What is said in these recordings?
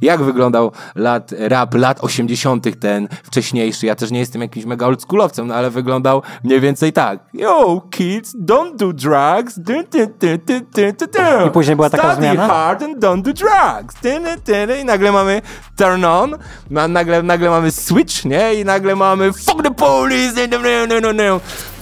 jak wyglądał lat, rap lat 80., ten wcześniejszy. Ja też nie jestem jakimś mega oldschoolowcem, no ale wyglądał mniej więcej tak. Yo, kids, don't do drugs. I później była taka Study zmiana. hard and don't do drugs. I nagle mamy turn on, nagle, nagle mamy switch, nie? I nagle mamy fuck the police.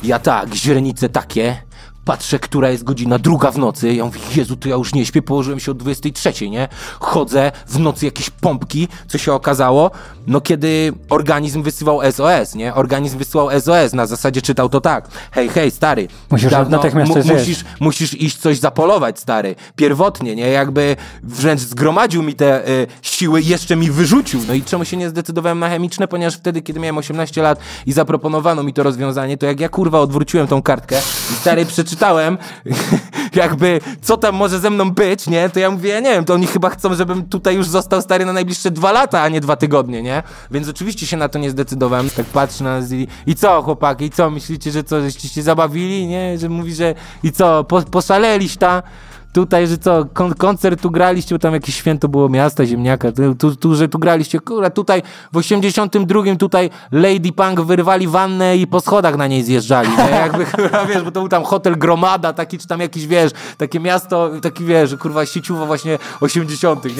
Ja tak, źrenice takie Patrzę, która jest godzina druga w nocy. Ja mówię, Jezu, to ja już nie śpię, położyłem się o 23, nie? Chodzę, w nocy jakieś pompki, co się okazało, no kiedy organizm wysyłał SOS, nie? Organizm wysyłał SOS, na zasadzie czytał to tak. Hej, hej, stary. Musisz dawno, natychmiast mu, musisz, musisz iść coś zapolować, stary. Pierwotnie, nie? Jakby wręcz zgromadził mi te y, siły, jeszcze mi wyrzucił. No i czemu się nie zdecydowałem na chemiczne, ponieważ wtedy, kiedy miałem 18 lat i zaproponowano mi to rozwiązanie, to jak ja kurwa odwróciłem tą kartkę i stary przeczytałem czytałem, jakby co tam może ze mną być, nie? To ja mówię, ja nie wiem, to oni chyba chcą, żebym tutaj już został stary na najbliższe dwa lata, a nie dwa tygodnie, nie? Więc oczywiście się na to nie zdecydowałem. Tak patrzę na nas i, i co chłopaki, i co, myślicie, że co, żeście się zabawili, nie? Że mówi, że i co, po, poszaleliś ta? tutaj, że co, kon koncert tu graliście, bo tam jakieś święto było miasta, ziemniaka, tu, tu że tu graliście, kurwa, tutaj w 82 tutaj Lady Punk wyrwali wannę i po schodach na niej zjeżdżali, nie? Jakby, kurwa, wiesz, bo to był tam hotel Gromada, taki, czy tam jakiś, wiesz, takie miasto, taki, wiesz, kurwa, sieciowa właśnie 80 nie?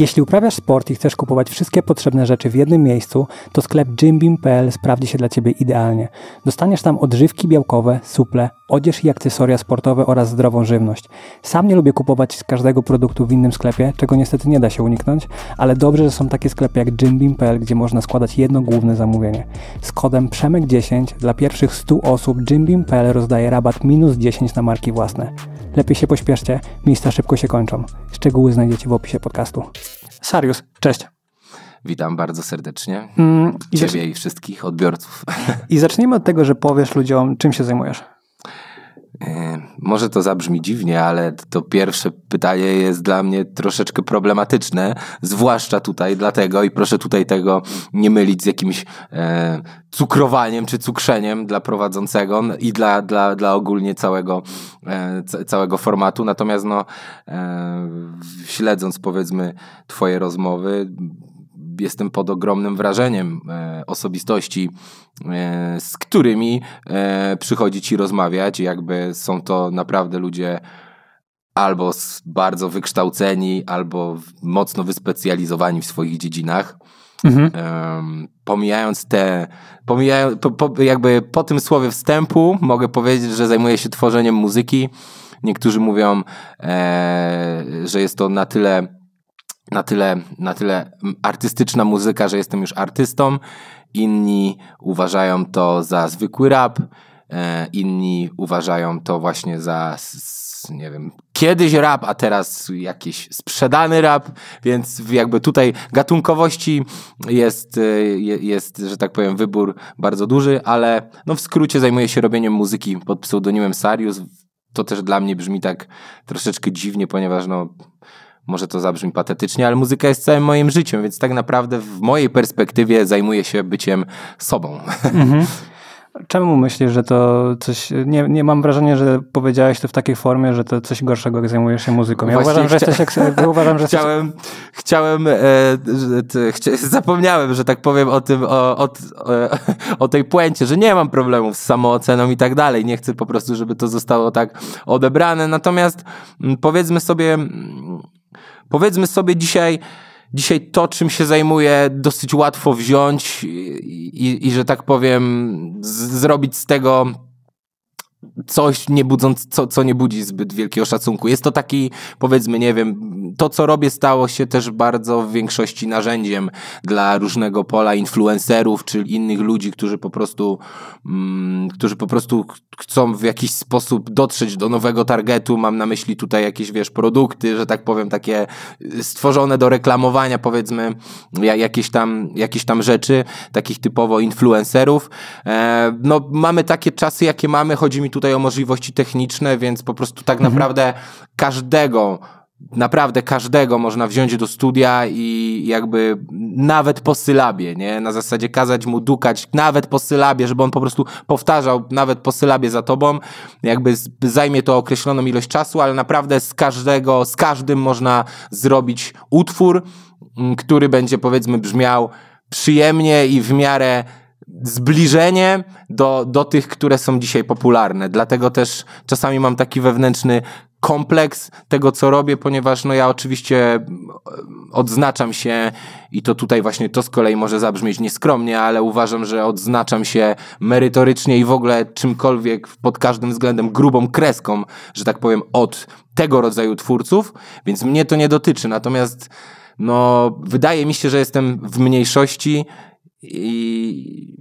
Jeśli uprawiasz sport i chcesz kupować wszystkie potrzebne rzeczy w jednym miejscu, to sklep jimbeam.pl sprawdzi się dla Ciebie idealnie. Dostaniesz tam odżywki białkowe, suple, odzież i akcesoria sportowe oraz zdrową żywność. Sam nie lubię kupować z każdego produktu w innym sklepie, czego niestety nie da się uniknąć, ale dobrze, że są takie sklepy jak jimbeam.pl, gdzie można składać jedno główne zamówienie. Z kodem PRZEMEK10 dla pierwszych 100 osób jimbeam.pl rozdaje rabat minus 10 na marki własne. Lepiej się pośpieszcie, miejsca szybko się kończą. Szczegóły znajdziecie w opisie podcastu. Sarius, cześć. Witam bardzo serdecznie mm, i Ciebie zacz... i wszystkich odbiorców. I zacznijmy od tego, że powiesz ludziom, czym się zajmujesz. E, może to zabrzmi dziwnie, ale to pierwsze pytanie jest dla mnie troszeczkę problematyczne, zwłaszcza tutaj dlatego i proszę tutaj tego nie mylić z jakimś e, cukrowaniem czy cukrzeniem dla prowadzącego i dla, dla, dla ogólnie całego, e, całego formatu. Natomiast no, e, śledząc powiedzmy twoje rozmowy, jestem pod ogromnym wrażeniem e, osobistości, e, z którymi e, przychodzi ci rozmawiać. Jakby są to naprawdę ludzie albo bardzo wykształceni, albo mocno wyspecjalizowani w swoich dziedzinach. Mhm. pomijając te, pomijając, po, po, jakby po tym słowie wstępu, mogę powiedzieć, że zajmuję się tworzeniem muzyki. Niektórzy mówią, e, że jest to na tyle na tyle, na tyle artystyczna muzyka, że jestem już artystą. Inni uważają to za zwykły rap, e, inni uważają to właśnie za, nie wiem, kiedyś rap, a teraz jakiś sprzedany rap, więc jakby tutaj gatunkowości jest, e, jest że tak powiem, wybór bardzo duży, ale no w skrócie zajmuję się robieniem muzyki pod pseudonimem Sarius. To też dla mnie brzmi tak troszeczkę dziwnie, ponieważ no może to zabrzmi patetycznie, ale muzyka jest całym moim życiem, więc tak naprawdę w mojej perspektywie zajmuję się byciem sobą. Mhm. Czemu myślisz, że to coś. Nie, nie mam wrażenia, że powiedziałeś to w takiej formie, że to coś gorszego, jak zajmujesz się muzyką. Ja uważam, że jesteś. Jak, uważam, że chciałem. Chciałem. E, zapomniałem, że tak powiem o tym, o, o, o tej płęcie, że nie mam problemów z samooceną i tak dalej. Nie chcę po prostu, żeby to zostało tak odebrane. Natomiast mm, powiedzmy sobie, Powiedzmy sobie dzisiaj, dzisiaj to, czym się zajmuję, dosyć łatwo wziąć i, i, i że tak powiem, z, zrobić z tego coś nie budząc, co, co nie budzi zbyt wielkiego szacunku. Jest to taki, powiedzmy, nie wiem, to co robię stało się też bardzo w większości narzędziem dla różnego pola influencerów, czy innych ludzi, którzy po prostu, mm, którzy po prostu chcą w jakiś sposób dotrzeć do nowego targetu. Mam na myśli tutaj jakieś, wiesz, produkty, że tak powiem, takie y, stworzone do reklamowania, powiedzmy, jakieś tam, jakieś tam rzeczy, takich typowo influencerów. E, no, mamy takie czasy, jakie mamy. Chodzi mi tutaj o możliwości techniczne, więc po prostu tak mhm. naprawdę każdego naprawdę każdego można wziąć do studia i jakby nawet po sylabie, nie? Na zasadzie kazać mu dukać nawet po sylabie, żeby on po prostu powtarzał nawet po sylabie za tobą. Jakby zajmie to określoną ilość czasu, ale naprawdę z każdego, z każdym można zrobić utwór, mm, który będzie powiedzmy brzmiał przyjemnie i w miarę zbliżenie do, do tych, które są dzisiaj popularne. Dlatego też czasami mam taki wewnętrzny kompleks tego, co robię, ponieważ no ja oczywiście e, odznaczam się i to tutaj właśnie to z kolei może zabrzmieć nieskromnie, ale uważam, że odznaczam się merytorycznie i w ogóle czymkolwiek pod każdym względem grubą kreską, że tak powiem, od tego rodzaju twórców, więc mnie to nie dotyczy. Natomiast no, wydaje mi się, że jestem w mniejszości i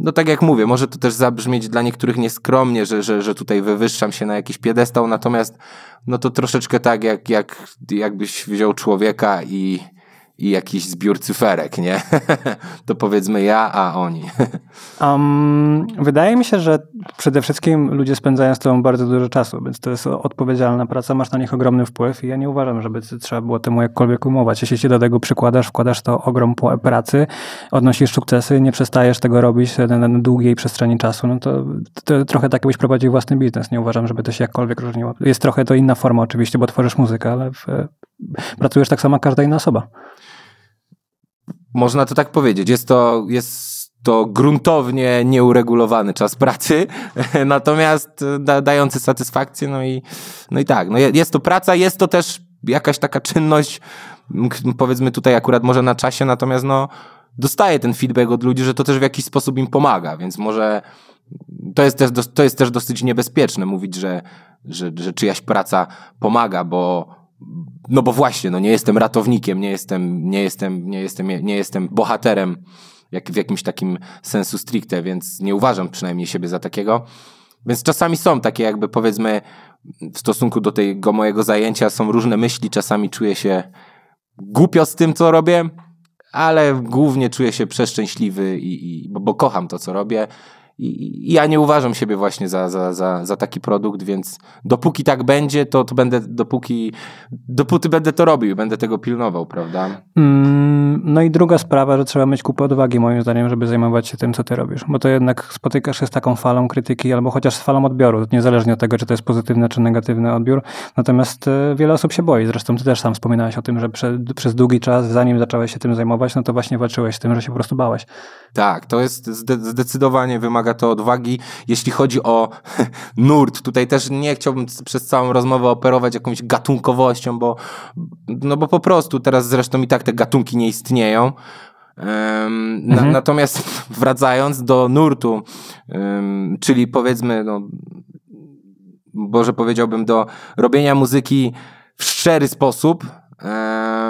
no tak jak mówię, może to też zabrzmieć dla niektórych nieskromnie, że, że, że tutaj wywyższam się na jakiś piedestał, natomiast no to troszeczkę tak, jak, jak jakbyś wziął człowieka i i jakiś zbiór cyferek, nie? to powiedzmy ja, a oni. um, wydaje mi się, że przede wszystkim ludzie spędzają z tobą bardzo dużo czasu, więc to jest odpowiedzialna praca, masz na nich ogromny wpływ i ja nie uważam, żeby trzeba było temu jakkolwiek umować. Jeśli się do tego przykładasz, wkładasz to ogrom pracy, odnosisz sukcesy, nie przestajesz tego robić na, na długiej przestrzeni czasu, no to, to trochę tak jakbyś prowadził własny biznes. Nie uważam, żeby to się jakkolwiek różniło. Jest trochę to inna forma oczywiście, bo tworzysz muzykę, ale w, pracujesz tak samo jak każda inna osoba. Można to tak powiedzieć. Jest to, jest to gruntownie nieuregulowany czas pracy, natomiast e, da, dający satysfakcję, no i, no i tak, no jest to praca, jest to też jakaś taka czynność, powiedzmy tutaj akurat może na czasie, natomiast no dostaję ten feedback od ludzi, że to też w jakiś sposób im pomaga, więc może to jest też, to jest też dosyć niebezpieczne mówić, że, że, że czyjaś praca pomaga, bo no bo właśnie, no nie jestem ratownikiem, nie jestem, nie jestem, nie jestem, nie jestem bohaterem jak w jakimś takim sensu stricte, więc nie uważam przynajmniej siebie za takiego. Więc czasami są takie jakby powiedzmy w stosunku do tego mojego zajęcia są różne myśli, czasami czuję się głupio z tym, co robię, ale głównie czuję się przeszczęśliwy, i, i bo, bo kocham to, co robię i ja nie uważam siebie właśnie za, za, za, za taki produkt, więc dopóki tak będzie, to, to będę, dopóki, dopóty będę to robił, będę tego pilnował, prawda? Mm no i druga sprawa, że trzeba mieć kupę odwagi, moim zdaniem, żeby zajmować się tym, co ty robisz, bo to jednak spotykasz się z taką falą krytyki, albo chociaż z falą odbioru, niezależnie od tego, czy to jest pozytywny czy negatywny odbiór. Natomiast e, wiele osób się boi. Zresztą ty też sam wspominałeś o tym, że prze, przez długi czas, zanim zacząłeś się tym zajmować, no to właśnie walczyłeś z tym, że się po prostu bałeś. Tak, to jest zdecydowanie wymaga to odwagi. Jeśli chodzi o nurt, tutaj też nie chciałbym przez całą rozmowę operować jakąś gatunkowością, bo, no bo po prostu teraz zresztą i tak te gatunki nie istnieją istnieją. Um, na, mhm. Natomiast wracając do nurtu, um, czyli powiedzmy, no, Boże powiedziałbym, do robienia muzyki w szczery sposób,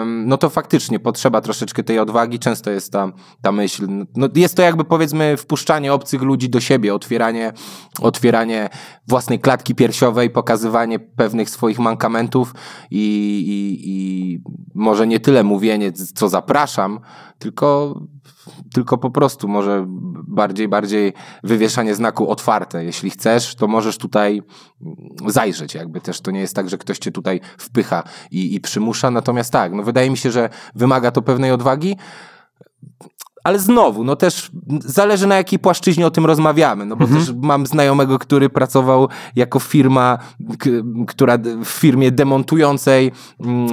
no to faktycznie potrzeba troszeczkę tej odwagi. Często jest ta, ta myśl. No jest to jakby powiedzmy wpuszczanie obcych ludzi do siebie, otwieranie, otwieranie własnej klatki piersiowej, pokazywanie pewnych swoich mankamentów i, i, i może nie tyle mówienie, co zapraszam, tylko tylko po prostu może bardziej, bardziej wywieszanie znaku otwarte. Jeśli chcesz, to możesz tutaj zajrzeć jakby też. To nie jest tak, że ktoś cię tutaj wpycha i, i przymusza. Natomiast tak, no wydaje mi się, że wymaga to pewnej odwagi ale znowu, no też zależy na jakiej płaszczyźnie o tym rozmawiamy, no bo mhm. też mam znajomego, który pracował jako firma, która w firmie demontującej, mm,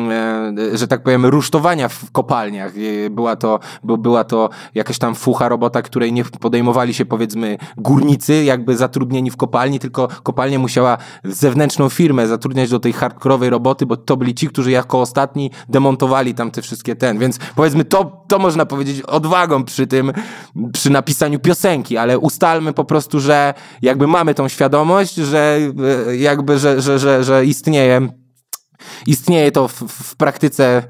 e, że tak powiem, rusztowania w kopalniach. E, była to, była to jakaś tam fucha robota, której nie podejmowali się powiedzmy górnicy, jakby zatrudnieni w kopalni, tylko kopalnia musiała zewnętrzną firmę zatrudniać do tej hardkorowej roboty, bo to byli ci, którzy jako ostatni demontowali tam te wszystkie ten, więc powiedzmy to, to można powiedzieć odwagą przy tym, przy napisaniu piosenki, ale ustalmy po prostu, że jakby mamy tą świadomość, że e, jakby, że, że, że, że istnieje Istnieje to w, w praktyce,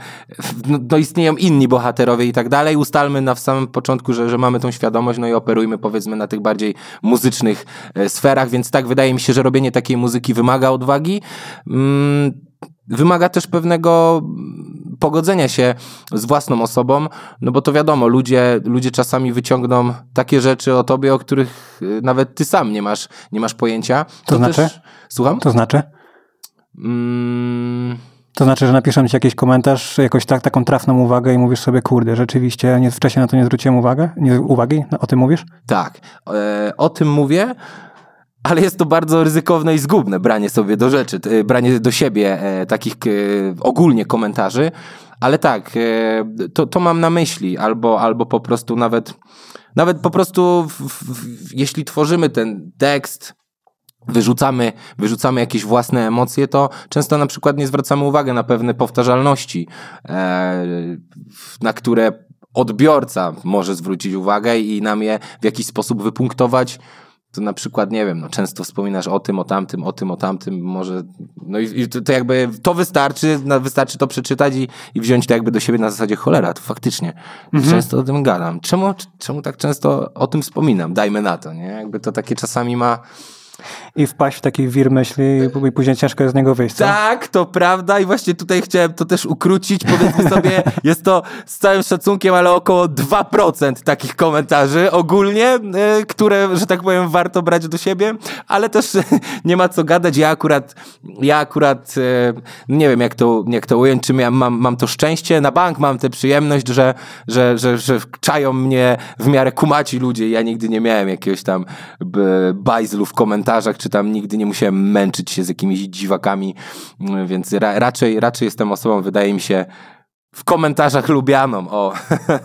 no, no, istnieją inni bohaterowie i tak dalej. Ustalmy na samym początku, że, że mamy tą świadomość, no i operujmy powiedzmy na tych bardziej muzycznych e, sferach, więc tak wydaje mi się, że robienie takiej muzyki wymaga odwagi. Mm, wymaga też pewnego pogodzenia się z własną osobą, no bo to wiadomo, ludzie, ludzie czasami wyciągną takie rzeczy o tobie, o których y, nawet ty sam nie masz, nie masz pojęcia. To, to znaczy? Też, słucham? To znaczy? Mm... To znaczy, że napiszą ci jakiś komentarz, jakoś tak, taką trafną uwagę i mówisz sobie, kurde, rzeczywiście nie, wcześniej na to nie zwróciłem uwagi, nie, uwagi, o tym mówisz? Tak, e, o tym mówię, ale jest to bardzo ryzykowne i zgubne branie sobie do rzeczy, e, branie do siebie e, takich e, ogólnie komentarzy. Ale tak, to, to mam na myśli, albo, albo po prostu nawet, nawet po prostu, w, w, jeśli tworzymy ten tekst, wyrzucamy, wyrzucamy jakieś własne emocje, to często na przykład nie zwracamy uwagi na pewne powtarzalności, na które odbiorca może zwrócić uwagę i nam je w jakiś sposób wypunktować to na przykład, nie wiem, no, często wspominasz o tym, o tamtym, o tym, o tamtym, może, no i, i to, to, jakby, to wystarczy, wystarczy to przeczytać i, i wziąć to jakby do siebie na zasadzie cholera, to faktycznie, mhm. często o tym gadam. Czemu, czemu tak często o tym wspominam? Dajmy na to, nie? Jakby to takie czasami ma, i wpaść w taki wir myśli i później ciężko jest z niego wyjść. Co? Tak, to prawda i właśnie tutaj chciałem to też ukrócić. Powiedzmy sobie, jest to z całym szacunkiem, ale około 2% takich komentarzy ogólnie, y, które, że tak powiem, warto brać do siebie, ale też nie ma co gadać. Ja akurat, ja akurat y, nie wiem, jak to, jak to ująć, czy ja mam, mam to szczęście. Na bank mam tę przyjemność, że, że, że, że czają mnie w miarę kumaci ludzie. Ja nigdy nie miałem jakiegoś tam bajzlu w komentarzach, czy tam nigdy nie musiałem męczyć się z jakimiś dziwakami, mm, więc ra raczej, raczej jestem osobą, wydaje mi się, w komentarzach lubianą. O.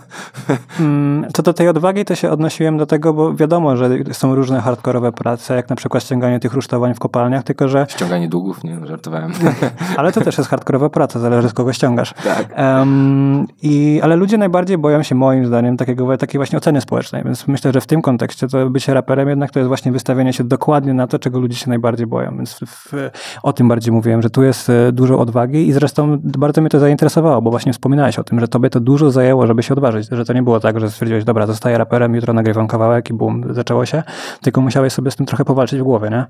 Mm, co do tej odwagi, to się odnosiłem do tego, bo wiadomo, że są różne hardkorowe prace, jak na przykład ściąganie tych rusztowań w kopalniach, tylko że... Ściąganie długów? Nie, żartowałem. ale to też jest hardkorowa praca, zależy z kogo ściągasz. Tak. Um, i, ale ludzie najbardziej boją się, moim zdaniem, takiego, takiej właśnie oceny społecznej, więc myślę, że w tym kontekście to bycie raperem jednak to jest właśnie wystawienie się dokładnie na to, czego ludzie się najbardziej boją, więc w, w, o tym bardziej mówiłem, że tu jest e, dużo odwagi i zresztą bardzo mnie to zainteresowało, bo właśnie wspominałeś o tym, że tobie to dużo zajęło, żeby się odważyć, że to nie było tak, że stwierdziłeś, dobra, zostaję raperem, jutro nagrywam kawałek i bum, zaczęło się, tylko musiałeś sobie z tym trochę powalczyć w głowie, nie?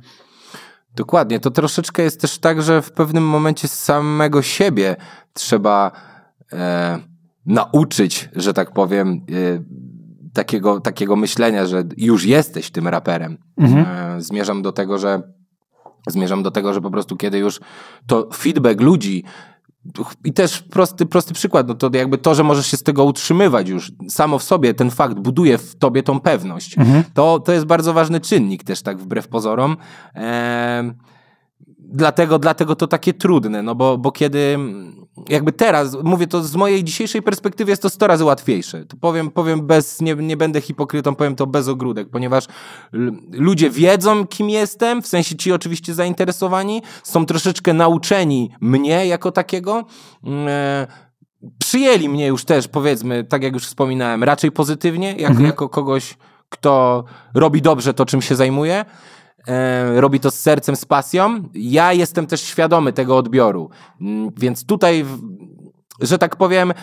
Dokładnie. To troszeczkę jest też tak, że w pewnym momencie samego siebie trzeba e, nauczyć, że tak powiem, e, takiego, takiego myślenia, że już jesteś tym raperem. Mhm. E, zmierzam do tego, że zmierzam do tego, że po prostu kiedy już to feedback ludzi i też prosty, prosty przykład, no to jakby to, że możesz się z tego utrzymywać już samo w sobie, ten fakt buduje w tobie tą pewność. Mhm. To, to jest bardzo ważny czynnik też tak wbrew pozorom. Eee, dlatego, dlatego to takie trudne, no bo, bo kiedy jakby teraz, mówię to z mojej dzisiejszej perspektywy jest to 100 razy łatwiejsze. To powiem, powiem bez, nie, nie będę hipokrytą, powiem to bez ogródek, ponieważ ludzie wiedzą, kim jestem, w sensie ci oczywiście zainteresowani, są troszeczkę nauczeni mnie jako takiego. Mm, e przyjęli mnie już też, powiedzmy, tak jak już wspominałem, raczej pozytywnie, mhm. jako kogoś, kto robi dobrze to, czym się zajmuje. E, robi to z sercem, z pasją. Ja jestem też świadomy tego odbioru. Mm, więc tutaj, że tak powiem,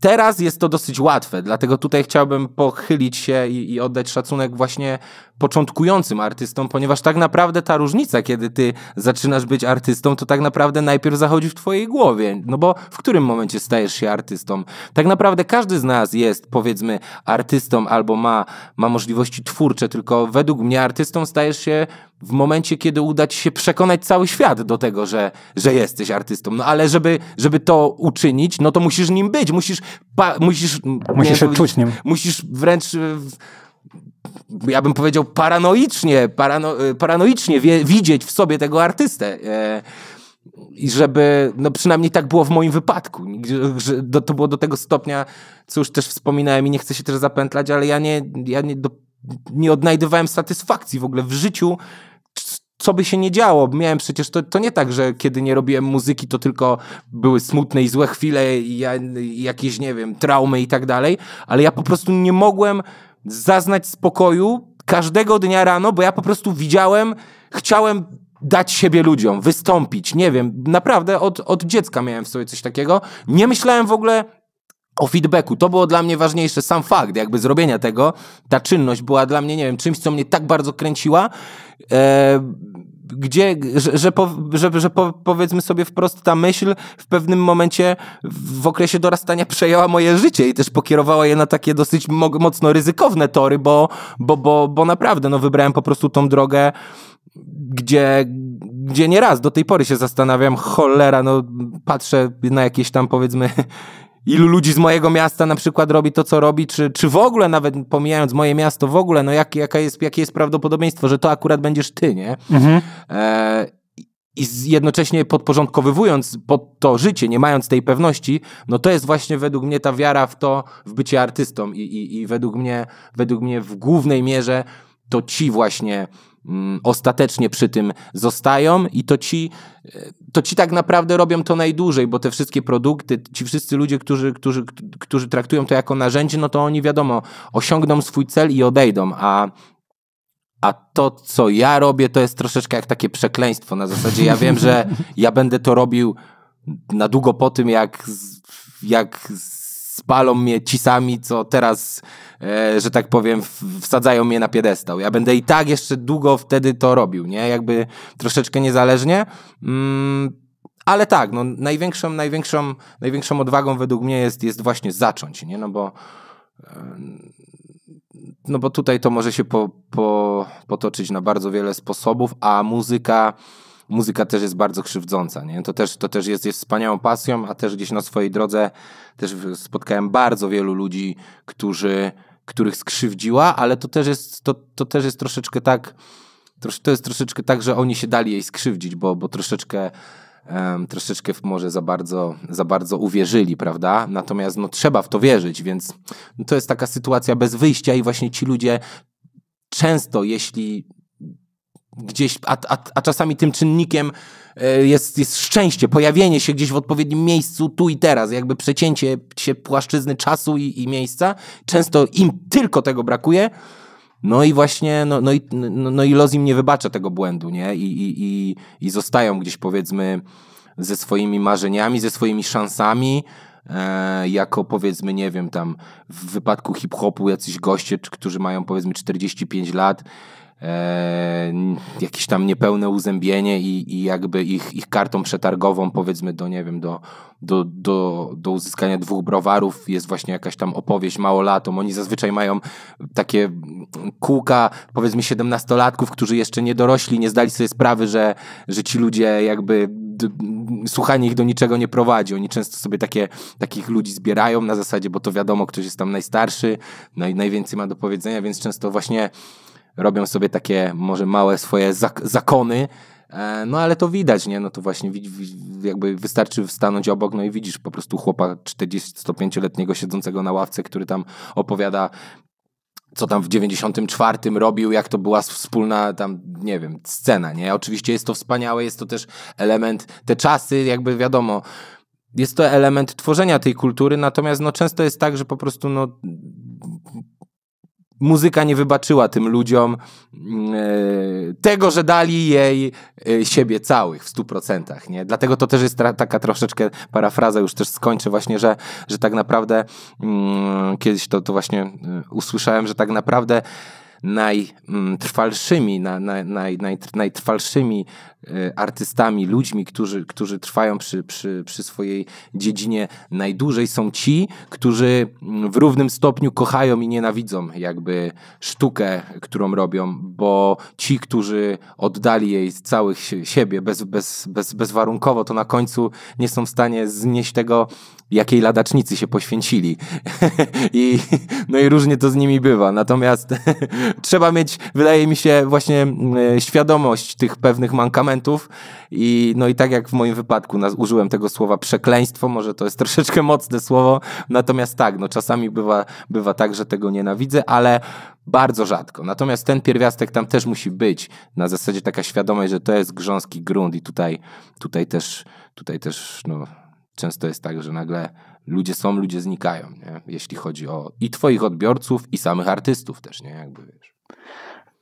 Teraz jest to dosyć łatwe, dlatego tutaj chciałbym pochylić się i, i, oddać szacunek właśnie początkującym artystom, ponieważ tak naprawdę ta różnica, kiedy ty zaczynasz być artystą, to tak naprawdę najpierw zachodzi w twojej głowie, no bo w którym momencie stajesz się artystą? Tak naprawdę każdy z nas jest, powiedzmy, artystą albo ma, ma możliwości twórcze, tylko według mnie artystą stajesz się w momencie, kiedy uda ci się przekonać cały świat do tego, że, że jesteś artystą. No ale żeby, żeby to uczynić, no to musisz nim być, musisz musisz... Musisz się czuć nim. Musisz wręcz e, ja bym powiedział paranoicznie, parano, e, paranoicznie wie, widzieć w sobie tego artystę. E, I żeby, no przynajmniej tak było w moim wypadku. Że do, to było do tego stopnia, co już też wspominałem i nie chcę się też zapętlać, ale ja nie, ja nie, do, nie odnajdywałem satysfakcji w ogóle w życiu co by się nie działo. Miałem przecież to, to nie tak, że kiedy nie robiłem muzyki, to tylko były smutne i złe chwile, i ja, jakieś, nie wiem, traumy i tak dalej, ale ja po prostu nie mogłem zaznać spokoju każdego dnia rano, bo ja po prostu widziałem, chciałem dać siebie ludziom, wystąpić, nie wiem, naprawdę od, od dziecka miałem w sobie coś takiego. Nie myślałem w ogóle o feedbacku. To było dla mnie ważniejsze, sam fakt jakby zrobienia tego. Ta czynność była dla mnie, nie wiem, czymś, co mnie tak bardzo kręciła, e, gdzie, że, że, że, że po, powiedzmy sobie wprost, ta myśl w pewnym momencie w okresie dorastania przejęła moje życie i też pokierowała je na takie dosyć mocno ryzykowne tory, bo, bo, bo, bo naprawdę no, wybrałem po prostu tą drogę, gdzie, gdzie nieraz do tej pory się zastanawiam, cholera, no patrzę na jakieś tam powiedzmy ilu ludzi z mojego miasta na przykład robi to, co robi, czy, czy w ogóle nawet pomijając moje miasto w ogóle, no jak, jaka jest, jakie jest prawdopodobieństwo, że to akurat będziesz ty, nie? Mhm. E i jednocześnie podporządkowywując pod to życie, nie mając tej pewności, no to jest właśnie według mnie ta wiara w to, w bycie artystą i, i, i według, mnie, według mnie w głównej mierze to ci właśnie Mm, ostatecznie przy tym zostają i to ci, e, to ci tak naprawdę robią to najdłużej, bo te wszystkie produkty, ci wszyscy ludzie, którzy, którzy, którzy traktują to jako narzędzie, no to oni wiadomo, osiągną swój cel i odejdą, a a to, co ja robię, to jest troszeczkę jak takie przekleństwo. Na zasadzie ja wiem, że ja będę to robił na długo po tym, jak, jak spalą mnie ci sami, co teraz, e, że tak powiem, wsadzają mnie na piedestał. Ja będę i tak jeszcze długo wtedy to robił, nie? Jakby troszeczkę niezależnie. Mm, ale tak, no, największą, największą, największą odwagą według mnie jest, jest właśnie zacząć, nie? No bo, no bo tutaj to może się po, po, potoczyć na bardzo wiele sposobów, a muzyka muzyka też jest bardzo krzywdząca, nie? To też, to też jest, jest wspaniałą pasją, a też gdzieś na swojej drodze też spotkałem bardzo wielu ludzi, którzy, których skrzywdziła, ale to też jest, to, to też jest troszeczkę tak, trosz, to jest troszeczkę tak, że oni się dali jej skrzywdzić, bo, bo troszeczkę um, troszeczkę może za bardzo, za bardzo uwierzyli, prawda? Natomiast no, trzeba w to wierzyć, więc no, to jest taka sytuacja bez wyjścia i właśnie ci ludzie często, jeśli gdzieś, a, a, a czasami tym czynnikiem e, jest, jest szczęście, pojawienie się gdzieś w odpowiednim miejscu tu i teraz, jakby przecięcie się płaszczyzny czasu i, i miejsca. Często im tylko tego brakuje. No i właśnie, no, no, i, no, no i los im nie wybacza tego błędu, nie? I, i, i, i zostają gdzieś powiedzmy ze swoimi marzeniami, ze swoimi szansami, e, jako powiedzmy, nie wiem, tam w wypadku hip-hopu jacyś goście, którzy mają powiedzmy 45 lat, e, jakieś tam niepełne uzębienie i, i jakby ich, ich kartą przetargową, powiedzmy do, nie wiem, do, do, do, do uzyskania dwóch browarów jest właśnie jakaś tam opowieść małolatą. Oni zazwyczaj mają takie kółka, powiedzmy, siedemnastolatków, którzy jeszcze nie dorośli, nie zdali sobie sprawy, że, że ci ludzie jakby słuchanie ich do niczego nie prowadzi. Oni często sobie takie, takich ludzi zbierają na zasadzie, bo to wiadomo, ktoś jest tam najstarszy, naj, najwięcej ma do powiedzenia, więc często właśnie robią sobie takie może małe swoje zak zakony, e, no ale to widać, nie? No to właśnie jakby wystarczy stanąć obok, no i widzisz po prostu chłopa 45-letniego siedzącego na ławce, który tam opowiada co tam w 94 robił, jak to była wspólna tam, nie wiem, scena, nie? Oczywiście jest to wspaniałe, jest to też element, te czasy jakby wiadomo, jest to element tworzenia tej kultury, natomiast no często jest tak, że po prostu no muzyka nie wybaczyła tym ludziom yy, tego, że dali jej yy, siebie całych w stu procentach, nie? Dlatego to też jest tra- taka troszeczkę parafraza, już też skończę właśnie, że, że tak naprawdę yy, kiedyś to, to właśnie e, usłyszałem, że tak naprawdę najtrwalszymi, mm, na, na, naj, naj, najtrwalszymi Y, artystami, ludźmi, którzy, którzy trwają przy, przy, przy swojej dziedzinie najdłużej, są ci, którzy mm, w równym stopniu kochają i nienawidzą jakby sztukę, którą robią, bo ci, którzy oddali jej z całych siebie bez, bez, bez, bezwarunkowo, to na końcu nie są w stanie znieść tego, jakiej ladacznicy się poświęcili. I, no i różnie to z nimi bywa. Natomiast trzeba mieć, wydaje mi się, właśnie mm, świadomość tych pewnych mankamentów, fundamentów i no i tak jak w moim wypadku na, użyłem tego słowa przekleństwo, może to jest troszeczkę mocne słowo, natomiast tak, no czasami bywa, bywa tak, że tego nienawidzę, ale bardzo rzadko. Natomiast ten pierwiastek tam też musi być, na zasadzie taka świadomość, że to jest grząski grunt i tutaj, tutaj też, tutaj też no, często jest tak, że nagle ludzie są, ludzie znikają, nie? jeśli chodzi o i twoich odbiorców, i samych artystów też, nie? Jakby, wiesz.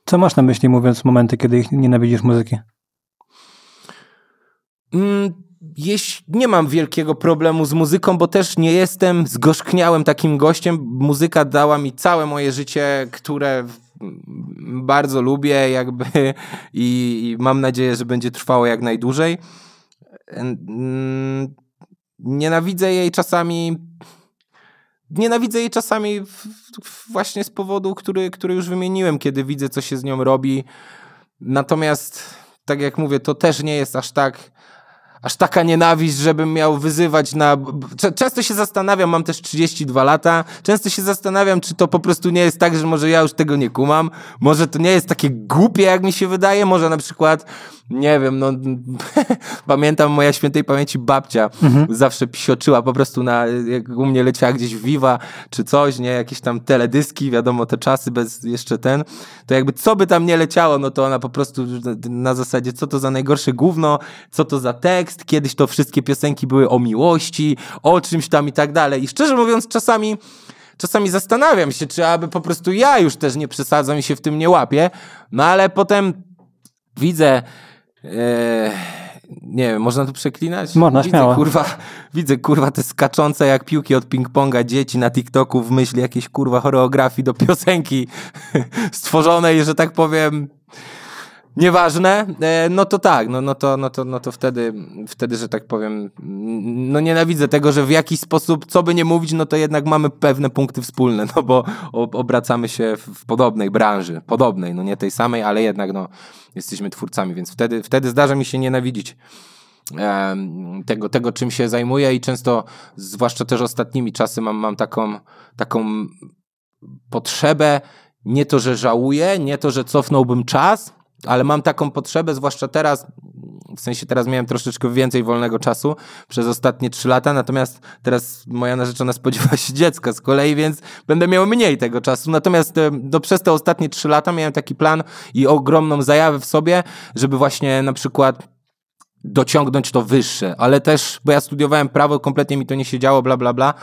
Co masz na myśli, mówiąc momenty, kiedy ich nienawidzisz muzyki? Mm, nie mam wielkiego problemu z muzyką, bo też nie jestem zgorzkniałym takim gościem. Muzyka dała mi całe moje życie, które mm, bardzo lubię jakby i, i mam nadzieję, że będzie trwało jak najdłużej. Mm, nienawidzę jej czasami nienawidzę jej czasami właśnie z powodu, który, który już wymieniłem, kiedy widzę, co się z nią robi. Natomiast, tak jak mówię, to też nie jest aż tak aż taka nienawiść, żebym miał wyzywać na... Często się zastanawiam, mam też 32 lata, często się zastanawiam, czy to po prostu nie jest tak, że może ja już tego nie kumam, może to nie jest takie głupie, jak mi się wydaje, może na przykład, nie wiem, no pamiętam moja świętej pamięci babcia mhm. zawsze pisioczyła po prostu na, jak u mnie leciała gdzieś Viva czy coś, nie, jakieś tam teledyski, wiadomo, te czasy bez jeszcze ten, to jakby co by tam nie leciało, no to ona po prostu na zasadzie, co to za najgorsze gówno, co to za tekst, tekst, kiedyś to wszystkie piosenki były o miłości, o czymś tam i tak dalej. I szczerze mówiąc, czasami czasami zastanawiam się, czy aby po prostu ja już też nie przesadzam i się w tym nie łapię, no ale potem widzę. Yy, nie wiem, można tu przeklinać? Można, widzę, śmiało. Kurwa, widzę, kurwa, te skaczące jak piłki od ping-ponga dzieci na TikToku w myśli jakiejś, kurwa, choreografii do piosenki stworzonej, że tak powiem, nieważne, e, no to tak, no, no, to, no, to, no to wtedy, wtedy, że tak powiem, no nienawidzę tego, że w jakiś sposób, co by nie mówić, no to jednak mamy pewne punkty wspólne, no bo obracamy się w podobnej branży, podobnej, no nie tej samej, ale jednak no, jesteśmy twórcami, więc wtedy, wtedy zdarza mi się nienawidzić tego, tego, czym się zajmuję i często, zwłaszcza też ostatnimi czasy, mam, mam taką, taką potrzebę, nie to, że żałuję, nie to, że cofnąłbym czas, ale mam taką potrzebę, zwłaszcza teraz, w sensie teraz miałem troszeczkę więcej wolnego czasu przez ostatnie trzy lata, natomiast teraz moja narzeczona spodziewa się dziecka z kolei, więc będę miał mniej tego czasu. Natomiast e, no, przez te ostatnie trzy lata miałem taki plan i ogromną zajawę w sobie, żeby właśnie na przykład dociągnąć to wyższe, ale też, bo ja studiowałem prawo, kompletnie mi to nie siedziało, bla, bla, bla,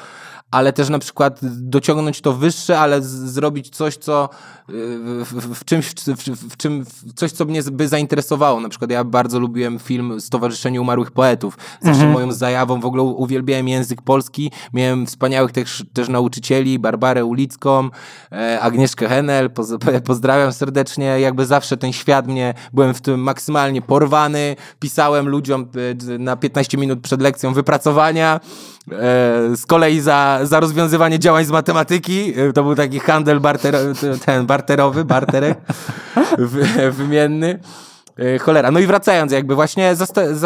ale też na przykład dociągnąć to wyższe, ale zrobić coś, co y, w, w, czymś, w, w czym, coś, co mnie by zainteresowało. Na przykład ja bardzo lubiłem film Stowarzyszenie Umarłych Poetów. Zawsze mhm. moją zajawą w ogóle uwielbiałem język polski. Miałem wspaniałych też, też nauczycieli, Barbarę Ulicką, e, Agnieszkę Henel, poz, pozdrawiam serdecznie. Jakby zawsze ten świat mnie, byłem w tym maksymalnie porwany, pisałem ludziom e, na 15 minut przed lekcją wypracowania, E, z kolei za, za rozwiązywanie działań z matematyki, e, to był taki handel barter, ten barterowy, barterek wymienny. E, cholera. No i wracając, jakby właśnie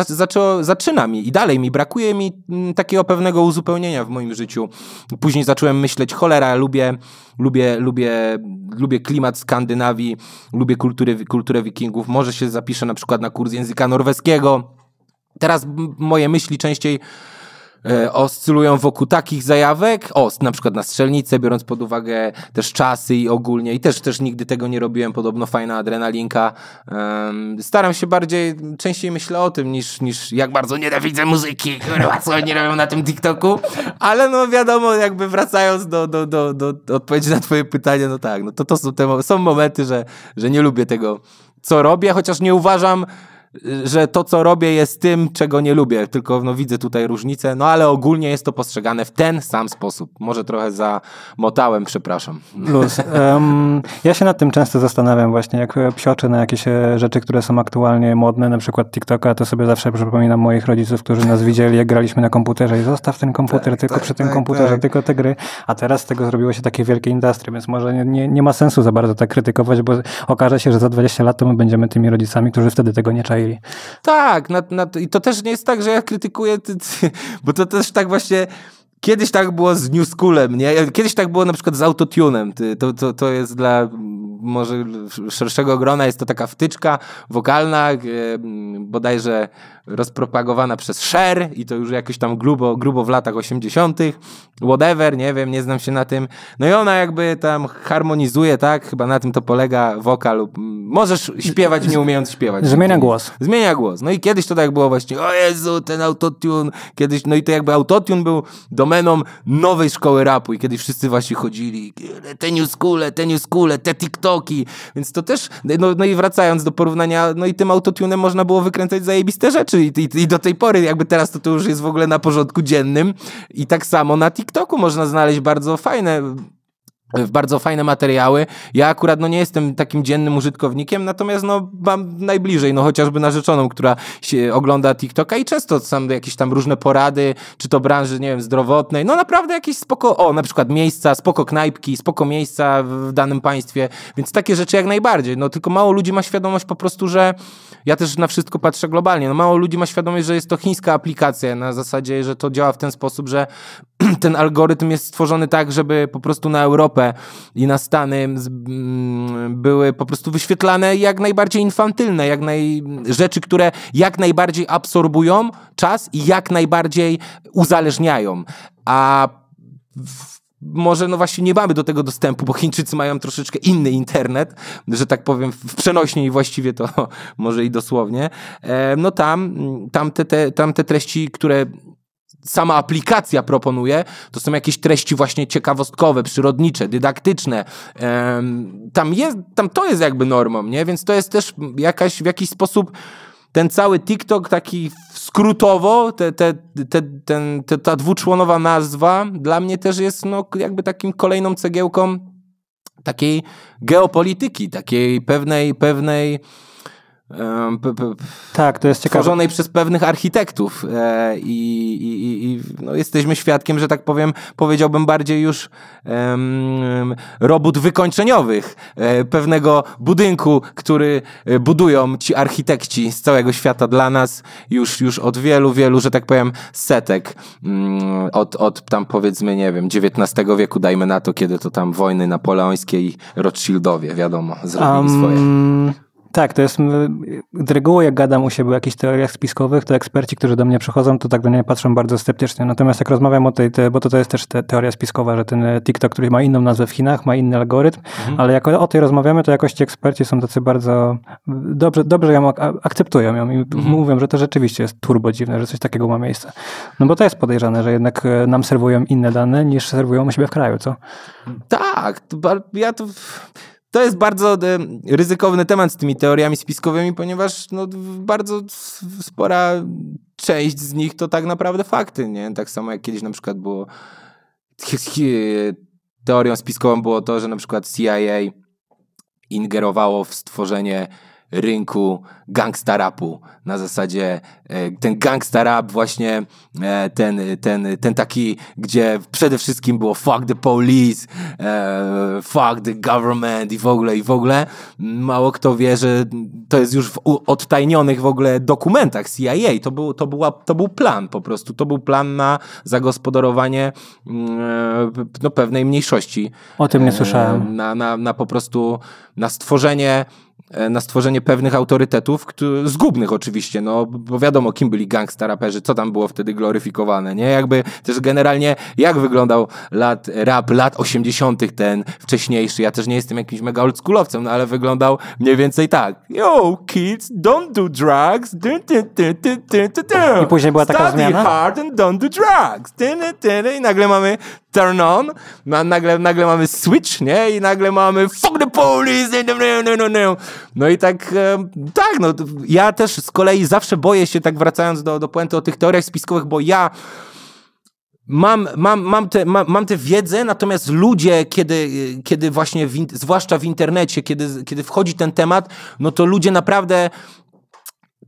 zaczęło, zaczyna mi i dalej mi brakuje mi mm, takiego pewnego uzupełnienia w moim życiu. Później zacząłem myśleć, cholera, lubię, lubię, lubię, lubię klimat Skandynawii, lubię kulturę, kulturę wikingów. Może się zapiszę na przykład na kurs języka norweskiego. Teraz moje myśli częściej E, oscylują wokół takich zajawek, o, na przykład na strzelnicę, biorąc pod uwagę też czasy i ogólnie, i też, też nigdy tego nie robiłem, podobno fajna adrenalinka. Um, staram się bardziej, częściej myślę o tym, niż, niż jak bardzo nienawidzę muzyki, kurwa, co oni robią na tym TikToku, ale no wiadomo, jakby wracając do, do, do, do, do odpowiedzi na twoje pytanie, no tak, no to, to są, te, są momenty, że, że nie lubię tego, co robię, chociaż nie uważam, że to, co robię, jest tym, czego nie lubię, tylko no, widzę tutaj różnicę, no ale ogólnie jest to postrzegane w ten sam sposób. Może trochę za motałem, przepraszam. Luz. Um, ja się nad tym często zastanawiam właśnie, jak psioczę na jakieś e, rzeczy, które są aktualnie modne, na przykład TikToka, to sobie zawsze przypominam moich rodziców, którzy nas widzieli, jak graliśmy na komputerze i zostaw ten komputer, tak, tylko tak, przy tym tak, komputerze, tak. tylko te gry, a teraz z tego zrobiło się takie wielkie industry, więc może nie, nie, nie ma sensu za bardzo tak krytykować, bo okaże się, że za 20 lat to my będziemy tymi rodzicami, którzy wtedy tego nie czają tak, na, na i to też nie jest tak, że ja krytykuję, ty, ty, bo to też tak właśnie... Kiedyś tak było z New Schoolem, nie? Kiedyś tak było na przykład z autotunem. To, to, to jest dla może szerszego grona, jest to taka wtyczka wokalna, bodajże rozpropagowana przez Sher i to już jakoś tam grubo, grubo w latach 80., whatever, nie wiem, nie znam się na tym. No i ona jakby tam harmonizuje, tak? Chyba na tym to polega wokal. Możesz śpiewać, nie umiejąc śpiewać. Zmienia głos. Zmienia głos. No i kiedyś to tak było właśnie, o Jezu, ten autotune, kiedyś, no i to jakby autotune był domeną nowej szkoły rapu i kiedyś wszyscy właśnie chodzili, te new schoole, te new te tiktoki, więc to też, no, no i wracając do porównania, no i tym autotunem można było wykręcać zajebiste rzeczy, rzeczy i, i, i, do tej pory jakby teraz to, to już jest w ogóle na porządku dziennym i tak samo na TikToku można znaleźć bardzo fajne bardzo fajne materiały. Ja akurat no, nie jestem takim dziennym użytkownikiem, natomiast no, mam najbliżej, no chociażby narzeczoną, która się ogląda TikToka i często są jakieś tam różne porady, czy to branży, nie wiem, zdrowotnej, no naprawdę jakieś spoko, o na przykład miejsca, spoko knajpki, spoko miejsca w danym państwie, więc takie rzeczy jak najbardziej, no tylko mało ludzi ma świadomość po prostu, że ja też na wszystko patrzę globalnie. No mało ludzi ma świadomość, że jest to chińska aplikacja na zasadzie, że to działa w ten sposób, że ten algorytm jest stworzony tak, żeby po prostu na Europę i na Stany mm, były po prostu wyświetlane jak najbardziej infantylne, jak naj... rzeczy, które jak najbardziej absorbują czas i jak najbardziej uzależniają. A w może no właśnie nie mamy do tego dostępu, bo Chińczycy mają troszeczkę inny internet, że tak powiem w przenośnie i właściwie to może i dosłownie, e, no tam, tam, te, te, tam te treści, które sama aplikacja proponuje, to są jakieś treści właśnie ciekawostkowe, przyrodnicze, dydaktyczne. E, tam, jest, tam to jest jakby normą, nie? Więc to jest też jakaś, w jakiś sposób ten cały TikTok taki skrótowo te, te, te, ten, te, ta dwuczłonowa nazwa dla mnie też jest no, jakby takim kolejną cegiełką takiej geopolityki, takiej pewnej, pewnej tak, to jest ciekawe. tworzonej przez pewnych architektów e, i, i, i no, jesteśmy świadkiem, że tak powiem, powiedziałbym bardziej już robót wykończeniowych e, pewnego budynku, który e, budują ci architekci z całego świata dla nas już, już od wielu, wielu, że tak powiem, setek um, od, od tam powiedzmy, nie wiem, XIX wieku, dajmy na to, kiedy to tam wojny napoleońskie i Rothschildowie, wiadomo, zrobili um... swoje. Tak, to jest z reguły jak gadam u siebie o jakichś teoriach spiskowych, to eksperci, którzy do mnie przychodzą, to tak do mnie patrzą bardzo sceptycznie. Natomiast jak rozmawiam o tej, bo to, to jest też te, teoria spiskowa, że ten e, TikTok, który ma inną nazwę w Chinach, ma inny algorytm, mhm. ale jak o, o, tej rozmawiamy, to jakoś ci eksperci są tacy bardzo dobrze, dobrze ją ak akceptują ją i mhm. mówią, że to rzeczywiście jest turbo dziwne, że coś takiego ma miejsce. No bo to jest podejrzane, że jednak e, nam serwują inne dane niż serwują u siebie w kraju, co? Tak, ja to to jest bardzo e, ryzykowny temat z tymi teoriami spiskowymi, ponieważ no, bardzo spora część z nich to tak naprawdę fakty, nie? Tak samo jak kiedyś na przykład było teorią spiskową było to, że na przykład CIA ingerowało w stworzenie rynku gangsta rapu na zasadzie e, ten gangsta rap właśnie, e, ten, ten, ten taki, gdzie przede wszystkim było fuck the police, e, fuck the government i w ogóle, i w ogóle. Mało kto wie, że to jest już w odtajnionych w ogóle dokumentach CIA. To był, to była, to był plan po prostu. To był plan na zagospodarowanie mm, no, pewnej mniejszości. O tym nie słyszałem. Na, na, na po prostu, na stworzenie na stworzenie pewnych autorytetów, zgubnych oczywiście, oczywiście, no bo wiadomo, kim byli gangsta raperzy, co tam było wtedy gloryfikowane, nie? Jakby też generalnie, jak wyglądał lat, rap lat 80. ten wcześniejszy. Ja też nie jestem jakimś mega oldschoolowcem, no ale wyglądał mniej więcej tak. Yo, kids, don't do drugs. I później była taka Study zmiana? hard and don't do drugs. I nagle mamy turn on, no nagle, nagle mamy switch, nie? I nagle mamy fuck the police, no, no, no, no. i tak, e, tak, no, ja też z kolei zawsze boję się, tak wracając do, do puenty o tych teoriach spiskowych, bo ja mam, mam, mam, tę mam, mam te wiedzę, natomiast ludzie, kiedy, kiedy właśnie, w, zwłaszcza w internecie, kiedy, kiedy wchodzi ten temat, no to ludzie naprawdę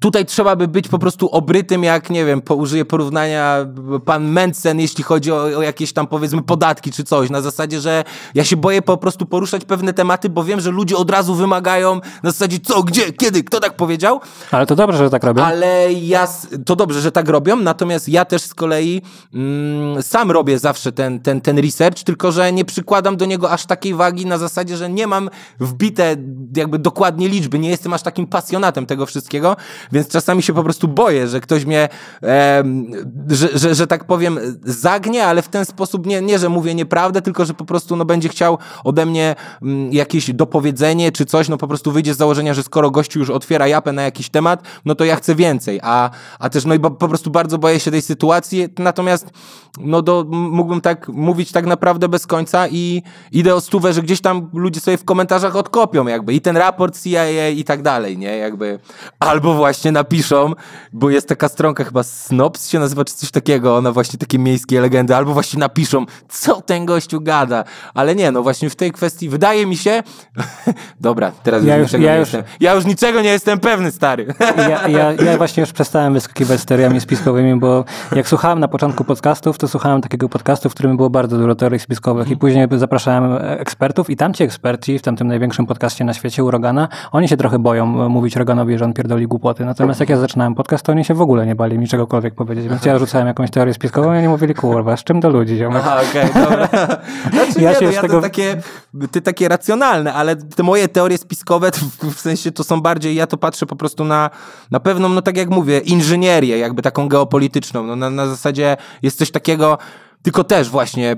tutaj trzeba by być po prostu obrytym, jak nie wiem, po, użyję porównania pan Mencen, jeśli chodzi o, o, jakieś tam powiedzmy podatki czy coś, na zasadzie, że ja się boję po prostu poruszać pewne tematy, bo wiem, że ludzie od razu wymagają na zasadzie co, gdzie, kiedy, kto tak powiedział. Ale to dobrze, że tak robią. Ale ja, to dobrze, że tak robią, natomiast ja też z kolei mm, sam robię zawsze ten, ten, ten research, tylko że nie przykładam do niego aż takiej wagi na zasadzie, że nie mam wbite jakby dokładnie liczby, nie jestem aż takim pasjonatem tego wszystkiego, więc czasami się po prostu boję, że ktoś mnie, e, że, że, że, tak powiem, zagnie, ale w ten sposób nie, nie, że mówię nieprawdę, tylko że po prostu no, będzie chciał ode mnie m, mm, jakieś dopowiedzenie czy coś, no po prostu wyjdzie z założenia, że skoro gościu już otwiera japę na jakiś temat, no to ja chcę więcej, a, a też no i bo, po prostu bardzo boję się tej sytuacji, natomiast no do, mógłbym tak mówić tak naprawdę bez końca i idę o stówę, że gdzieś tam ludzie sobie w komentarzach odkopią jakby i ten raport CIA i tak dalej, nie, jakby albo właśnie właśnie napiszą, bo jest taka stronka chyba Snops się nazywa, czy coś takiego, ona właśnie takie miejskie legendy, albo właśnie napiszą, co ten gościu gada. Ale nie, no właśnie w tej kwestii wydaje mi się, dobra, teraz ja już, niczego ja nie już... jestem. Ja już niczego nie jestem pewny, stary. ja, ja, ja właśnie już przestałem wyskakiwać teoriami spiskowymi, bo jak słuchałem na początku podcastów, to słuchałem takiego podcastu, w którym było bardzo dużo teorii spiskowych i mhm. później zapraszałem ekspertów i tamci eksperci w tamtym największym podcaście na świecie, Urogana, oni się trochę boją mówić Roganowi, że on pierdoli głupoty. Natomiast jak ja zaczynałem podcast, to oni się w ogóle nie bali mi czegokolwiek powiedzieć, więc ja rzucałem jakąś teorię spiskową i oni mówili, kurwa, z czym do ludzi? Ziomek? Aha, okej, okay, dobra. Znaczy, ja nie, się no, ja tego... takie, ty takie racjonalne, ale te moje teorie spiskowe w sensie to są bardziej, ja to patrzę po prostu na, na pewną, no tak jak mówię, inżynierię jakby taką geopolityczną, no na, na zasadzie jest coś takiego, tylko też właśnie,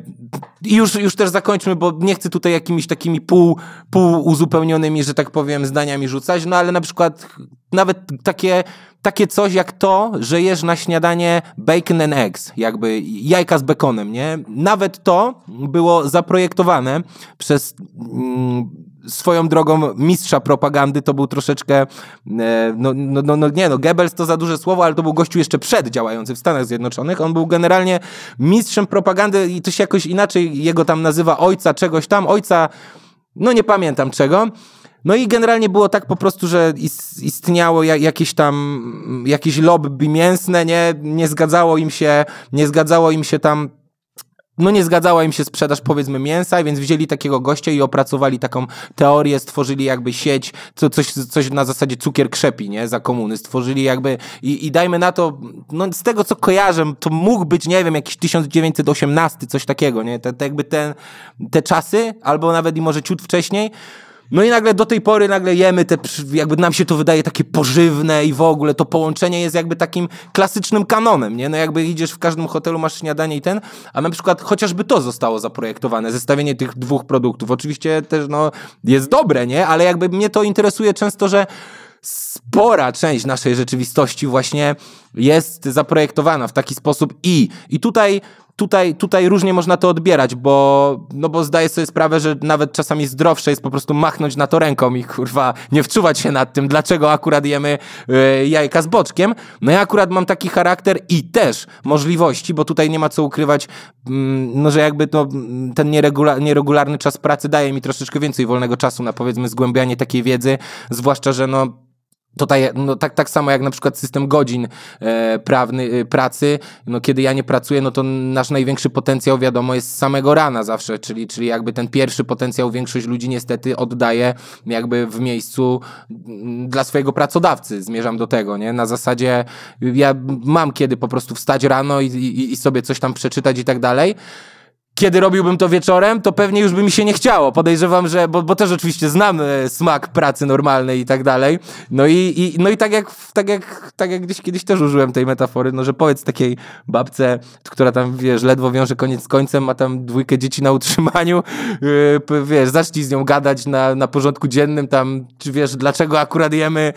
już, już też zakończmy, bo nie chcę tutaj jakimiś takimi pół, pół uzupełnionymi, że tak powiem, zdaniami rzucać, no ale na przykład nawet takie, takie coś jak to, że jesz na śniadanie bacon and eggs, jakby jajka z bekonem, nie? Nawet to było zaprojektowane przez... Mm, swoją drogą mistrza propagandy to był troszeczkę, e, no, no, no, no, nie no, Goebbels to za duże słowo, ale to był gościu jeszcze przed działający w Stanach Zjednoczonych. On był generalnie mistrzem propagandy i to się jakoś inaczej jego tam nazywa ojca czegoś tam, ojca, no nie pamiętam czego. No i generalnie było tak po prostu, że istniało jakieś tam, jakieś lobby mięsne, nie, nie zgadzało im się, nie zgadzało im się tam no nie zgadzała im się sprzedaż powiedzmy mięsa, więc wzięli takiego gościa i opracowali taką teorię, stworzyli jakby sieć, co, coś, coś na zasadzie cukier krzepi, nie, za komuny, stworzyli jakby i, i dajmy na to, no z tego co kojarzę, to mógł być, nie wiem, jakiś 1918, coś takiego, nie, te, te jakby te czasy, albo nawet i może ciut wcześniej, no i nagle do tej pory nagle jemy te, jakby nam się to wydaje takie pożywne i w ogóle to połączenie jest jakby takim klasycznym kanonem, nie? No jakby idziesz w każdym hotelu, masz śniadanie i ten, a na przykład chociażby to zostało zaprojektowane, zestawienie tych dwóch produktów. Oczywiście też no jest dobre, nie? Ale jakby mnie to interesuje często, że spora część naszej rzeczywistości właśnie jest zaprojektowana w taki sposób i i tutaj tutaj, tutaj różnie można to odbierać, bo, no bo zdaję sobie sprawę, że nawet czasami zdrowsze jest po prostu machnąć na to ręką i kurwa nie wczuwać się nad tym, dlaczego akurat jemy yy, jajka z boczkiem. No ja akurat mam taki charakter i też możliwości, bo tutaj nie ma co ukrywać, mm, no że jakby to, mm, ten nieregula nieregularny czas pracy daje mi troszeczkę więcej wolnego czasu na powiedzmy zgłębianie takiej wiedzy, zwłaszcza, że no Tutaj, no, tak, tak samo jak na przykład system godzin e, prawny, e, pracy, no, kiedy ja nie pracuję, no to nasz największy potencjał wiadomo jest z samego rana zawsze, czyli, czyli jakby ten pierwszy potencjał większość ludzi niestety oddaje jakby w miejscu mm, dla swojego pracodawcy, zmierzam do tego, nie? Na zasadzie ja mam kiedy po prostu wstać rano i, i, i sobie coś tam przeczytać i tak dalej, kiedy robiłbym to wieczorem, to pewnie już by mi się nie chciało. Podejrzewam, że, bo, bo też oczywiście znam e, smak pracy normalnej i tak dalej. No i, i, no i tak, jak, tak, jak, tak jak gdzieś kiedyś też użyłem tej metafory, no że powiedz takiej babce, która tam, wiesz, ledwo wiąże koniec z końcem, ma tam dwójkę dzieci na utrzymaniu, yy, wiesz, zacznij z nią gadać na, na porządku dziennym tam, czy wiesz, dlaczego akurat jemy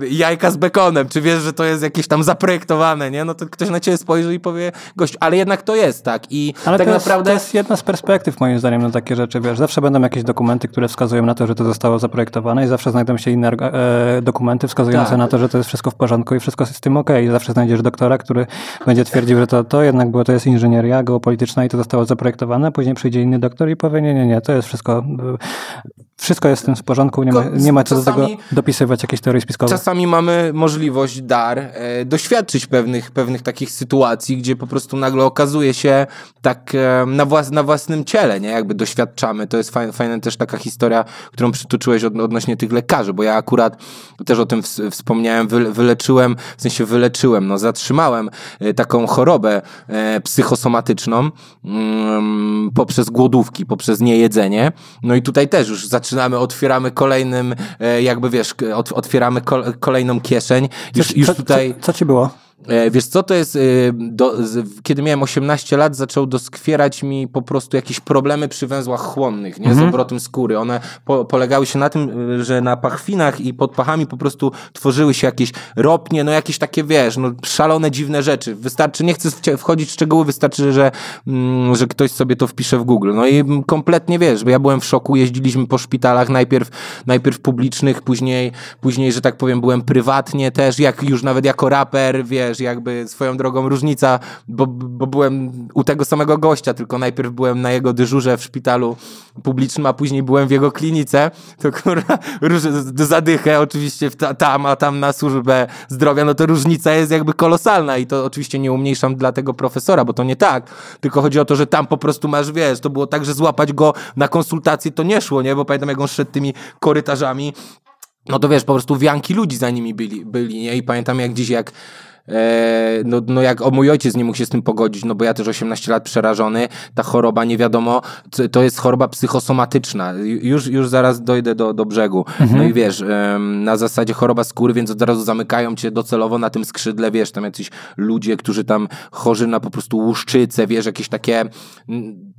yy, jajka z bekonem, czy wiesz, że to jest jakieś tam zaprojektowane, nie? No to ktoś na ciebie spojrzy i powie, gość, ale jednak to jest, tak? I ale tak naprawdę naprawdę... To jest jedna z perspektyw moim zdaniem na takie rzeczy, wiesz, zawsze będą jakieś dokumenty, które wskazują na to, że to zostało zaprojektowane i zawsze znajdą się inne e, dokumenty wskazujące tak. na to, że to jest wszystko w porządku i wszystko jest z tym ok. I zawsze znajdziesz doktora, który będzie twierdził, że to, to jednak było, to jest inżynieria geopolityczna i to zostało zaprojektowane, później przyjdzie inny doktor i powie, nie, nie, nie, to jest wszystko wszystko jest w tym w porządku, nie ma, nie ma co czasami, do tego dopisywać jakiejś teorii spiskowej. Czasami mamy możliwość, dar, e, doświadczyć pewnych, pewnych takich sytuacji, gdzie po prostu nagle okazuje się tak e, na, włas, na własnym ciele, nie? Jakby doświadczamy. To jest fajna, fajna też taka historia, którą przytoczyłeś od, odnośnie tych lekarzy, bo ja akurat też o tym w, wspomniałem, wy, wyleczyłem, w sensie wyleczyłem, no zatrzymałem e, taką chorobę e, psychosomatyczną mm, poprzez głodówki, poprzez niejedzenie. No i tutaj też już zatrzymałem zaczynamy, otwieramy kolejnym, e, jakby wiesz, otwieramy kolejną kieszeń. Już, co, już tutaj... Co, co, co ci było? E, wiesz co, to jest, e, do, kiedy miałem 18 lat, zaczął doskwierać mi po prostu jakieś problemy przy węzłach chłonnych, nie, z mhm. obrotem skóry. One po, polegały się na tym, e, że na pachwinach i pod pachami po prostu tworzyły się jakieś ropnie, no jakieś takie, wiesz, no szalone, dziwne rzeczy. Wystarczy, nie chcę wchodzić w szczegóły, wystarczy, że, mm, że ktoś sobie to wpisze w Google. No i kompletnie, wiesz, bo ja byłem w szoku, jeździliśmy po szpitalach, najpierw, najpierw publicznych, później, później, że tak powiem, byłem prywatnie też, jak już nawet jako raper, wiesz, wiesz, jakby swoją drogą różnica, bo, bo byłem u tego samego gościa, tylko najpierw byłem na jego dyżurze w szpitalu publicznym, a później byłem w jego klinice, to kurwa, zadychę oczywiście ta, tam, a tam na służbę zdrowia, no to różnica jest jakby kolosalna i to oczywiście nie umniejszam dla tego profesora, bo to nie tak, tylko chodzi o to, że tam po prostu masz, wiesz, to było tak, że złapać go na konsultację to nie szło, nie, bo pamiętam jak on szedł tymi korytarzami, no to wiesz, po prostu wianki ludzi za nimi byli, byli nie? I pamiętam jak dziś, jak E, no, no jak o mój ojciec nie mógł się z tym pogodzić, no bo ja też 18 lat przerażony, ta choroba nie wiadomo, to jest choroba psychosomatyczna. Już, już zaraz dojdę do, do brzegu. Mhm. No i wiesz, na zasadzie choroba skóry, więc od razu zamykają cię docelowo na tym skrzydle, wiesz, tam jacyś ludzie, którzy tam chorzy na po prostu łuszczycę, wiesz, jakieś takie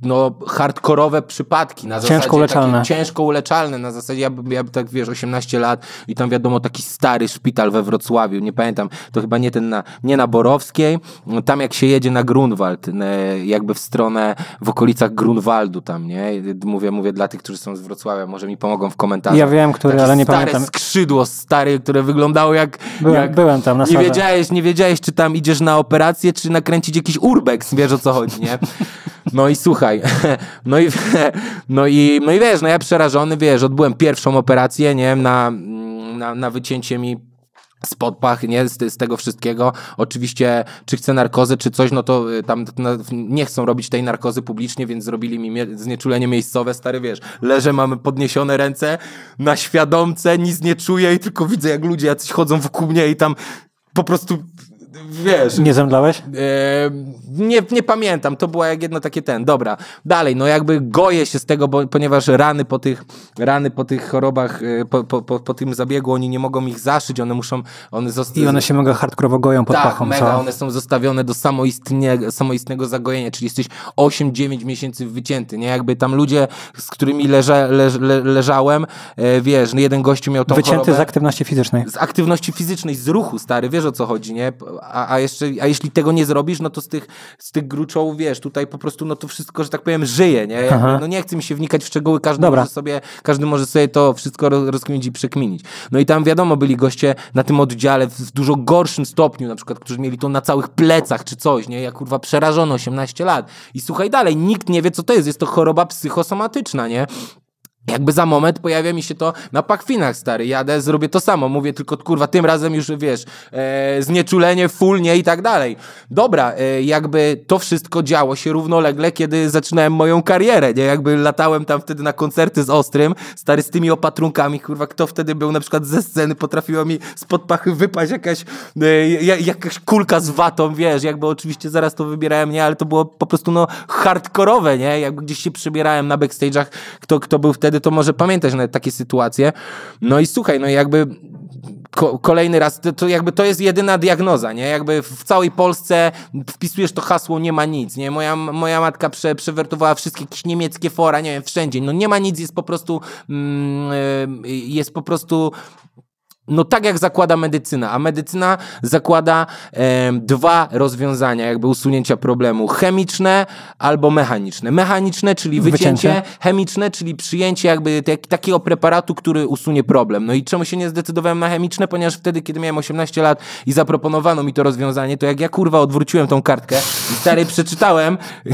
no, hardkorowe przypadki na ciężko uleczalne. ciężko uleczalne na zasadzie, ja bym, ja bym tak wiesz, 18 lat i tam wiadomo taki stary szpital we Wrocławiu, nie pamiętam, to chyba nie ten na, nie na Borowskiej, no, tam jak się jedzie na Grunwald, e, jakby w stronę, w okolicach Grunwaldu tam, nie? Mówię, mówię dla tych, którzy są z Wrocławia, może mi pomogą w komentarzach. Ja wiem, który, ale nie stare pamiętam. skrzydło stare, które wyglądało jak... Byłem, jak, byłem tam na nie wiedziałeś, nie wiedziałeś, czy tam idziesz na operację, czy nakręcić jakiś urbex, wiesz o co chodzi, nie? No i słuchaj, słuchaj, no i, no i, no i wiesz, no ja przerażony, wiesz, odbyłem pierwszą operację, nie wiem, na, na, na wycięcie mi z podpach, nie, z, z, tego wszystkiego. Oczywiście, czy chcę narkozy, czy coś, no to y, tam nie chcą robić tej narkozy publicznie, więc zrobili mi mie znieczulenie miejscowe, stary, wiesz, leżę, mamy podniesione ręce, na świadomce, nic nie czuję i tylko widzę, jak ludzie jacyś chodzą wokół mnie i tam po prostu wiesz... Nie zemdlałeś? E, nie, nie pamiętam, to było jak jedno takie ten, dobra. Dalej, no jakby goję się z tego, bo, ponieważ rany po tych, rany po tych chorobach, e, po, po, po, po tym zabiegu, oni nie mogą ich zaszyć, one muszą... One zostają I one się mega hardkorowo goją pod tak, pachą, mega, co? one są zostawione do samoistnie, samoistnego zagojenia, czyli jesteś 8-9 miesięcy wycięty, nie? Jakby tam ludzie, z którymi leża, leż, le, leżałem, e, wiesz, no jeden gościu miał tą Wycięty chorobę, z aktywności fizycznej. Z aktywności fizycznej, z ruchu, stary, wiesz o co chodzi, nie? a, a, jeszcze, a jeśli tego nie zrobisz, no to z tych, z tych gruczołów, wiesz, tutaj po prostu no to wszystko, że tak powiem, żyje, nie? Ja, No nie chcę mi się wnikać w szczegóły, każdy Dobra. może sobie, każdy może sobie to wszystko rozkminić i przekminić. No i tam wiadomo, byli goście na tym oddziale w dużo gorszym stopniu, na przykład, którzy mieli to na całych plecach czy coś, nie? Ja kurwa przerażono 18 lat. I słuchaj dalej, nikt nie wie, co to jest. Jest to choroba psychosomatyczna, nie? Jakby za moment pojawia mi się to na pachwinach, stary. Jadę, zrobię to samo. Mówię tylko, kurwa, tym razem już, wiesz, e, znieczulenie, fulnie i tak dalej. Dobra, e, jakby to wszystko działo się równolegle, kiedy zaczynałem moją karierę, nie? Jakby latałem tam wtedy na koncerty z Ostrym, stary, z tymi opatrunkami, kurwa, kto wtedy był na przykład ze sceny, potrafiła mi spod pachy wypaść jakaś, e, jakaś kulka z watą, wiesz, jakby oczywiście zaraz to wybierałem, nie? Ale to było po prostu, no, hardkorowe, nie? Jakby gdzieś się przybierałem na backstage'ach, kto, kto był wtedy wtedy to może pamiętać nawet takie sytuacje. No i słuchaj, no jakby Ko kolejny raz, to, to, jakby to jest jedyna diagnoza, nie? Jakby w całej Polsce wpisujesz to hasło, nie ma nic, nie? Moja, moja matka prze, przewertowała wszystkie jakieś niemieckie fora, nie wiem, wszędzie. No nie ma nic, jest po prostu, mm, y, jest po prostu no tak jak zakłada medycyna, a medycyna zakłada e, dwa rozwiązania jakby usunięcia problemu. Chemiczne albo mechaniczne. Mechaniczne, czyli wycięcie, wycięcie. chemiczne, czyli przyjęcie jakby te, takiego preparatu, który usunie problem. No i czemu się nie zdecydowałem na chemiczne? Ponieważ wtedy, kiedy miałem 18 lat i zaproponowano mi to rozwiązanie, to jak ja kurwa odwróciłem tą kartkę i stary przeczytałem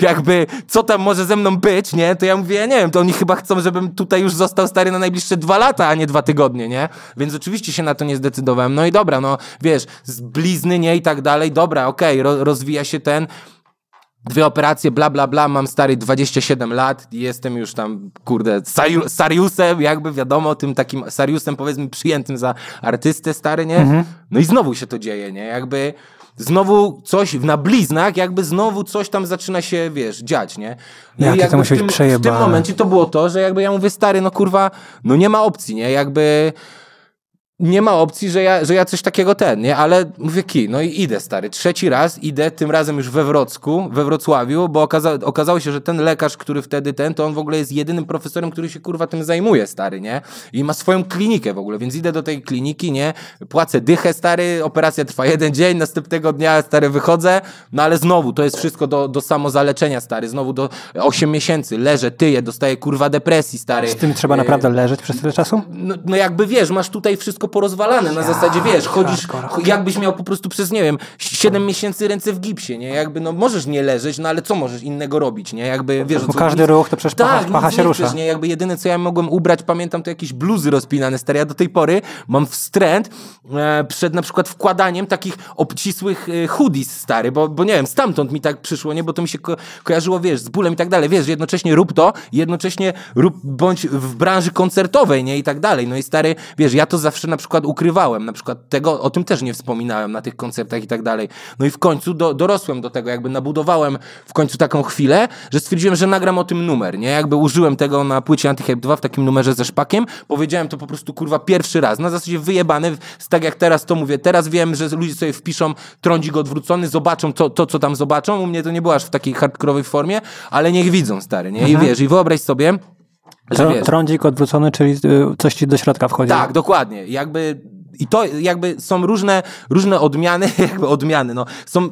jakby co tam może ze mną być, nie? To ja mówię, ja nie wiem, to oni chyba chcą, żebym tutaj już został stary na najbliższe dwa lata, a nie dwa tygodnie, nie? Więc więc oczywiście się na to nie zdecydowałem. No i dobra, no wiesz, z blizny nie i tak dalej, dobra, okej, okay, rozwija się ten dwie operacje, bla, bla, bla, mam stary 27 lat, jestem już tam, kurde, sariu, Sariusem, jakby wiadomo, tym takim Sariusem, powiedzmy, przyjętym za artystę, stary, nie? Mhm. No i znowu się to dzieje, nie? Jakby znowu coś na bliznach, jakby znowu coś tam zaczyna się, wiesz, dziać, nie? No ja, to być przejebane. W tym momencie to było to, że jakby ja mówię, stary, no kurwa, no nie ma opcji, nie? Jakby nie ma opcji, że ja, że ja coś takiego ten, nie? Ale mówię ki, no i idę stary. Trzeci raz idę, tym razem już we Wrocku, we Wrocławiu, bo okaza okazało się, że ten lekarz, który wtedy ten, to on w ogóle jest jedynym profesorem, który się kurwa tym zajmuje, stary, nie? I ma swoją klinikę w ogóle, więc idę do tej kliniki, nie? Płacę dychę, stary, operacja trwa jeden dzień, następnego dnia, stary, wychodzę, no ale znowu, to jest wszystko do, do samozaleczenia, stary, znowu do 8 miesięcy, leżę, tyję, dostaję kurwa depresji, stary. Z tym trzeba e, naprawdę leżeć przez tyle czasu? No, no jakby wiesz, masz tutaj wszystko wszystko porozwalane na zasadzie, wiesz, chodzisz, jakbyś miał po prostu przez, nie wiem, 7 miesięcy ręce w gipsie, nie? Jakby, no możesz nie leżeć, no ale co możesz innego robić, nie? Jakby, no, wiesz... Bo każdy nic... ruch to przecież pacha, tak, no pacha się rusza. Chcesz, nie? Jakby jedyne, co ja mogłem ubrać, pamiętam, to jakieś bluzy rozpinane, stary. Ja do tej pory mam wstręt e, przed na przykład wkładaniem takich obcisłych e, hoodies, stary, bo, bo nie wiem, stamtąd mi tak przyszło, nie? Bo to mi się ko kojarzyło, wiesz, z bólem i tak dalej. Wiesz, jednocześnie rób to, jednocześnie rób, bądź w branży koncertowej, nie? I tak dalej. No i stary, wiesz, ja to zawsze na na przykład ukrywałem, na przykład tego, o tym też nie wspominałem na tych koncertach i tak dalej. No i w końcu do, dorosłem do tego, jakby nabudowałem w końcu taką chwilę, że stwierdziłem, że nagram o tym numer, nie? Jakby użyłem tego na płycie Antyhype 2 w takim numerze ze szpakiem, powiedziałem to po prostu kurwa pierwszy raz, na zasadzie wyjebany, tak jak teraz to mówię, teraz wiem, że ludzie sobie wpiszą trądzik odwrócony, zobaczą to, to co tam zobaczą, u mnie to nie było aż w takiej hardkorowej formie, ale niech widzą, stary, nie? I mhm. wiesz, i wyobraź sobie, tak trądzik odwrócony, czyli y, coś ci do środka wchodzi. Tak, dokładnie. Jakby i to jakby są różne, różne odmiany, jakby odmiany, no. Są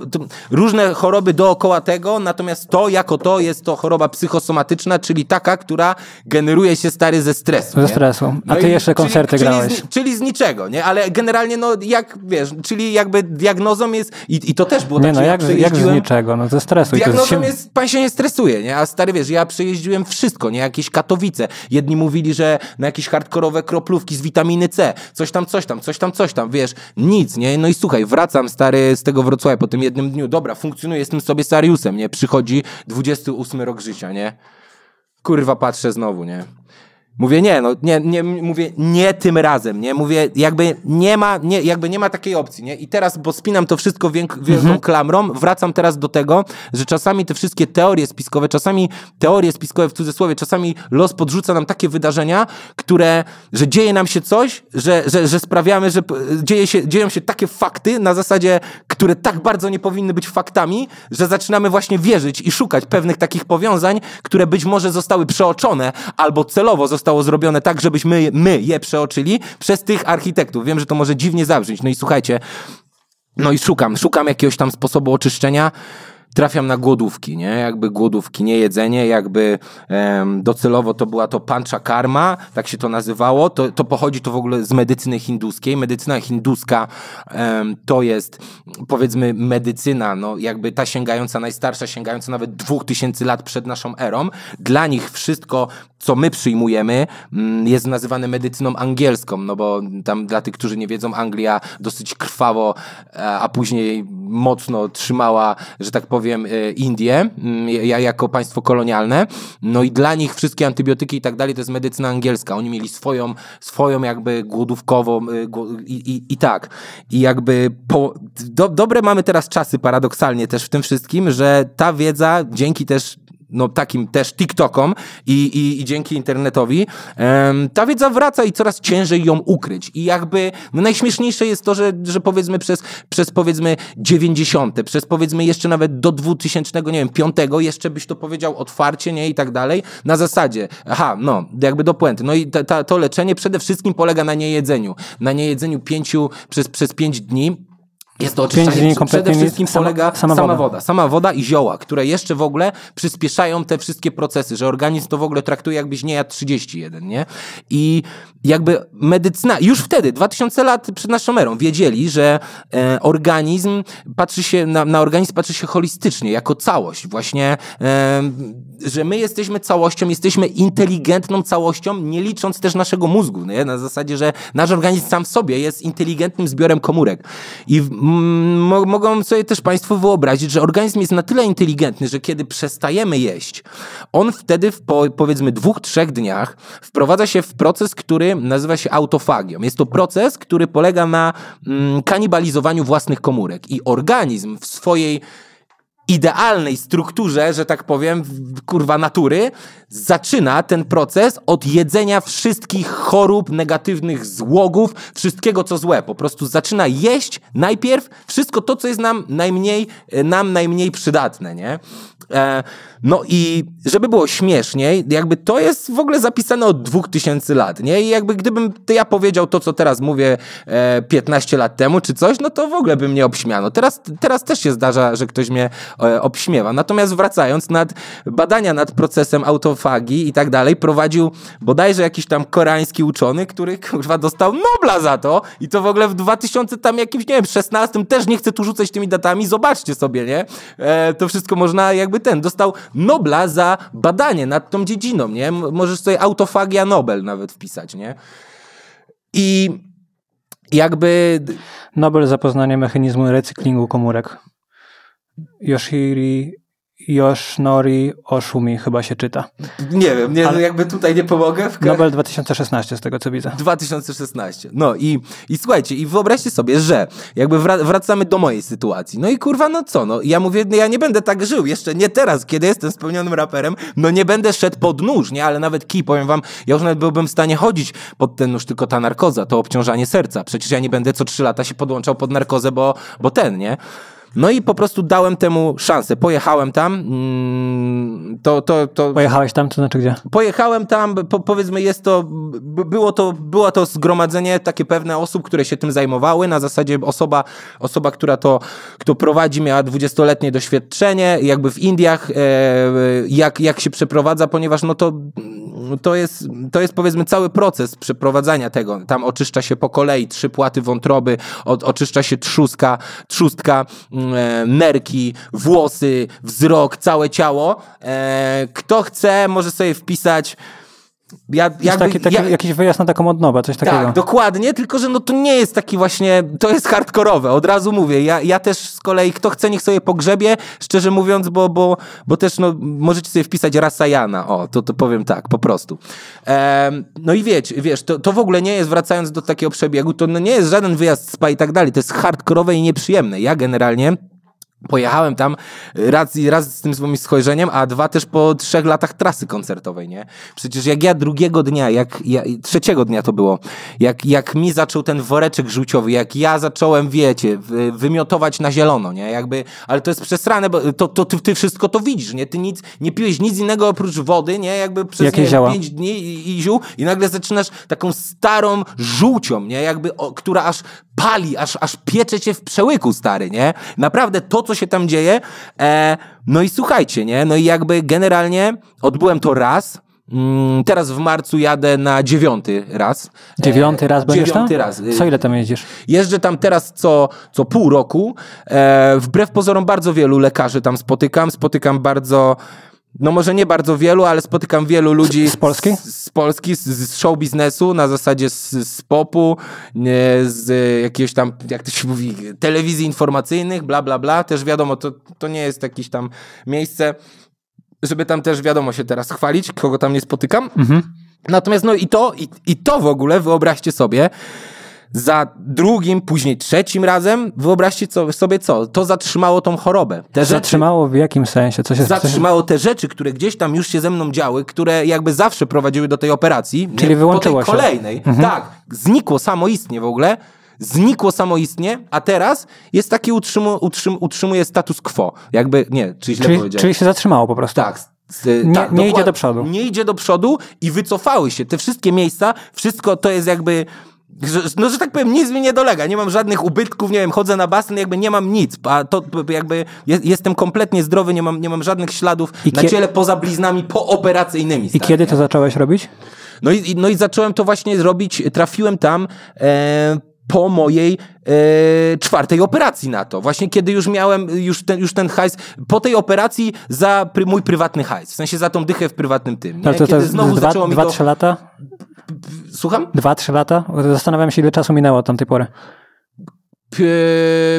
różne choroby dookoła tego, natomiast to jako to jest to choroba psychosomatyczna, czyli taka, która generuje się stary ze stresu. Ze stresu. Nie? A no ty no jeszcze i, koncerty czyli, grałeś. Czyli z, czyli z, niczego, nie? Ale generalnie, no jak wiesz, czyli jakby diagnozą jest, i, i to też było nie takie, no, jak, jak, jak z niczego, no ze stresu. Diagnozą się... jest, pan się nie stresuje, nie? A stary, wiesz, ja przejeździłem wszystko, nie? Jakieś Katowice. Jedni mówili, że na jakieś hardkorowe kroplówki z witaminy C, coś tam, coś tam, coś coś tam, coś tam, wiesz, nic, nie? No i słuchaj, wracam stary z tego Wrocławia po tym jednym dniu, dobra, funkcjonuję, jestem sobie Sariusem, nie? Przychodzi 28 rok życia, nie? Kurwa, patrzę znowu, nie? Mówię, nie, no, nie, nie, mówię, nie tym razem, nie, mówię, jakby nie ma, nie, jakby nie ma takiej opcji, nie, i teraz, bo spinam to wszystko wielką mhm. klamrą, wracam teraz do tego, że czasami te wszystkie teorie spiskowe, czasami teorie spiskowe w cudzysłowie, czasami los podrzuca nam takie wydarzenia, które, że dzieje nam się coś, że, że, że sprawiamy, że dzieje się, dzieją się takie fakty na zasadzie, które tak bardzo nie powinny być faktami, że zaczynamy właśnie wierzyć i szukać pewnych takich powiązań, które być może zostały przeoczone albo celowo zostały zostało zrobione tak, żebyśmy my je przeoczyli przez tych architektów. Wiem, że to może dziwnie zabrzmieć. No i słuchajcie, no i szukam, szukam jakiegoś tam sposobu oczyszczenia trafiam na głodówki, nie? Jakby głodówki, nie jedzenie, jakby em, docelowo to była to pancha karma, tak się to nazywało. To, to pochodzi to w ogóle z medycyny hinduskiej. Medycyna hinduska em, to jest powiedzmy medycyna, no jakby ta sięgająca, najstarsza sięgająca nawet 2000 lat przed naszą erą. Dla nich wszystko, co my przyjmujemy, m, mm, jest nazywane medycyną angielską, no bo tam dla tych, którzy nie wiedzą, Anglia dosyć krwawo, e, a później mocno trzymała, że tak powiem, powiem, e, Indie jako państwo kolonialne. No i dla nich wszystkie antybiotyki i tak dalej to jest medycyna angielska. Oni mieli swoją, swoją jakby głodówkową e, i, i, i tak. I jakby po, do, dobre mamy teraz czasy paradoksalnie też w tym wszystkim, że ta wiedza dzięki też no, takim też TikTokom i, i, i dzięki internetowi, ta wiedza wraca i coraz ciężej ją ukryć. I jakby no, najśmieszniejsze jest to, że, że powiedzmy przez, przez powiedzmy 90., przez powiedzmy jeszcze nawet do 2000, nie wiem, 5, jeszcze byś to powiedział otwarcie, nie i tak dalej, na zasadzie, aha, no, jakby do puenty. No i ta, ta, to leczenie przede wszystkim polega na niejedzeniu. Na niejedzeniu pięciu, przez, przez pięć dni jest to oczywiście Przede wszystkim polega sama, sama, sama woda. woda. Sama woda i zioła, które jeszcze w ogóle przyspieszają te wszystkie procesy, że organizm to w ogóle traktuje jakbyś nie jadł 31, nie? I jakby medycyna, już wtedy, 2000 lat przed naszą erą, wiedzieli, że e, organizm patrzy się, na, na, organizm patrzy się holistycznie, jako całość właśnie, e, że my jesteśmy całością, jesteśmy inteligentną całością, nie licząc też naszego mózgu, nie? Na zasadzie, że nasz organizm sam w sobie jest inteligentnym zbiorem komórek. I mogą sobie też Państwo wyobrazić, że organizm jest na tyle inteligentny, że kiedy przestajemy jeść, on wtedy w po, powiedzmy dwóch, trzech dniach wprowadza się w proces, który nazywa się autofagią. Jest to proces, który polega na mm, kanibalizowaniu własnych komórek i organizm w swojej idealnej strukturze, że tak powiem, kurwa natury, zaczyna ten proces od jedzenia wszystkich chorób, negatywnych złogów, wszystkiego co złe. Po prostu zaczyna jeść najpierw wszystko to, co jest nam najmniej, e, nam najmniej przydatne, nie? E, no i żeby było śmieszniej, jakby to jest w ogóle zapisane od 2000 lat, nie? I jakby gdybym ja powiedział to, co teraz mówię 15 e, lat temu czy coś, no to w ogóle by mnie obśmiano. Teraz, teraz też się zdarza, że ktoś mnie e, obśmiewa. Natomiast wracając, nad badania nad procesem autofagi i tak dalej prowadził bodajże jakiś tam koreański uczony, który kurwa dostał Nobla za to i to w ogóle w 2000 tam jakimś, nie wiem, 16 też nie chcę tu rzucać tymi datami, zobaczcie sobie, nie? to wszystko można jakby ten dostał Nobla za badanie nad tą dziedziną, nie? Możesz sobie autofagia Nobel nawet wpisać, nie? I jakby... Nobel za poznanie mechanizmu recyklingu komórek. Yoshiri Yoshinori Oshumi chyba się czyta. Nie wiem, nie, Ale jakby tutaj nie pomogę. W... Nobel 2016 z tego co widzę. 2016. No i, i słuchajcie, i wyobraźcie sobie, że jakby wracamy do mojej sytuacji. No i kurwa, no co, no ja mówię, ja nie będę tak żył, jeszcze nie teraz, kiedy jestem spełnionym raperem, no nie będę szedł pod nóż, nie? Ale nawet kij, powiem wam, ja już nawet byłbym w stanie chodzić pod ten nóż, tylko ta narkoza, to obciążanie serca. Przecież ja nie będę co trzy lata się podłączał pod narkozę, bo, bo ten, nie? No i po prostu dałem temu szansę. Pojechałem tam. Mm, to, to, to... Pojechałeś tam, to znaczy gdzie? Pojechałem tam, po, powiedzmy jest to, było to, było to zgromadzenie takie pewne osób, które się tym zajmowały. Na zasadzie osoba, osoba która to, kto prowadzi miała 20-letnie doświadczenie, jakby w Indiach, e, jak, jak się przeprowadza, ponieważ no to to jest, to jest powiedzmy cały proces przeprowadzania tego. Tam oczyszcza się po kolei trzy płaty wątroby, od, oczyszcza się trzustka, trzustka, mm, e, nerki, włosy, wzrok, całe ciało. E, kto chce, może sobie wpisać ja, jakby, taki, taki, ja, jakiś wyjazd na taką odnowę, coś takiego. Tak, dokładnie, tylko że no to nie jest taki właśnie, to jest hardkorowe, od razu mówię. Ja, ja też z kolei, kto chce, niech sobie pogrzebie, szczerze mówiąc, bo, bo, bo też no, możecie sobie wpisać Rasajana, o, to, to powiem tak, po prostu. Ehm, no i wiecie, wiesz, to, to w ogóle nie jest, wracając do takiego przebiegu, to no nie jest żaden wyjazd spa i tak dalej, to jest hardkorowe i nieprzyjemne. Ja generalnie pojechałem tam raz, raz z tym swoim spojrzeniem, a dwa też po trzech latach trasy koncertowej, nie? Przecież jak ja drugiego dnia, jak ja, trzeciego dnia to było, jak, jak mi zaczął ten woreczek żółciowy, jak ja zacząłem, wiecie, wymiotować na zielono, nie? Jakby, ale to jest przesrane, bo to, to ty, ty wszystko to widzisz, nie? Ty nic, nie piłeś nic innego oprócz wody, nie? Jakby przez Jakie nie, pięć dni i, i ziół i nagle zaczynasz taką starą żółcią, nie? Jakby, o, która aż pali, aż, aż piecze cię w przełyku, stary, nie? Naprawdę to, co co się tam dzieje. E, no i słuchajcie, nie? No i jakby generalnie odbyłem to raz, mm, Teraz w marcu jadę na dziewiąty raz. E, dziewiąty raz będziesz dziewiąty tam? raz. Co ile tam jedziesz? Jeżdżę tam teraz co, co pół roku. E, wbrew pozorom bardzo wielu lekarzy tam spotykam. Spotykam bardzo no może nie bardzo wielu, ale spotykam wielu ludzi. Z, z Polski? Z, z Polski, z, z, show biznesu, na zasadzie z, z popu, z jakiegoś tam, jak to się mówi, telewizji informacyjnych, bla, bla, bla. Też wiadomo, to, to nie jest jakieś tam miejsce, żeby tam też wiadomo się teraz chwalić, kogo tam nie spotykam. Mhm. Natomiast no i to, i, i to w ogóle, wyobraźcie sobie, za drugim, później trzecim razem, wyobraźcie co, sobie co, to zatrzymało tą chorobę. Te zatrzymało rzeczy, w jakim sensie? Co się zatrzymało te rzeczy, które gdzieś tam już się ze mną działy, które jakby zawsze prowadziły do tej operacji. Czyli wyłączyło po tej się. kolejnej. Mhm. Tak, znikło samoistnie w ogóle znikło samoistnie, a teraz jest taki utrzymu, utrzym, utrzymuje status quo. Jakby, nie, czy źle czyli, Czyli się zatrzymało po prostu. Tak. Z, e, nie, tak, nie idzie do przodu. Nie idzie do przodu i wycofały się. Te wszystkie miejsca, wszystko to jest jakby no, że tak powiem, nic mi nie dolega, nie mam żadnych ubytków, nie wiem, chodzę na basen, jakby nie mam nic, a to jakby jest, jestem kompletnie zdrowy, nie mam, nie mam żadnych śladów I na ciele poza bliznami pooperacyjnymi. Stary, I kiedy nie? to zacząłeś robić? No i, no i zacząłem to właśnie zrobić trafiłem tam... E po mojej e, czwartej operacji na to. Właśnie kiedy już miałem już ten, już ten hajs, po tej operacji za mój prywatny hajs, w sensie za tą dychę w prywatnym tym. Nie? to, to kiedy znowu dwa, zaczęło mi dwa, to... trzy lata? Słucham? Dwa, trzy lata? Zastanawiam się, ile czasu minęło od tamtej pory.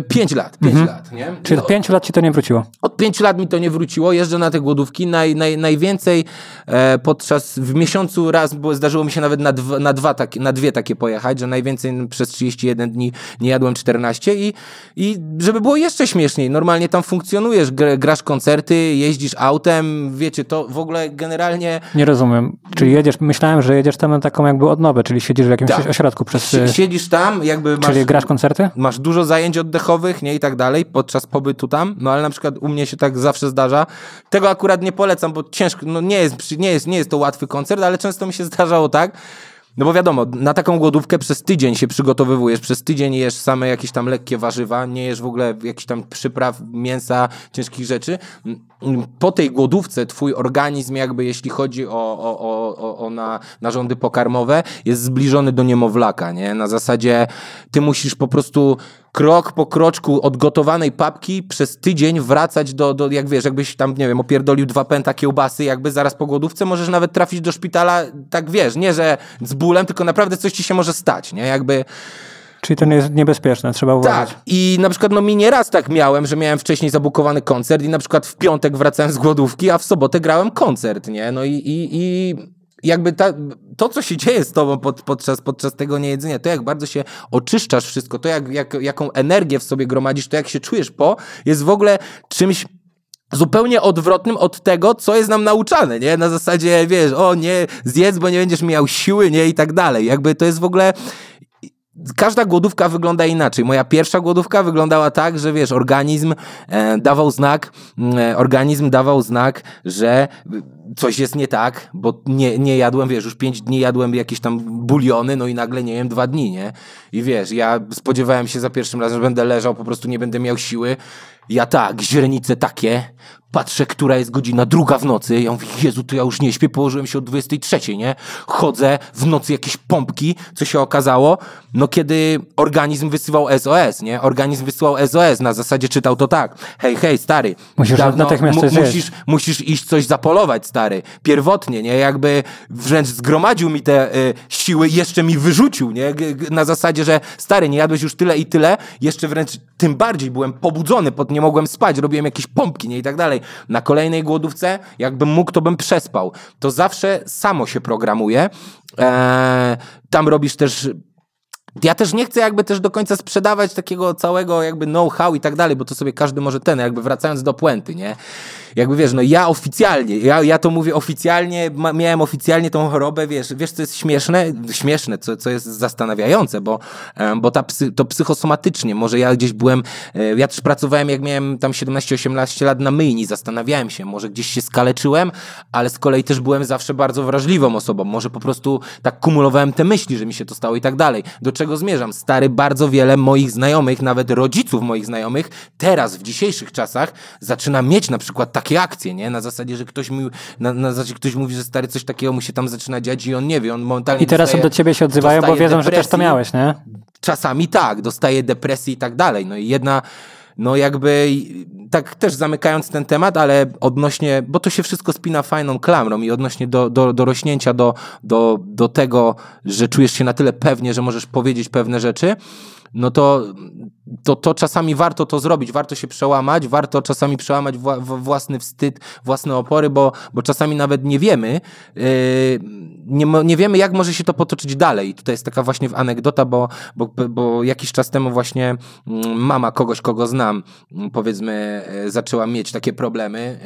5 lat, 5 mhm. lat, nie? Czyli od 5 no. lat ci to nie wróciło? Od 5 lat mi to nie wróciło, jeżdżę na te głodówki, naj, naj, najwięcej e, podczas, w miesiącu raz, bo zdarzyło mi się nawet na, dwa, na, dwa takie na dwie takie pojechać, że najwięcej przez 31 dni nie jadłem 14 i, i żeby było jeszcze śmieszniej, normalnie tam funkcjonujesz, grasz koncerty, jeździsz autem, wiecie, to w ogóle generalnie... Nie rozumiem, Czyli jedziesz, myślałem, że jedziesz tam na taką jakby odnowę, czyli siedzisz w jakimś tak. ośrodku przez... E, siedzisz tam, jakby masz... Czyli grasz koncerty? Masz dużo zajęć oddechowych, nie, i tak dalej, podczas pobytu tam, no ale na przykład u mnie się tak zawsze zdarza. Tego akurat nie polecam, bo ciężko, no nie jest, nie jest, nie jest to łatwy koncert, ale często mi się zdarzało tak, no bo wiadomo, na taką głodówkę przez tydzień się przygotowywujesz, przez tydzień jesz same jakieś tam lekkie warzywa, nie jesz w ogóle jakichś tam przypraw, mięsa, ciężkich rzeczy. Po tej głodówce twój organizm jakby, jeśli chodzi o, o, o, o na, narządy pokarmowe, jest zbliżony do niemowlaka, nie? Na zasadzie ty musisz po prostu krok po kroczku od gotowanej papki przez tydzień wracać do, do jak wiesz, jakbyś tam, nie wiem, opierdolił dwa pęta kiełbasy, jakby zaraz po głodówce możesz nawet trafić do szpitala, tak wiesz, nie, że z bólem, tylko naprawdę coś ci się może stać, nie, jakby... Czyli to nie jest niebezpieczne, trzeba uważać. Tak, i na przykład no mi nieraz tak miałem, że miałem wcześniej zabukowany koncert i na przykład w piątek wracałem z głodówki, a w sobotę grałem koncert, nie? No i, i, i jakby ta, to, co się dzieje z tobą pod, podczas, podczas tego niejedzenia, to jak bardzo się oczyszczasz wszystko, to jak, jak, jaką energię w sobie gromadzisz, to jak się czujesz po, jest w ogóle czymś zupełnie odwrotnym od tego, co jest nam nauczane, nie? Na zasadzie, wiesz, o nie, zjedz, bo nie będziesz miał siły, nie? I tak dalej. Jakby to jest w ogóle każda głodówka wygląda inaczej. Moja pierwsza głodówka wyglądała tak, że wiesz, organizm e, dawał znak, mm, e, organizm dawał znak, że coś jest nie tak, bo nie, nie jadłem, wiesz, już pięć dni jadłem jakieś tam buliony, no i nagle nie jem dwa dni, nie? I wiesz, ja spodziewałem się za pierwszym razem, że będę leżał, po prostu nie będę miał siły. Ja tak, źrenice takie, Patrzę, która jest godzina druga w nocy. Ja mówię, Jezu, to ja już nie śpię, położyłem się o 23, nie? Chodzę w nocy jakieś pompki, co się okazało, no kiedy organizm wysyłał SOS, nie? Organizm wysyłał SOS, na zasadzie czytał to tak. Hej, hej, stary. Musisz dawno, natychmiast mu, musisz, musisz iść coś zapolować, stary. Pierwotnie, nie? Jakby wręcz zgromadził mi te y, siły, jeszcze mi wyrzucił, nie? Na zasadzie, że stary, nie jadłeś już tyle i tyle, jeszcze wręcz tym bardziej byłem pobudzony, pod, nie mogłem spać, robiłem jakieś pompki, nie? I tak dalej na kolejnej głodówce, jakbym mógł, to bym przespał. To zawsze samo się programuje. E, tam robisz też ja też nie chcę jakby też do końca sprzedawać takiego całego jakby know-how i tak dalej, bo to sobie każdy może ten, jakby wracając do puenty, nie? jakby wiesz, no ja oficjalnie, ja, ja to mówię oficjalnie, ma, miałem oficjalnie tą chorobę, wiesz, wiesz co jest śmieszne? Śmieszne, co, co jest zastanawiające, bo, bo ta psy, to psychosomatycznie, może ja gdzieś byłem, e, ja też pracowałem jak miałem tam 17-18 lat na myjni, zastanawiałem się, może gdzieś się skaleczyłem, ale z kolei też byłem zawsze bardzo wrażliwą osobą, może po prostu tak kumulowałem te myśli, że mi się to stało i tak dalej. Do czego zmierzam? Stary, bardzo wiele moich znajomych, nawet rodziców moich znajomych, teraz w dzisiejszych czasach zaczyna mieć na przykład tak takie akcje, nie? Na zasadzie, że ktoś mi, na, na zasadzie ktoś mówi, że stary coś takiego mu się tam zaczyna dziać i on nie wie, on momentalnie I teraz dostaje, do ciebie się odzywają, bo wiedzą, depresji. że też to miałeś, nie? Czasami tak, dostaje depresji i tak dalej. No i jedna no jakby tak też zamykając ten temat, ale odnośnie, bo to się wszystko spina fajną klamrą i odnośnie do, do, do rośnięcia, do, do, do tego, że czujesz się na tyle pewnie, że możesz powiedzieć pewne rzeczy, no to to, to czasami warto to zrobić, warto się przełamać, warto czasami przełamać wła, własny wstyd, własne opory, bo, bo czasami nawet nie wiemy, yy, nie, nie wiemy, jak może się to potoczyć dalej. Tutaj jest taka właśnie anegdota, bo, bo, bo jakiś czas temu właśnie mm, mama kogoś, kogo znam, mm, powiedzmy, e, zaczęła mieć takie problemy.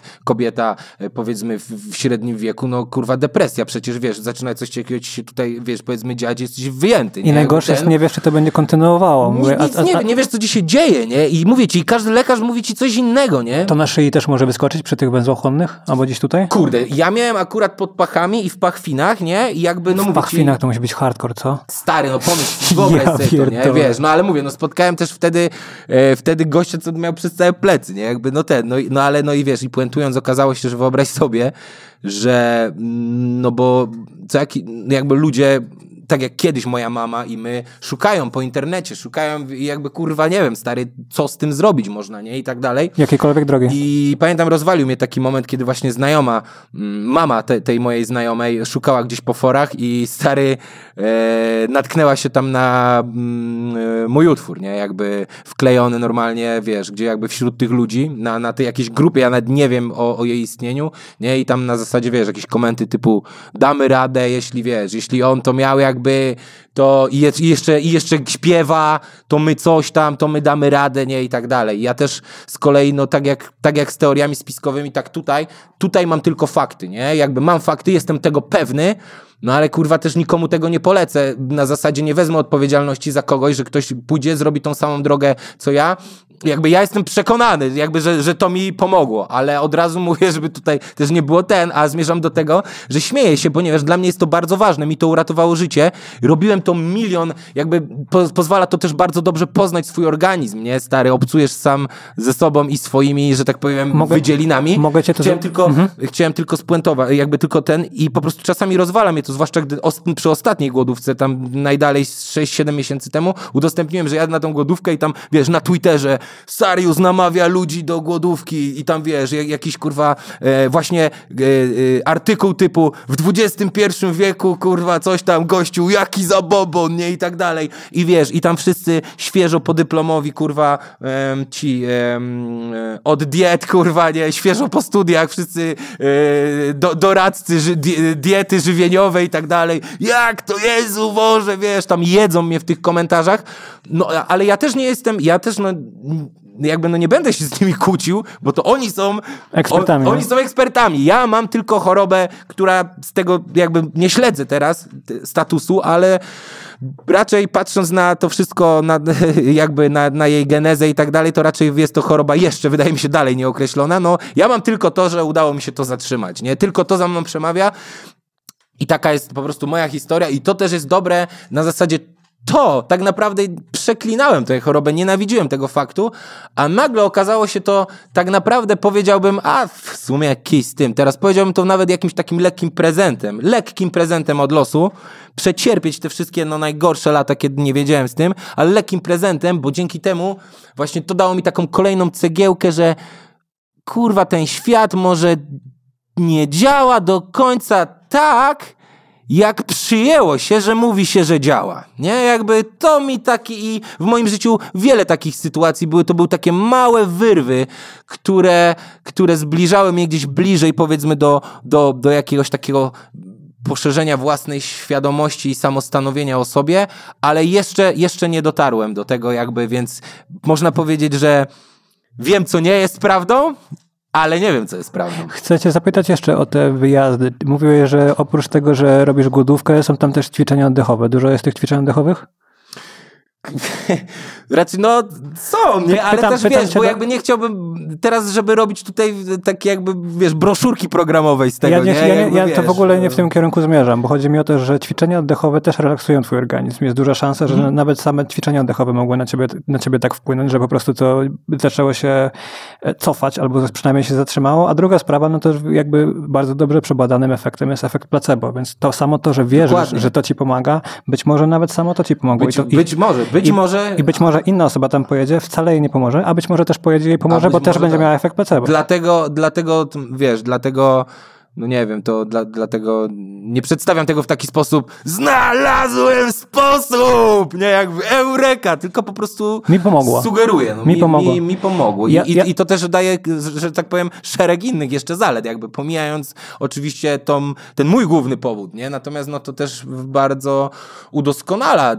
Yy, kobieta, e, powiedzmy, w, w, średnim wieku, no kurwa, depresja, przecież wiesz, zaczyna coś się tutaj, wiesz, powiedzmy, dziać, jesteś wyjęty. Nie? I najgorsze Ten... jest, nie wiesz, czy to będzie kontynuowało. Mówię, a, a nie, nie wiesz, co ci się dzieje, nie? I mówię ci, każdy lekarz mówi ci coś innego, nie? To na szyi też może wyskoczyć przy tych benzochłonnych? Albo gdzieś tutaj? Kurde, ja miałem akurat pod pachami i w pachwinach, nie? I jakby, no w pachwinach ci... to musi być hardcore, co? Stary, no pomyśl, wyobraź ja sobie to, nie? Wiesz, no ale mówię, no spotkałem też wtedy, e, wtedy gościa, co miał przez całe plecy, nie? Jakby, no ten, no, no ale, no i wiesz, i puentując, okazało się, że wyobraź sobie, że mm, no bo co jak, jakby ludzie tak jak kiedyś moja mama i my szukają po internecie, szukają jakby kurwa, nie wiem, stary, co z tym zrobić można, nie? I tak dalej. Jakiekolwiek drogi. I pamiętam, rozwalił mnie taki moment, kiedy właśnie znajoma, mm, mama te, tej mojej znajomej szukała gdzieś po forach i stary e, natknęła się tam na mm, e, mój utwór, nie? Jakby wklejony normalnie, wiesz, gdzie jakby wśród tych ludzi, na, na tej jakiejś grupie, ja nawet nie wiem o, o jej istnieniu, nie? I tam na zasadzie, wiesz, jakieś komenty typu damy radę, jeśli wiesz, jeśli on to miał, jak jakby to i, jeszcze, i jeszcze śpiewa, to my coś tam, to my damy radę, nie, i tak dalej. Ja też z kolei, no tak jak, tak jak z teoriami spiskowymi, tak tutaj, tutaj mam tylko fakty, nie, jakby mam fakty, jestem tego pewny, no ale kurwa też nikomu tego nie polecę. Na zasadzie nie wezmę odpowiedzialności za kogoś, że ktoś pójdzie, zrobi tą samą drogę co ja jakby ja jestem przekonany, jakby, że, że to mi pomogło, ale od razu mówię, żeby tutaj też nie było ten, a zmierzam do tego, że śmieję się, ponieważ dla mnie jest to bardzo ważne, mi to uratowało życie, robiłem to milion, jakby po, pozwala to też bardzo dobrze poznać swój organizm, nie, stary, obcujesz sam ze sobą i swoimi, że tak powiem, mogę, wydzielinami. Mogę cię to... Chciałem tylko, mhm. chciałem tylko spuentować, jakby tylko ten i po prostu czasami rozwala mnie to, zwłaszcza gdy przy ostatniej głodówce, tam najdalej 6-7 miesięcy temu, udostępniłem, że jadę na tą głodówkę i tam, wiesz, na Twitterze Sarius namawia ludzi do głodówki i tam wiesz, jakiś kurwa e, właśnie e, e, artykuł typu w XXI wieku kurwa coś tam gościu, jaki zabobon, nie? I tak dalej. I wiesz, i tam wszyscy świeżo po dyplomowi kurwa ci e, od diet kurwa, nie? Świeżo po studiach wszyscy e, do, doradcy ży, diety żywieniowej i tak dalej. Jak to Jezu Boże, wiesz, tam jedzą mnie w tych komentarzach. No ale ja też nie jestem, ja też no, jakby no nie będę się z nimi kłócił, bo to oni są ekspertami. O, oni są ekspertami. Ja mam tylko chorobę, która z tego jakby nie śledzę teraz statusu, ale raczej patrząc na to wszystko, na, jakby na, na, jej genezę i tak dalej, to raczej jest to choroba jeszcze, wydaje mi się, dalej nieokreślona. No, ja mam tylko to, że udało mi się to zatrzymać, nie? Tylko to za mną przemawia. I taka jest po prostu moja historia, i to też jest dobre na zasadzie to tak naprawdę przeklinałem tę chorobę, nienawidziłem tego faktu, a nagle okazało się to tak naprawdę powiedziałbym, a w sumie jakiś z tym. Teraz powiedziałbym to nawet jakimś takim lekkim prezentem, lekkim prezentem od losu, przecierpieć te wszystkie no, najgorsze lata, kiedy nie wiedziałem z tym, ale lekkim prezentem, bo dzięki temu właśnie to dało mi taką kolejną cegiełkę, że kurwa ten świat może nie działa do końca tak, jak przyjęło się, że mówi się, że działa. Nie? Jakby to mi taki i w moim życiu wiele takich sytuacji były. To były takie małe wyrwy, które, które zbliżały mnie gdzieś bliżej, powiedzmy, do, do, do jakiegoś takiego poszerzenia własnej świadomości i samostanowienia o sobie, ale jeszcze, jeszcze nie dotarłem do tego, jakby, więc można powiedzieć, że wiem, co nie jest prawdą, ale nie wiem, co jest prawdą. Chcę cię zapytać jeszcze o te wyjazdy. Mówiłeś, że oprócz tego, że robisz głodówkę, są tam też ćwiczenia oddechowe. Dużo jest tych ćwiczeń oddechowych? Raczej, no są, nie? Ale pytam, też pytam wiesz, bo do... jakby nie chciałbym teraz, żeby robić tutaj takie jakby, wiesz, broszurki programowej z tego, ja nie? nie? Ja, nie ja wiesz, to w ogóle no. nie w tym kierunku zmierzam, bo chodzi mi o to, że ćwiczenia oddechowe też relaksują twój organizm. Jest duża szansa, że hmm. nawet same ćwiczenia oddechowe mogły na ciebie, na ciebie tak wpłynąć, że po prostu to zaczęło się e, cofać albo przynajmniej się zatrzymało. A druga sprawa, no też jakby bardzo dobrze przebadanym efektem jest efekt placebo, więc to samo to, że wiesz że to ci pomaga, być może nawet samo to ci pomogło. Być, to, być i, może, być i, może. I być może że inna osoba tam pojedzie, wcale jej nie pomoże, a być może też pojedzie i pomoże, bo też będzie tak. miała efekt placebo. Dlatego, dlatego, wiesz, dlatego no nie wiem, to dla, dlatego nie przedstawiam tego w taki sposób znalazłem sposób, nie jakby eureka, tylko po prostu mi pomogło. sugeruję. No, mi, mi, pomogło. Mi, mi pomogło. I, ja, ja... I, to też daje, że tak powiem, szereg innych jeszcze zalet, jakby pomijając oczywiście tą, ten mój główny powód, nie? Natomiast no to też bardzo udoskonala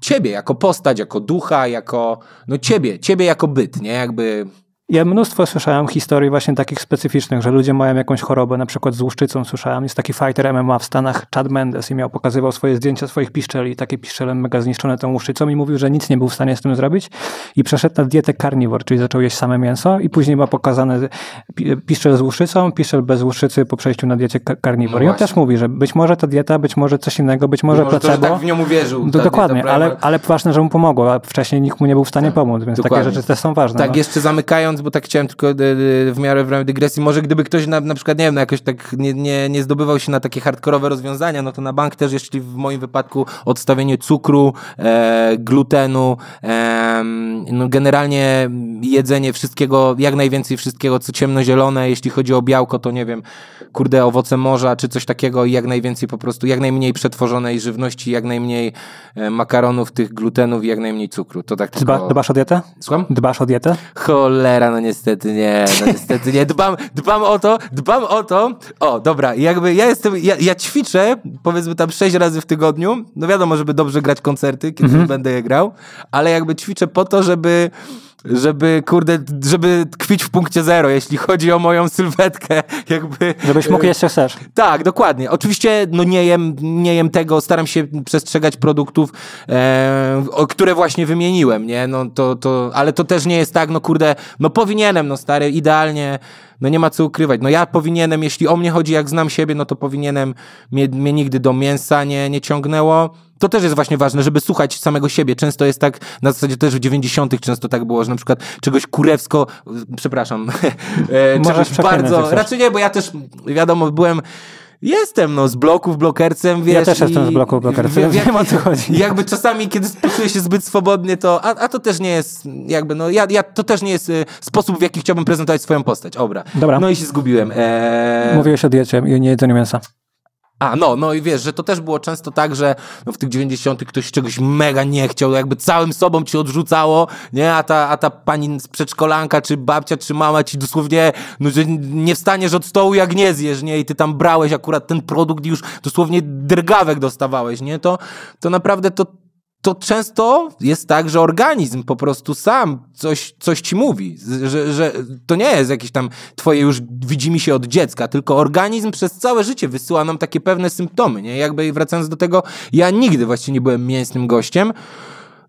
ciebie jako postać, jako ducha, jako no ciebie, ciebie jako byt, nie? Jakby ja mnóstwo słyszałem historii właśnie takich specyficznych, że ludzie mają jakąś chorobę, na przykład z łuszczycą słyszałem, jest taki fighter MMA w Stanach, Chad Mendes i miał, pokazywał swoje zdjęcia swoich piszczeli, takie piszczele mega zniszczone tą łuszczycą i mówił, że nic nie był w stanie z tym zrobić i przeszedł na dietę carnivore, czyli zaczął jeść same mięso i później ma pokazane piszczel z łuszczycą, piszczel bez łuszczycy po przejściu na diecie carnivore. No I on też mówi, że być może ta dieta, być może coś innego, być może, może placebo. tak w nią uwierzył. Do, dokładnie, ale, ale ważne, że mu pomogło, a wcześniej nikt mu nie był w stanie pomóc, więc dokładnie. takie rzeczy też są ważne. Tak, no. jeszcze zamykając kończąc, bo tak chciałem tylko e, e, w miarę w ramach dygresji, może gdyby ktoś na, na przykład, nie wiem, no jakoś tak nie, nie, nie zdobywał się na takie hardkorowe rozwiązania, no to na bank też, jeśli w moim wypadku odstawienie cukru, e, glutenu, e, no generalnie jedzenie wszystkiego, jak najwięcej wszystkiego, co ciemnozielone, jeśli chodzi o białko, to nie wiem, kurde, owoce morza, czy coś takiego i jak najwięcej po prostu, jak najmniej przetworzonej żywności, jak najmniej e, makaronów, tych glutenów i jak najmniej cukru. To tak Dba, tylko... Dbasz o dietę? Słucham? Dbasz o dietę? Cholera, no niestety nie, no niestety nie. Dbam, dbam o to, dbam o to. O, dobra, jakby ja jestem, ja, ja ćwiczę powiedzmy tam sześć razy w tygodniu. No wiadomo, żeby dobrze grać koncerty, kiedy mhm. będę je grał, ale jakby ćwiczę po to, żeby żeby, kurde, żeby tkwić w punkcie zero, jeśli chodzi o moją sylwetkę, jakby... Żebyś mógł e, jeszcze chcesz. Tak, dokładnie. Oczywiście, no nie jem, nie jem tego, staram się przestrzegać produktów, e, o, które właśnie wymieniłem, nie? No to, to, ale to też nie jest tak, no kurde, no powinienem, no stary, idealnie, no nie ma co ukrywać. No ja powinienem, jeśli o mnie chodzi, jak znam siebie, no to powinienem, mnie, mnie nigdy do mięsa nie, nie ciągnęło, to też jest właśnie ważne, żeby słuchać samego siebie. Często jest tak, na zasadzie też w 90. często tak było, że na przykład czegoś kurewsko, przepraszam, e, czegoś bardzo, raczej nie, bo ja też, wiadomo, byłem Jestem, no, z bloków blokercem, wiesz. Ja też jestem z bloków blokercem, w, w, wiem o co chodzi. Jakby czasami, kiedy spisuje się zbyt swobodnie, to, a, a to też nie jest, jakby, no, ja, ja, to też nie jest y, sposób, w jaki chciałbym prezentować swoją postać, obra. Dobra. No i się zgubiłem. E... Mówiłeś o diecie i o niejedzeniu mięsa. A, no, no i wiesz, że to też było często tak, że no, w tych 90. ktoś czegoś mega nie chciał, jakby całym sobą ci odrzucało, nie? A ta, a ta pani z przedszkolanka, czy babcia, czy mama ci dosłownie, no, że nie wstaniesz od stołu, jak nie zjesz, nie? I ty tam brałeś akurat ten produkt i już dosłownie drgawek dostawałeś, nie? To, to naprawdę to to często jest tak, że organizm po prostu sam coś, coś ci mówi, że, że to nie jest jakieś tam twoje już widzi mi się od dziecka, tylko organizm przez całe życie wysyła nam takie pewne symptomy, nie? Jakby wracając do tego, ja nigdy właściwie nie byłem mięsnym gościem,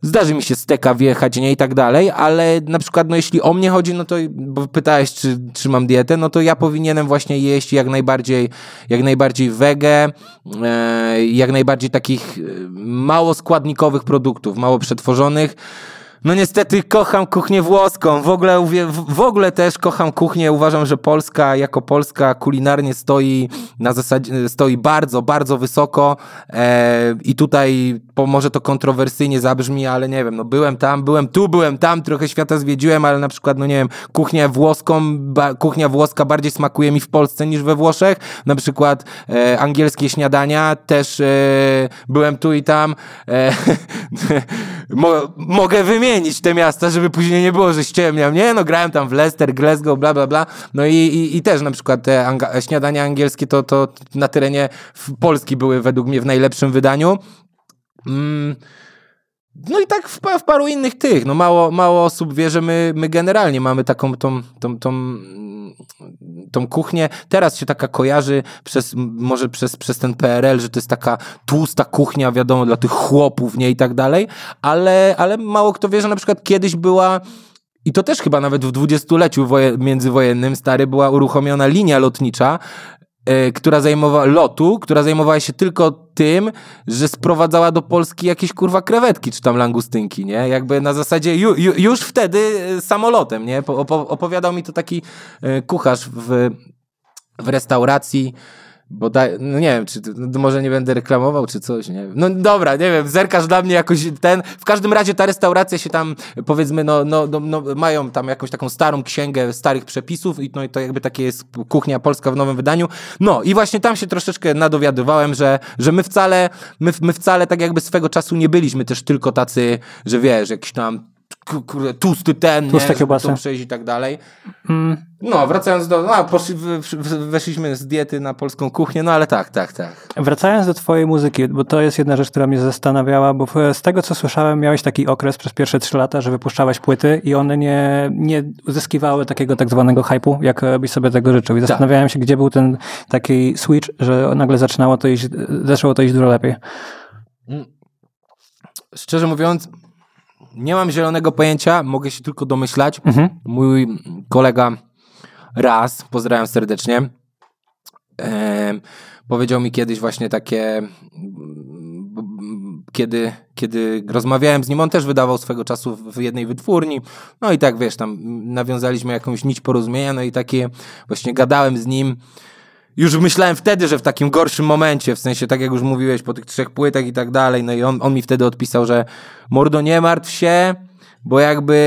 Zdarzy mi się steka wjechać, nie i tak dalej, ale na przykład, no jeśli o mnie chodzi, no to bo pytałeś, czy, czy mam dietę, no to ja powinienem właśnie jeść jak najbardziej, jak najbardziej wege, e, jak najbardziej takich e, mało składnikowych produktów, mało przetworzonych. No niestety kocham kuchnię włoską. W ogóle, w ogóle też kocham kuchnię. Uważam, że Polska jako Polska kulinarnie stoi na zasadzie, stoi bardzo, bardzo wysoko. E, I tutaj może to kontrowersyjnie zabrzmi, ale nie wiem, no byłem tam, byłem tu, byłem tam, trochę świata zwiedziłem, ale na przykład, no nie wiem, kuchnia włoską, ba, kuchnia włoska bardziej smakuje mi w Polsce niż we Włoszech. Na przykład e, angielskie śniadania też e, byłem tu i tam. E, mo mogę wymienić wymienić te miasta, żeby później nie było, że ściemniam, nie? No grałem tam w Leicester, Glasgow, bla, bla, bla. No i, i, i też na przykład te śniadania angielskie to, to na terenie Polski były według mnie w najlepszym wydaniu. Mm. No i tak w, w, paru innych tych. No mało, mało osób wie, że my, my generalnie mamy taką tą, tą, tą, tą kuchnię. Teraz się taka kojarzy przez, może przez, przez ten PRL, że to jest taka tłusta kuchnia, wiadomo, dla tych chłopów, nie i tak dalej. Ale, ale mało kto wie, że na przykład kiedyś była. I to też chyba nawet w dwudziestoleciu woje, międzywojennym, stary, była uruchomiona linia lotnicza E, która zajmowała, lotu, która zajmowała się tylko tym, że sprowadzała do Polski jakieś kurwa krewetki czy tam langustynki, nie? Jakby na zasadzie ju, ju, już wtedy e, samolotem, nie? Opowiadał mi to taki e, kucharz w, w restauracji, bo no nie wiem, czy no może nie będę reklamował, czy coś, nie wiem. No dobra, nie wiem, zerkasz dla mnie jakoś ten. W każdym razie ta restauracja się tam, powiedzmy, no, no, no, no mają tam jakąś taką starą księgę starych przepisów i, no, i to jakby takie jest kuchnia polska w nowym wydaniu. No i właśnie tam się troszeczkę nadowiadywałem, że, że my wcale, my, my wcale tak jakby swego czasu nie byliśmy też tylko tacy, że wiesz, jakiś tam kurde, tłusty ten, tłusty nie, to przejść i tak dalej. Mm. No, wracając do, no, poszli, weszliśmy z diety na polską kuchnię, no ale tak, tak, tak. Wracając do twojej muzyki, bo to jest jedna rzecz, która mnie zastanawiała, bo z tego, co słyszałem, miałeś taki okres przez pierwsze trzy lata, że wypuszczałeś płyty i one nie, nie uzyskiwały takiego tak zwanego hypu, jak e, byś sobie tego życzył. I tak. zastanawiałem tak. się, gdzie był ten taki switch, że nagle zaczynało to iść, e, zaczęło to iść dużo lepiej. Mm. Szczerze mówiąc, nie mam zielonego pojęcia, mogę się tylko domyślać. Mhm. Mój kolega raz, pozdrawiam serdecznie, e, powiedział mi kiedyś właśnie takie, kiedy, kiedy rozmawiałem z nim, on też wydawał swego czasu w jednej wytwórni, no i tak wiesz, tam nawiązaliśmy jakąś nić porozumienia, no i takie właśnie gadałem z nim, już myślałem wtedy, że w takim gorszym momencie, w sensie tak jak już mówiłeś, po tych trzech płytach i tak dalej, no i on, on mi wtedy odpisał, że mordo nie martw się, bo jakby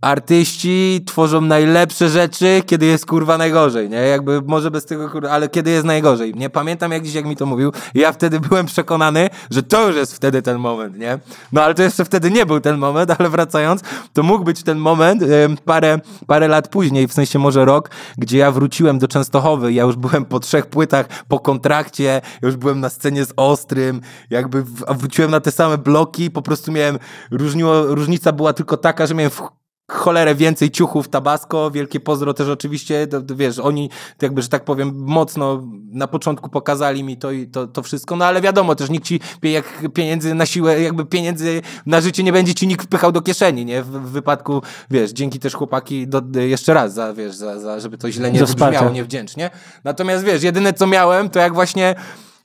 artyści tworzą najlepsze rzeczy, kiedy jest kurwa najgorzej, nie? Jakby może bez tego kurwa, ale kiedy jest najgorzej. Nie pamiętam jak dziś, jak mi to mówił. Ja wtedy byłem przekonany, że to już jest wtedy ten moment, nie? No ale to jeszcze wtedy nie był ten moment, ale wracając, to mógł być ten moment yy, parę, parę lat później, w sensie może rok, gdzie ja wróciłem do Częstochowy. Ja już byłem po trzech płytach, po kontrakcie, już byłem na scenie z Ostrym, jakby wróciłem na te same bloki, po prostu miałem, różniło, różnica była tylko taka, że miałem w cholerę więcej ciuchów Tabasco, wielkie pozdro też oczywiście, to, to, wiesz, oni jakby, że tak powiem, mocno na początku pokazali mi to, to, to wszystko, no ale wiadomo też, nikt ci jak pieniędzy na siłę, jakby pieniędzy na życie nie będzie ci nikt wpychał do kieszeni, nie? W, w wypadku, wiesz, dzięki też chłopaki do, jeszcze raz za, wiesz, za, za, żeby to źle nie brzmiało niewdzięcznie. Natomiast wiesz, jedyne co miałem, to jak właśnie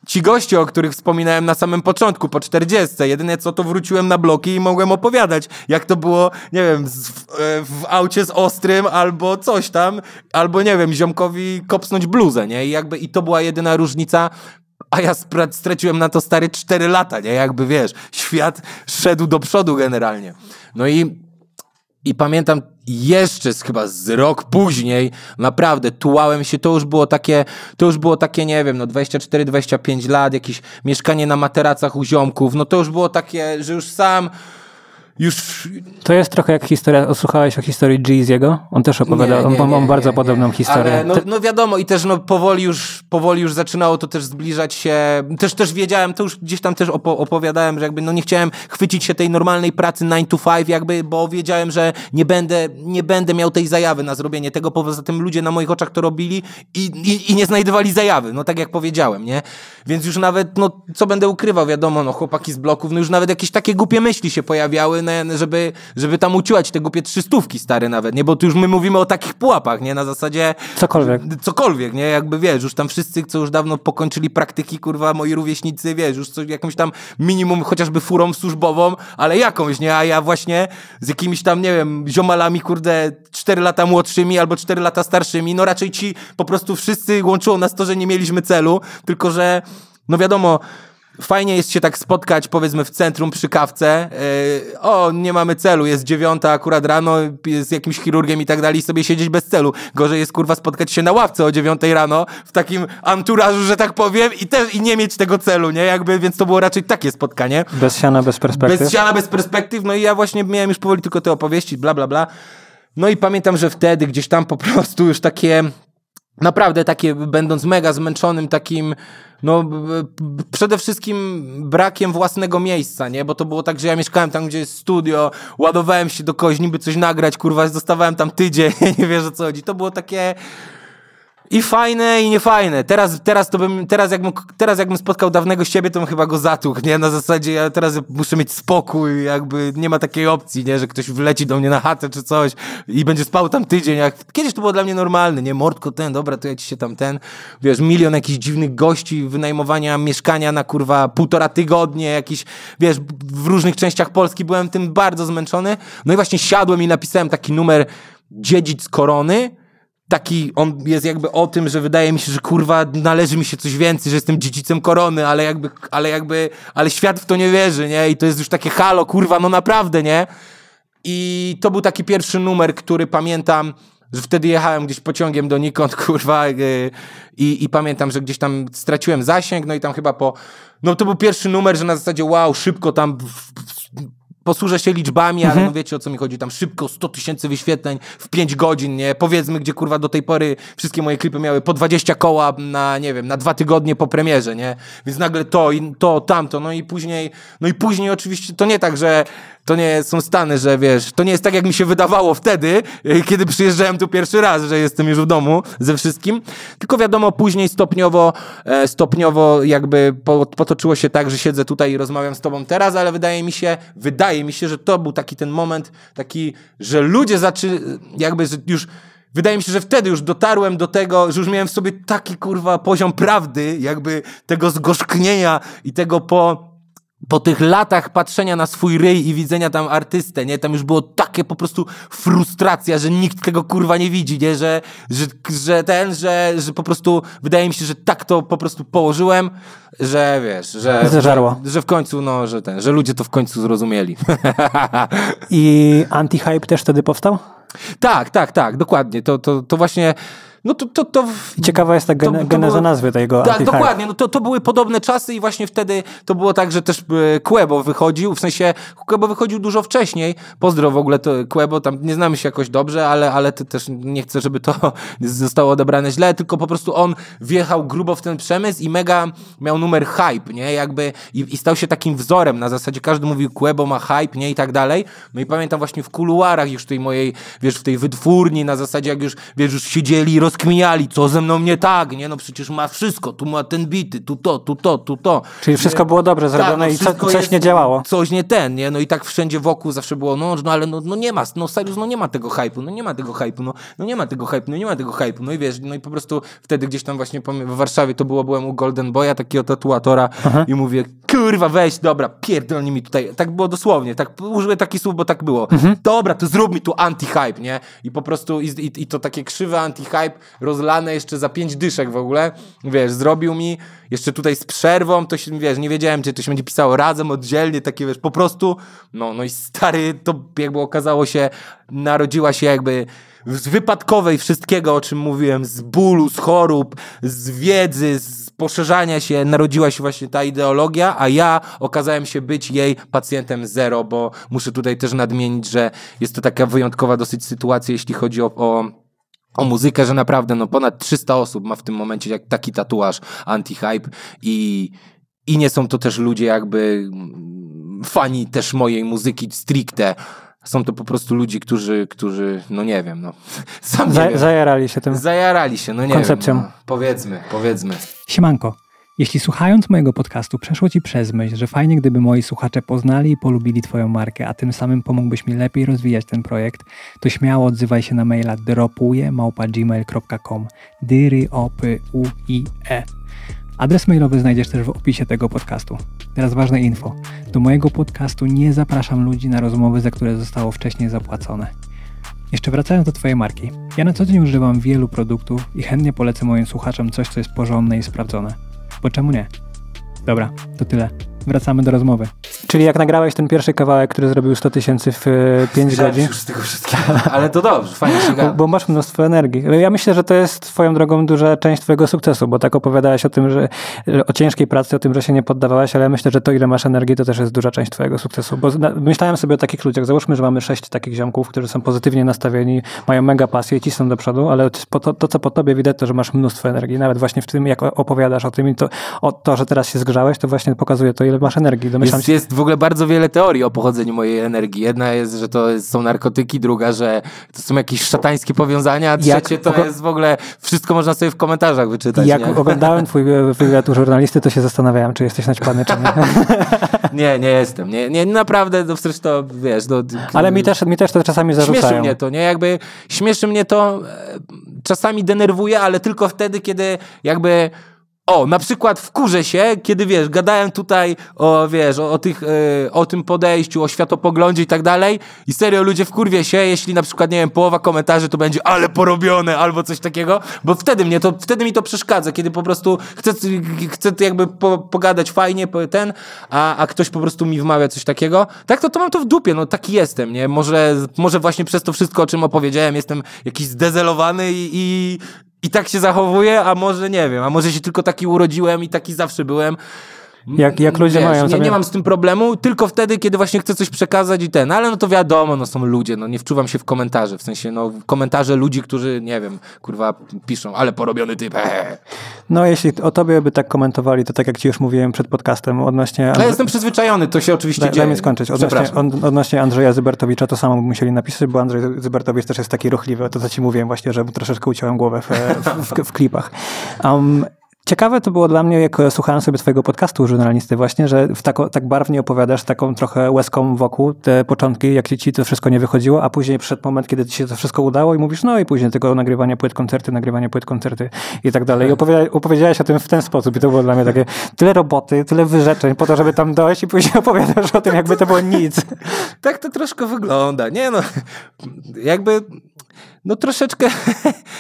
ci goście, o których wspominałem na samym początku, po 40. Jedyne co, to wróciłem na bloki i mogłem opowiadać, jak to było, nie wiem, z, w, e, w, aucie z ostrym albo coś tam, albo nie wiem, ziomkowi kopsnąć bluzę, nie? I jakby i to była jedyna różnica. A ja straciłem na to stare 4 lata, nie? Jakby wiesz, świat szedł do przodu generalnie. No i i pamiętam jeszcze z chyba z rok później, naprawdę tułałem się, to już było takie, to już było takie, nie wiem, no 24-25 lat, jakieś mieszkanie na materacach u ziomków, no to już było takie, że już sam już... To jest trochę jak historia, słuchałeś o historii Jeezy'ego? On też opowiada, nie, nie, on, on nie, bardzo podobną historię. Ale no, no, wiadomo i też no powoli już, powoli już zaczynało to też zbliżać się, też też wiedziałem, to już gdzieś tam też opo opowiadałem, że jakby no nie chciałem chwycić się tej normalnej pracy 9 to 5 jakby, bo wiedziałem, że nie będę, nie będę miał tej zajawy na zrobienie tego, poza tym ludzie na moich oczach to robili i, i, i nie znajdowali zajawy, no tak jak powiedziałem, nie? Więc już nawet, no co będę ukrywał, wiadomo, no chłopaki z bloków, no już nawet jakieś takie głupie myśli się pojawiały, no na, żeby, żeby tam uciłać te głupie trzystówki stare nawet, nie? Bo tu już my mówimy o takich pułapach, nie? Na zasadzie... Cokolwiek. Cokolwiek, nie? Jakby wiesz, już tam wszyscy, co już dawno pokończyli praktyki, kurwa, moi rówieśnicy, wiesz, już coś, jakąś tam minimum chociażby furą służbową, ale jakąś, nie? A ja właśnie z jakimiś tam, nie wiem, ziomalami, kurde, 4 lata młodszymi albo 4 lata starszymi, no raczej ci po prostu wszyscy łączyło nas to, że nie mieliśmy celu, tylko że, no wiadomo... Fajnie jest się tak spotkać, powiedzmy, w centrum przy kawce. Yy, o, nie mamy celu, jest dziewiąta akurat rano, z jakimś chirurgiem i tak dalej, sobie siedzieć bez celu. Gorzej jest kurwa spotkać się na ławce o dziewiątej rano, w takim anturażu, że tak powiem, i te i nie mieć tego celu, nie? Jakby, więc to było raczej takie spotkanie. Bez siana, bez perspektyw. Bez siana, bez perspektyw. No i ja właśnie miałem już powoli tylko te opowieści, bla, bla, bla. No i pamiętam, że wtedy gdzieś tam po prostu już takie, naprawdę takie, będąc mega zmęczonym takim no przede wszystkim brakiem własnego miejsca, nie? Bo to było tak, że ja mieszkałem tam, gdzie jest studio, ładowałem się do kogoś, niby coś nagrać, kurwa, zostawałem tam tydzień, nie wiesz o co chodzi. To było takie i fajne, i niefajne. Teraz, teraz to bym, teraz jakbym, teraz jakbym spotkał dawnego siebie, to bym chyba go zatłukł, nie? Na zasadzie ja teraz muszę mieć spokój, jakby nie ma takiej opcji, nie? Że ktoś wleci do mnie na chatę czy coś i będzie spał tam tydzień. Jak... Kiedyś to było dla mnie normalne, nie? Mordko ten, dobra, to ja ci się tam ten, wiesz, milion jakichś dziwnych gości, wynajmowania mieszkania na kurwa półtora tygodnie, jakiś, wiesz, w różnych częściach Polski byłem tym bardzo zmęczony. No i właśnie siadłem i napisałem taki numer Dziedzic Korony, taki, on jest jakby o tym, że wydaje mi się, że kurwa należy mi się coś więcej, że jestem dziedzicem korony, ale jakby, ale jakby, ale świat w to nie wierzy, nie? I to jest już takie halo, kurwa, no naprawdę, nie? I to był taki pierwszy numer, który pamiętam, że wtedy jechałem gdzieś pociągiem donikąd, kurwa, yy, i, i pamiętam, że gdzieś tam straciłem zasięg, no i tam chyba po... No to był pierwszy numer, że na zasadzie wow, szybko tam w, w, posłużę się liczbami, ale mhm. no wiecie o co mi chodzi, tam szybko 100 tysięcy wyświetleń w 5 godzin, nie? Powiedzmy, gdzie kurwa do tej pory wszystkie moje klipy miały po 20 koła na, nie wiem, na dwa tygodnie po premierze, nie? Więc nagle to i to, tamto, no i później, no i później oczywiście to nie tak, że to nie są Stany, że wiesz, to nie jest tak, jak mi się wydawało wtedy, e, kiedy przyjeżdżałem tu pierwszy raz, że jestem już w domu ze wszystkim. Tylko wiadomo, później stopniowo, e, stopniowo jakby potoczyło się tak, że siedzę tutaj i rozmawiam z tobą teraz, ale wydaje mi się, wydaje mi się, że to był taki ten moment, taki, że ludzie zaczęli, jakby już wydaje mi się, że wtedy już dotarłem do tego, że już miałem w sobie taki kurwa poziom prawdy, jakby tego zgorzknienia i tego po po tych latach patrzenia na swój ryj i widzenia tam artystę, nie? Tam już było takie po prostu frustracja, że nikt tego kurwa nie widzi, nie? Że, że, że ten, że, że po prostu wydaje mi się, że tak to po prostu położyłem, że wiesz, że... Że, że w końcu, no, że ten, że ludzie to w końcu zrozumieli. I anti-hype też wtedy powstał? Tak, tak, tak, dokładnie. To, to, to właśnie no to, to, to Ciekawa jest ta gen to, geneza było, nazwy tego Tak, dokładnie. No to, to były podobne czasy i właśnie wtedy to było tak, że też Kłebo e, wychodził, w sensie Kłebo wychodził dużo wcześniej. Pozdro w ogóle to Kłebo, tam nie znamy się jakoś dobrze, ale, ale też nie chcę, żeby to zostało odebrane źle, tylko po prostu on wjechał grubo w ten przemysł i mega miał numer hype, nie? Jakby i, i stał się takim wzorem na zasadzie każdy mówił Kłebo ma hype, nie? I tak dalej. No i pamiętam właśnie w kuluarach już tej mojej, wiesz, w tej wytwórni na zasadzie jak już, wiesz, już siedzieli i rozkminiali, co ze mną nie tak, nie? No przecież ma wszystko, tu ma ten bity, tu to, tu to, tu to. Czyli wszystko nie? było dobrze tak, zrobione tak, no i co, coś jest, nie działało. Coś nie ten, nie? No i tak wszędzie wokół zawsze było, no, no ale no, no nie ma, no Cyrus, no nie ma tego hype'u no nie ma tego hype'u no, no nie ma tego hype'u no nie ma tego hype'u no i wiesz, no i po prostu wtedy gdzieś tam właśnie w Warszawie to było, byłem u Golden Boya, takiego tatuatora Aha. i mówię, kurwa, weź, dobra, pierdolnij mi tutaj. Tak było dosłownie, tak użyłem takich słów, bo tak było. Mhm. Dobra, to zrób mi tu anti-hype, nie? I po prostu, i, i, i to takie krzywe anti-hype, rozlane jeszcze za pięć dyszek w ogóle, wiesz, zrobił mi, jeszcze tutaj z przerwą, to się, wiesz, nie wiedziałem, czy to się będzie pisało razem, oddzielnie, takie, wiesz, po prostu, no, no i stary, to jakby okazało się, narodziła się jakby z wypadkowej wszystkiego, o czym mówiłem, z bólu, z chorób, z wiedzy, z poszerzania się, narodziła się właśnie ta ideologia, a ja okazałem się być jej pacjentem zero, bo muszę tutaj też nadmienić, że jest to taka wyjątkowa dosyć sytuacja, jeśli chodzi o, o o muzykę, że naprawdę no, ponad 300 osób ma w tym momencie jak taki tatuaż anti-hype i, i nie są to też ludzie jakby mm, fani też mojej muzyki stricte. Są to po prostu ludzi, którzy, którzy no nie wiem, no. Sam nie Za, wiem. Zajarali się tym. Zajarali się, no nie koncepcją. wiem. No, powiedzmy, powiedzmy. Siemanko. Jeśli słuchając mojego podcastu przeszło Ci przez myśl, że fajnie gdyby moi słuchacze poznali i polubili Twoją markę, a tym samym pomógłbyś mi lepiej rozwijać ten projekt, to śmiało odzywaj się na maila dropuje małpa gmail.com Adres mailowy znajdziesz też w opisie tego podcastu. Teraz ważne info. Do mojego podcastu nie zapraszam ludzi na rozmowy, za które zostało wcześniej zapłacone. Jeszcze wracając do Twojej marki. Ja na co dzień używam wielu produktów i chętnie polecę moim słuchaczom coś, co jest porządne i sprawdzone. Bo czemu nie? Dobra, to tyle wracamy do rozmowy. Czyli jak nagrałeś ten pierwszy kawałek, który zrobił 100 tysięcy w 5 e, godzin. już z tego wszystkiego, ale to dobrze, fajnie się bo, bo masz mnóstwo energii. Ja myślę, że to jest twoją drogą duża część twojego sukcesu, bo tak opowiadałeś o tym, że o ciężkiej pracy, o tym, że się nie poddawałeś, ale myślę, że to ile masz energii, to też jest duża część twojego sukcesu, bo myślałem sobie o takich ludziach, załóżmy, że mamy sześć takich ziomków, którzy są pozytywnie nastawieni, mają mega pasję i cisną do przodu, ale to, to, co po tobie widać, to, że masz mnóstwo energii, nawet właśnie w tym, jak opowiadasz o tym i to, o to że teraz się zgrzałeś, to właśnie pokazuje to, ile masz energii. Domyślam jest, się... jest w ogóle bardzo wiele teorii o pochodzeniu mojej energii. Jedna jest, że to są narkotyki, druga, że to są jakieś szatańskie powiązania, a trzecie Jak... to jest w ogóle, wszystko można sobie w komentarzach wyczytać. Jak nie? oglądałem twój wywiad u żurnalisty, to się zastanawiałem, czy jesteś naćpany, czy nie. nie, nie jestem. Nie, nie naprawdę, no przecież to, wiesz... No, Ale mi też, mi też to czasami zarzucają. Śmieszy mnie to, nie? Jakby śmieszy mnie to, e, czasami denerwuje, ale tylko wtedy, kiedy jakby o, na przykład wkurzę się, kiedy wiesz, gadałem tutaj o, wiesz, o, o tych, yy, o tym podejściu, o światopoglądzie i tak dalej i serio ludzie wkurwię się, jeśli na przykład, nie wiem, połowa komentarzy to będzie ale porobione albo coś takiego, bo wtedy mnie to, wtedy mi to przeszkadza, kiedy po prostu chcę, chcę jakby po, pogadać fajnie, ten, a, a ktoś po prostu mi wmawia coś takiego, tak to, no to mam to w dupie, no taki jestem, nie? Może, może właśnie przez to wszystko, o czym opowiedziałem, jestem jakiś zdezelowany i, i i tak się zachowuję, a może nie wiem, a może się tylko taki urodziłem i taki zawsze byłem. Jak, jak ludzie Wiesz, mają. Nie, sobie... nie mam z tym problemu, tylko wtedy, kiedy właśnie chcę coś przekazać i ten, ale no to wiadomo, no są ludzie, no nie wczuwam się w komentarze, w sensie no komentarze ludzi, którzy, nie wiem, kurwa piszą, ale porobiony typ, eee. No jeśli o tobie by tak komentowali, to tak jak ci już mówiłem przed podcastem odnośnie... Andrze... jestem przyzwyczajony, to się oczywiście da, dzieje. Daj mi skończyć. Odnośnie, odnośnie Andrzeja Zybertowicza to samo by musieli napisać, bo Andrzej Zybertowicz też jest taki ruchliwy, to co ci mówiłem właśnie, że troszeczkę uciąłem głowę w, e, w, w, w klipach. Um, Ciekawe to było dla mnie, jak słuchałem sobie twojego podcastu żurnalisty właśnie, że tako, tak barwnie opowiadasz taką trochę łezką wokół te początki, jak ci to wszystko nie wychodziło, a później przed moment, kiedy ci się to wszystko udało i mówisz, no i później tego nagrywania płyt koncerty, nagrywania płyt koncerty i tak dalej. I opowiada, opowiedziałeś o tym w ten sposób i to było dla mnie takie tyle roboty, tyle wyrzeczeń po to, żeby tam dojść i później opowiadasz o tym, jakby to było nic. Tak to troszkę wygląda. Nie no, jakby no troszeczkę...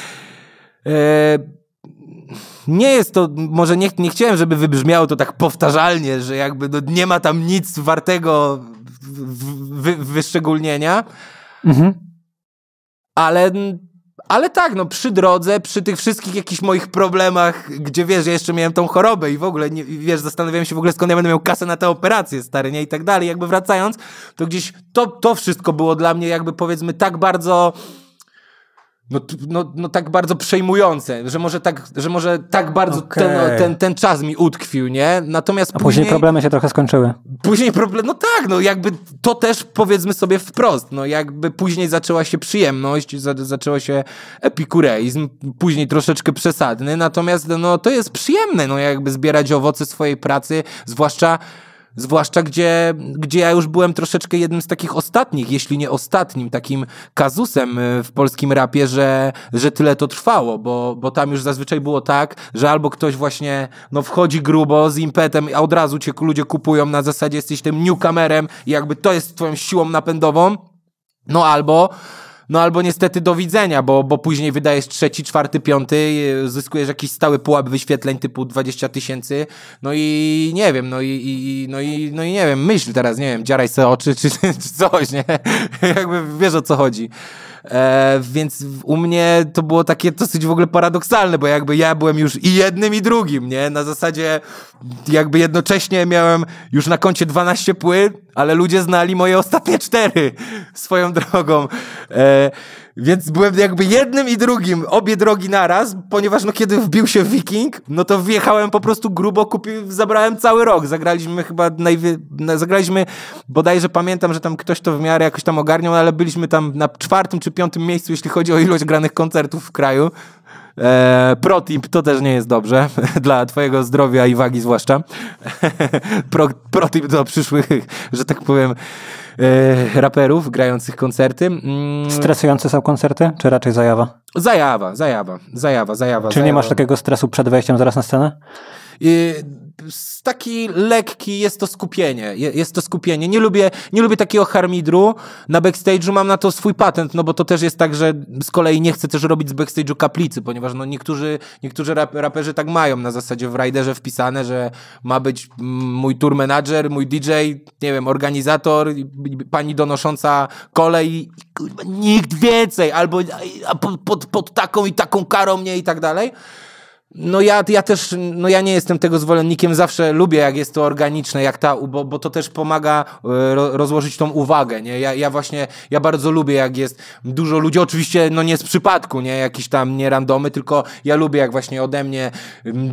e nie jest to, może nie, nie chciałem, żeby wybrzmiało to tak powtarzalnie, że jakby no nie ma tam nic wartego wy, wyszczególnienia. Mhm. Ale, ale tak, no przy drodze, przy tych wszystkich jakichś moich problemach, gdzie wiesz, ja jeszcze miałem tą chorobę i w ogóle, nie, wiesz, zastanawiałem się w ogóle skąd ja będę miał kasę na te operacje, stary, nie? I tak dalej. Jakby wracając, to gdzieś to, to wszystko było dla mnie jakby powiedzmy tak bardzo no, no, no tak bardzo przejmujące, że może tak, że może tak bardzo okay. ten, ten, ten czas mi utkwił, nie? Natomiast A później, później problemy się trochę skończyły. Później problemy, no tak, no jakby to też powiedzmy sobie wprost, no jakby później zaczęła się przyjemność, za, zaczęło się epikureizm, później troszeczkę przesadny, natomiast no to jest przyjemne, no jakby zbierać owoce swojej pracy, zwłaszcza Zwłaszcza gdzie, gdzie ja już byłem troszeczkę jednym z takich ostatnich, jeśli nie ostatnim, takim kazusem e, w polskim rapie, że, że tyle to trwało, bo, bo tam już zazwyczaj było tak, że albo ktoś właśnie no, wchodzi grubo z impetem, a od razu cię ludzie kupują na zasadzie jesteś tym newcomerem i jakby to jest twoją siłą napędową, no albo no albo niestety do widzenia, bo, bo później wydajesz trzeci, czwarty, piąty, e, zyskujesz jakiś stały pułap wyświetleń typu 20 tysięcy, no i nie wiem, no i, i, no, i, no i nie wiem, myśl teraz, nie wiem, dziaraj sobie oczy czy, czy coś, nie? Jakby wiesz o co chodzi. E, więc u mnie to było takie dosyć w ogóle paradoksalne, bo jakby ja byłem już i jednym, i drugim, nie? Na zasadzie jakby jednocześnie miałem już na koncie 12 pły, ale ludzie znali moje ostatnie cztery swoją drogą. E, więc byłem jakby jednym i drugim, obie drogi naraz, ponieważ no kiedy wbił się Wiking, no to wjechałem po prostu grubo, kupi, zabrałem cały rok. Zagraliśmy chyba, najwie, zagraliśmy bodajże pamiętam, że tam ktoś to w miarę jakoś tam ogarniał, no, ale byliśmy tam na czwartym czy piątym miejscu, jeśli chodzi o ilość granych koncertów w kraju. Eee, protip to też nie jest dobrze dla twojego zdrowia i wagi zwłaszcza. Pro, protip do przyszłych, że tak powiem, e, raperów grających koncerty. Mm. Stresujące są koncerty, czy raczej zajawa? Zajawa, zajawa, zajawa, zajawa. Czy nie masz takiego stresu przed wejściem zaraz na scenę? taki lekki jest to skupienie. Jest to skupienie. Nie lubię, nie lubię takiego harmidru. Na backstage'u mam na to swój patent, no bo to też jest tak, że z kolei nie chcę też robić z backstage'u kaplicy, ponieważ no niektórzy, niektórzy rap, raperzy tak mają na zasadzie w riderze wpisane, że ma być mój tour manager, mój DJ, nie wiem, organizator, pani donosząca kolej, nikt więcej, albo pod, pod taką i taką karą mnie i tak dalej. No ja, ja też, no ja nie jestem tego zwolennikiem, zawsze lubię jak jest to organiczne, jak ta, bo, bo to też pomaga e, ro, rozłożyć tą uwagę, nie? Ja, ja właśnie, ja bardzo lubię jak jest dużo ludzi, oczywiście no nie z przypadku, nie? Jakiś tam nie randomy, tylko ja lubię jak właśnie ode mnie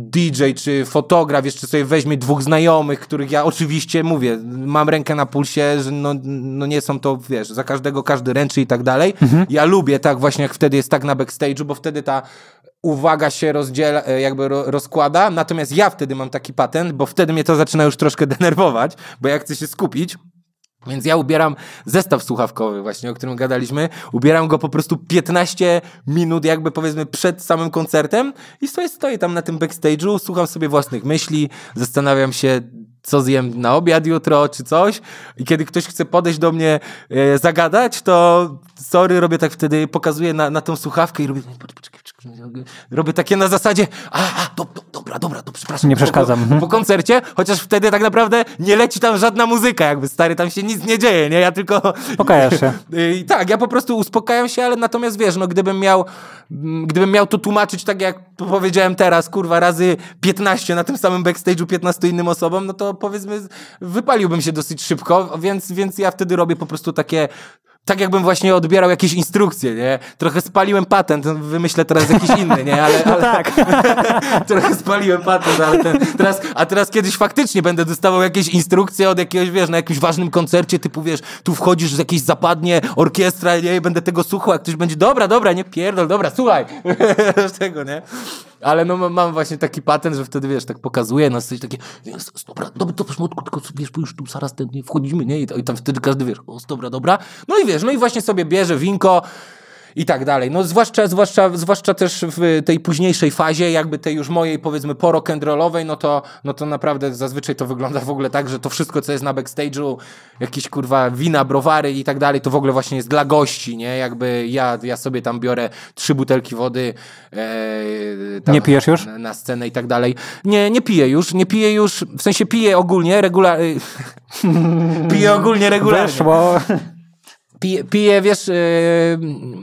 DJ czy fotograf jeszcze sobie weźmie dwóch znajomych, których ja oczywiście mówię, mam rękę na pulsie, że no, no nie są to, wiesz, za każdego każdy ręczy i tak dalej. Mhm. Ja lubię tak właśnie jak wtedy jest tak na backstage'u, bo wtedy ta uwaga się rozdziela, e, jakby rozkłada, natomiast ja wtedy mam taki patent, bo wtedy mnie to zaczyna już troszkę denerwować, bo ja chcę się skupić, więc ja ubieram zestaw słuchawkowy właśnie, o którym gadaliśmy. Ubieram go po prostu 15 minut jakby powiedzmy przed samym koncertem i stoję, stoję tam na tym backstage'u, słucham sobie własnych myśli, zastanawiam się co zjem na obiad jutro czy coś i kiedy ktoś chce podejść do mnie e, zagadać, to sorry, robię tak wtedy, pokazuję na, na tą słuchawkę i robię Robię takie na zasadzie, a, a do, do, dobra, dobra, to przepraszam. Nie przeszkadzam. Po, mhm. po, koncercie, chociaż wtedy tak naprawdę nie leci tam żadna muzyka, jakby stary, tam się nic nie dzieje, nie? Ja tylko... Uspokajasz się. I, tak, ja po prostu uspokajam się, ale natomiast wiesz, no gdybym miał, gdybym miał to tłumaczyć tak jak powiedziałem teraz, kurwa, razy 15 na tym samym backstage'u 15 innym osobom, no to powiedzmy wypaliłbym się dosyć szybko, więc, więc ja wtedy robię po prostu takie tak jakbym właśnie odbierał jakieś instrukcje, nie? Trochę spaliłem patent, wymyślę teraz jakiś inny, nie? Ale, no ale... No tak. trochę spaliłem patent, ale ten... teraz, a teraz kiedyś faktycznie będę dostawał jakieś instrukcje od jakiegoś, wiesz, na jakimś ważnym koncercie, typu, wiesz, tu wchodzisz z jakiejś zapadnie, orkiestra, nie? I będę tego słuchał, a ktoś będzie, dobra, dobra, nie pierdol, dobra, słuchaj. tego, nie? Ale no mam właśnie taki patent, że wtedy wiesz, tak pokazuje nas coś takie, jest, dobra, dobra, no to smutku, tylko wiesz, bo już tu zaraz ten, wchodzimy, nie? I, I tam wtedy każdy wiesz, o, dobra, dobra. No i wiesz, no i właśnie sobie bierze winko, i tak dalej. No zwłaszcza, zwłaszcza, zwłaszcza też w tej późniejszej fazie, jakby tej już mojej powiedzmy porokendrolowej, no to, no to naprawdę zazwyczaj to wygląda w ogóle tak, że to wszystko, co jest na backstage'u, jakieś kurwa wina, browary i tak dalej, to w ogóle właśnie jest dla gości, nie? Jakby ja, ja sobie tam biorę trzy butelki wody e, tam, Nie pijesz już? Na, na scenę i tak dalej. Nie, nie piję już, nie piję już, w sensie piję ogólnie, regularnie. piję ogólnie regularnie. Weszło. Piję, piję, wiesz, yy,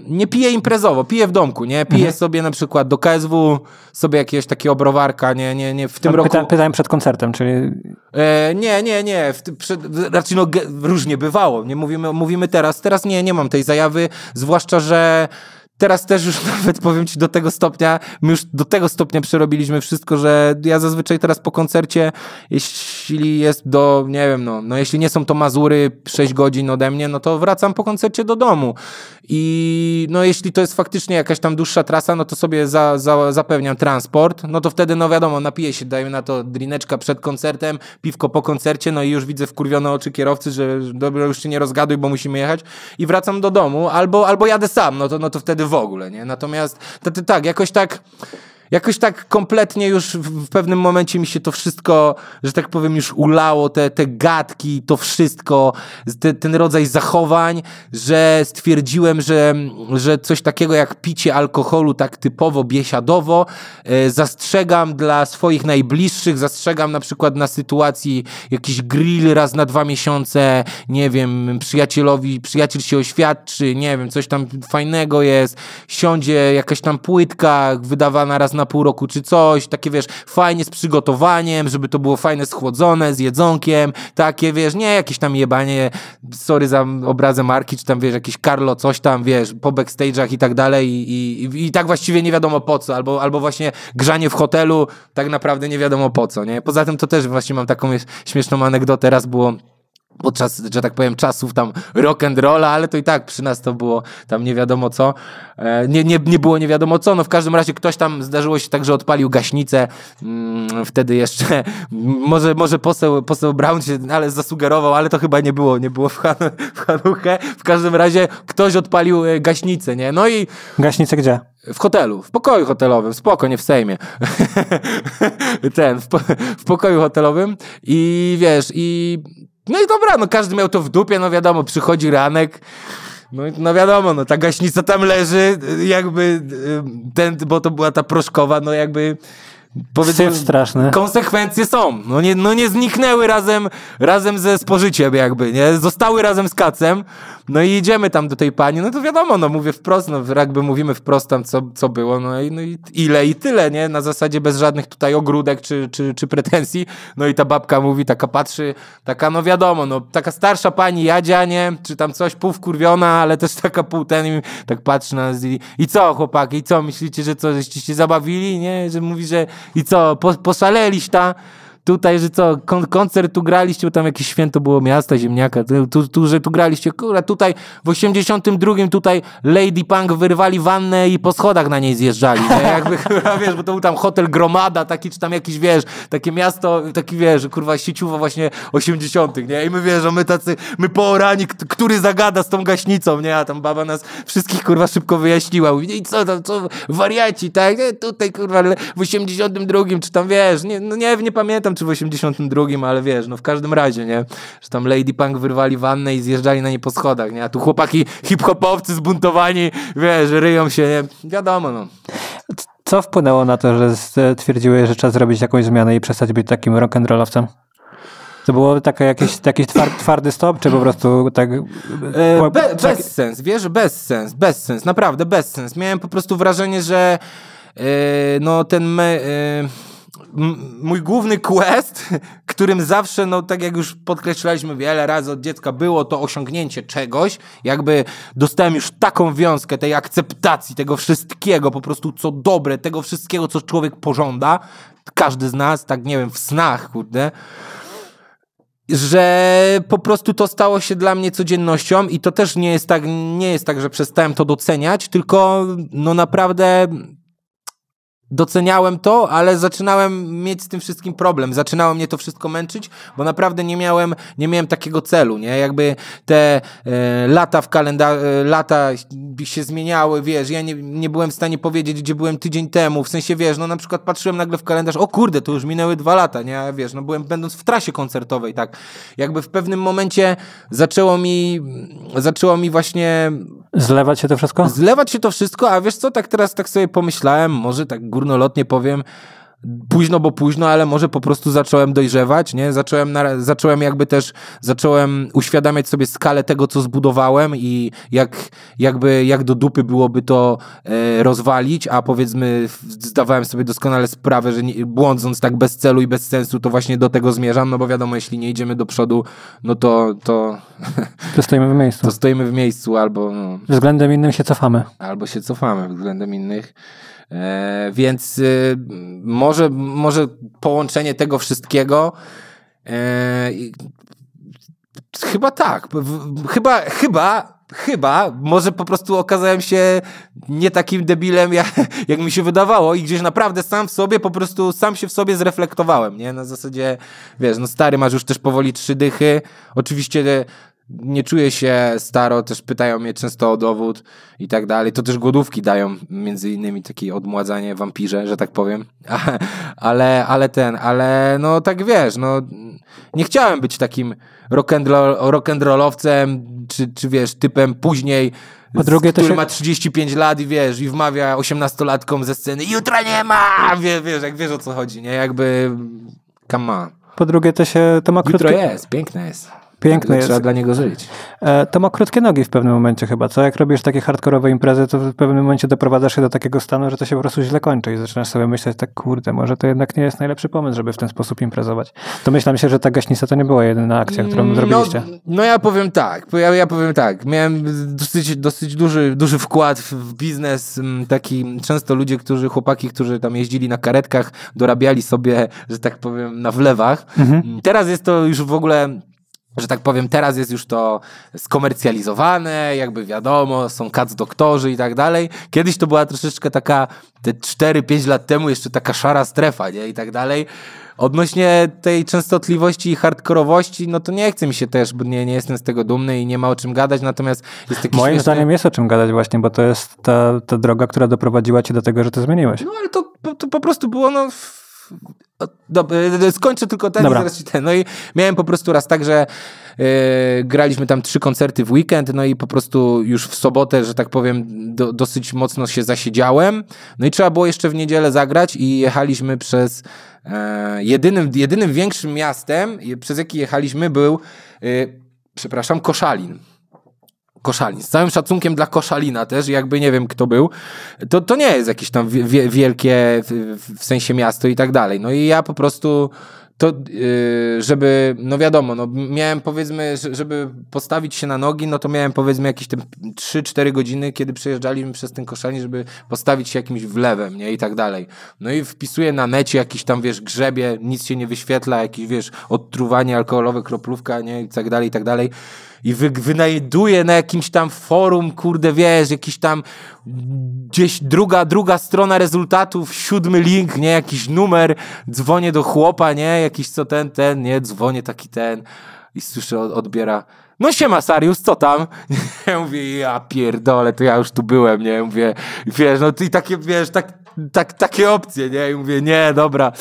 nie piję imprezowo, piję w domku, nie? Piję mhm. sobie na przykład do KSW, sobie jakieś takie obrowarka, nie, nie, nie, w tym roku... Pyta, pytałem przed koncertem, czyli... Yy, nie, nie, nie, w, przed, raczej no różnie bywało, nie? Mówimy, mówimy teraz, teraz nie, nie mam tej zajawy, zwłaszcza, że Teraz też już nawet powiem ci do tego stopnia, my już do tego stopnia przerobiliśmy wszystko, że ja zazwyczaj teraz po koncercie, jeśli jest do, nie wiem, no, no jeśli nie są to Mazury 6 godzin ode mnie, no to wracam po koncercie do domu. I no jeśli to jest faktycznie jakaś tam dłuższa trasa, no to sobie za, za, zapewniam transport, no to wtedy, no wiadomo, napiję się, daję na to drineczka przed koncertem, piwko po koncercie, no i już widzę wkurwione oczy kierowcy, że dobrze, już się nie rozgaduj, bo musimy jechać i wracam do domu, albo, albo jadę sam, no to, no to wtedy w ogóle, nie? Natomiast tak, jakoś tak Jakoś tak kompletnie już w pewnym momencie mi się to wszystko, że tak powiem, już ulało, te, te gadki, to wszystko, te, ten rodzaj zachowań, że stwierdziłem, że, że coś takiego jak picie alkoholu tak typowo biesiadowo e, zastrzegam dla swoich najbliższych, zastrzegam na przykład na sytuacji jakiś grill raz na dwa miesiące, nie wiem, przyjacielowi, przyjaciel się oświadczy, nie wiem, coś tam fajnego jest, siądzie jakaś tam płytka wydawana raz na pół roku czy coś, takie wiesz, fajnie z przygotowaniem, żeby to było fajne, schłodzone, z jedzonkiem, takie wiesz, nie jakieś tam jebanie, sorry za obrazę marki, czy tam wiesz, jakiś Carlo coś tam, wiesz, po backstage'ach i tak dalej i, i, i tak właściwie nie wiadomo po co, albo, albo właśnie grzanie w hotelu, tak naprawdę nie wiadomo po co, nie? Poza tym to też właśnie mam taką śmieszną anegdotę, raz było podczas, że tak powiem, czasów tam rock and rolla, ale to i tak przy nas to było tam nie wiadomo co. E, nie, nie, nie było nie wiadomo co, no w każdym razie ktoś tam zdarzyło się tak, że odpalił gaśnicę, mm, wtedy jeszcze może, może poseł, poseł Brown się ale zasugerował, ale to chyba nie było, nie było w, Han w Hanukę. W każdym razie ktoś odpalił e, gaśnicę, nie? No i... Gaśnicę gdzie? W hotelu, w pokoju hotelowym, spoko, nie w Sejmie. Ten, w, po w pokoju hotelowym i wiesz, i no i dobra, no każdy miał to w dupie, no wiadomo, przychodzi ranek. No, no wiadomo, no ta gaśnica tam leży, jakby y, ten, bo to była ta proszkowa, no jakby Powiedzmy, straszne. Konsekwencje są. No nie, no nie zniknęły razem, razem ze spożyciem jakby, nie? Zostały razem z kacem. No i idziemy tam do tej pani. No to wiadomo, no mówię wprost, no jakby mówimy wprost tam, co, co było, no i, no i ile i tyle, nie? Na zasadzie bez żadnych tutaj ogródek czy, czy, czy pretensji. No i ta babka mówi, taka patrzy, taka no wiadomo, no taka starsza pani Jadzia, nie? Czy tam coś półwkurwiona, ale też taka pół ten i tak patrzy na nas i, i co chłopaki, i co myślicie, że coś, żeście się zabawili, nie? Że mówi, że i co, posaleliś ta? tutaj, że co, kon koncert tu graliście, bo tam jakieś święto było miasta, ziemniaka, tu, tu że tu graliście, kurwa, tutaj w 82 tutaj Lady Punk wyrwali wannę i po schodach na niej zjeżdżali, nie? Jakby, kurwa, wiesz, bo to był tam hotel Gromada, taki, czy tam jakiś, wiesz, takie miasto, taki, wiesz, kurwa, sieciuwa właśnie 80 nie? I my, wiesz, my tacy, my poorani, który zagada z tą gaśnicą, nie? A tam baba nas wszystkich, kurwa, szybko wyjaśniła. Mówi, i co tam, co, wariaci, tak? Nie, tutaj, kurwa, w 82 czy tam, wiesz, nie, no nie, nie pamiętam, czy w 82, ale wiesz, no w każdym razie, nie? Że tam Lady Punk wyrwali wannę i zjeżdżali na nie po schodach, nie? A tu chłopaki hip-hopowcy zbuntowani, wiesz, ryją się, nie? Wiadomo, no. Co wpłynęło na to, że stwierdziłeś, że trzeba zrobić jakąś zmianę i przestać być takim rock'n'rollowcem? To było taka jakieś jakiś twardy stop, czy po prostu tak... E, be, bez tak... sens, wiesz, bez sens, bez sens, naprawdę bez sens. Miałem po prostu wrażenie, że yy, no ten... Me, yy mój główny quest, którym zawsze, no tak jak już podkreślaliśmy wiele razy od dziecka, było to osiągnięcie czegoś. Jakby dostałem już taką wiązkę tej akceptacji tego wszystkiego, po prostu co dobre, tego wszystkiego, co człowiek pożąda. Każdy z nas, tak nie wiem, w snach, kurde że po prostu to stało się dla mnie codziennością i to też nie jest tak, nie jest tak, że przestałem to doceniać, tylko no naprawdę doceniałem to, ale zaczynałem mieć z tym wszystkim problem. Zaczynało mnie to wszystko męczyć, bo naprawdę nie miałem, nie miałem takiego celu, nie? Jakby te e, lata w kalendarzu, e, lata się zmieniały, wiesz, ja nie, nie byłem w stanie powiedzieć, gdzie byłem tydzień temu, w sensie, wiesz, no na przykład patrzyłem nagle w kalendarz, o kurde, to już minęły dwa lata, nie? Wiesz, no byłem będąc w trasie koncertowej, tak. Jakby w pewnym momencie zaczęło mi, zaczęło mi właśnie Zlewać się to wszystko? Zlewać się to wszystko, a wiesz co, tak teraz tak sobie pomyślałem, może tak górnolotnie powiem, późno, bo późno, ale może po prostu zacząłem dojrzewać, nie? Zacząłem, na, zacząłem jakby też, zacząłem uświadamiać sobie skalę tego, co zbudowałem i jak, jakby, jak do dupy byłoby to e, rozwalić, a powiedzmy zdawałem sobie doskonale sprawę, że nie, błądząc tak bez celu i bez sensu, to właśnie do tego zmierzam, no bo wiadomo, jeśli nie idziemy do przodu, no to... To, to stoimy w miejscu. To stoimy w miejscu albo... No, względem innym się cofamy. Albo się cofamy względem innych. E, więc y, może, może połączenie tego wszystkiego e, Chyba tak. Chyba, chyba, chyba, może po prostu okazałem się nie takim debilem, jak, jak, mi się wydawało, i gdzieś naprawdę sam w sobie, po prostu sam się w sobie zreflektowałem, nie? Na zasadzie, wiesz, no stary, masz już też powoli trzy dychy. Oczywiście nie czuję się staro, też pytają mnie często o dowód i tak dalej. To też głodówki dają, między innymi takie odmładzanie wampirze, że tak powiem. ale, ale ten, ale no tak wiesz, no nie chciałem być takim rock'n'rollowcem, czy, czy wiesz, typem później, A drugie który się... ma 35 lat i wiesz, i wmawia 18-latkom ze sceny jutra nie ma! wiesz, wiesz, jak wiesz o co chodzi, nie? Jakby, come on. Po drugie to się, to ma Jutro jest, piękne jest piękne jest. Trzeba dla niego żyć. E, to ma krótkie nogi w pewnym momencie chyba, co? Jak robisz takie hardkorowe imprezy, to w pewnym momencie doprowadzasz się do takiego stanu, że to się po prostu źle kończy i zaczynasz sobie myśleć tak, kurde, może to jednak nie jest najlepszy pomysł, żeby w ten sposób imprezować. To myślałem się, że ta gaśnica to nie była jedyna akcja, którą mm, no, zrobiliście. No ja powiem tak, ja, ja powiem tak, miałem dosyć, dosyć duży, duży wkład w biznes, mm, taki często ludzie, którzy, chłopaki, którzy tam jeździli na karetkach, dorabiali sobie, że tak powiem, na wlewach. Mhm. Teraz jest to już w ogóle że tak powiem, teraz jest już to skomercjalizowane, jakby wiadomo, są kac doktorzy i tak dalej. Kiedyś to była troszeczkę taka, te 4-5 lat temu jeszcze taka szara strefa, nie, i tak dalej. Odnośnie tej częstotliwości i hardkorowości, no to nie chce mi się też, bo nie, nie jestem z tego dumny i nie ma o czym gadać, natomiast jest taki Moim śmieszny... zdaniem jest o czym gadać właśnie, bo to jest ta, ta droga, która doprowadziła cię do tego, że to zmieniłeś. No ale to, to po prostu było, no Dobra, e, e, skończę tylko ten, Dobra. zaraz ten. No i miałem po prostu raz tak, że yy, graliśmy tam trzy koncerty w weekend, no i po prostu już w sobotę, że tak powiem, do, dosyć mocno się zasiedziałem. No i trzeba było jeszcze w niedzielę zagrać i jechaliśmy przez yy, jedynym, jedynym większym miastem, przez jaki jechaliśmy był, yy, przepraszam, Koszalin. Koszalin. Z całym szacunkiem dla Koszalina też, jakby nie wiem kto był, to, to nie jest jakieś tam wie, wielkie w sensie miasto i tak dalej. No i ja po prostu to y, żeby, no wiadomo, no miałem powiedzmy, żeby postawić się na nogi, no to miałem powiedzmy jakieś tam 3-4 godziny, kiedy przejeżdżaliśmy przez ten koszalin, żeby postawić się jakimś wlewem, nie, i tak dalej. No i wpisuję na mecie jakiś tam, wiesz, grzebie, nic się nie wyświetla, jakieś, wiesz, odtruwanie alkoholowe, kroplówka, nie, i tak dalej, i tak dalej i wy, wynajduje na jakimś tam forum, kurde, wiesz, jakiś tam gdzieś druga, druga strona rezultatów, siódmy link, nie, jakiś numer, dzwonię do chłopa, nie, jakiś co ten, ten, nie, dzwonię taki ten i słyszę, odbiera no siema Sarius, co tam? Ja mówię, ja pierdolę, to ja już tu byłem, nie? Mówię, wiesz, no i takie, wiesz, tak, tak, takie opcje, nie? I mówię, nie, dobra.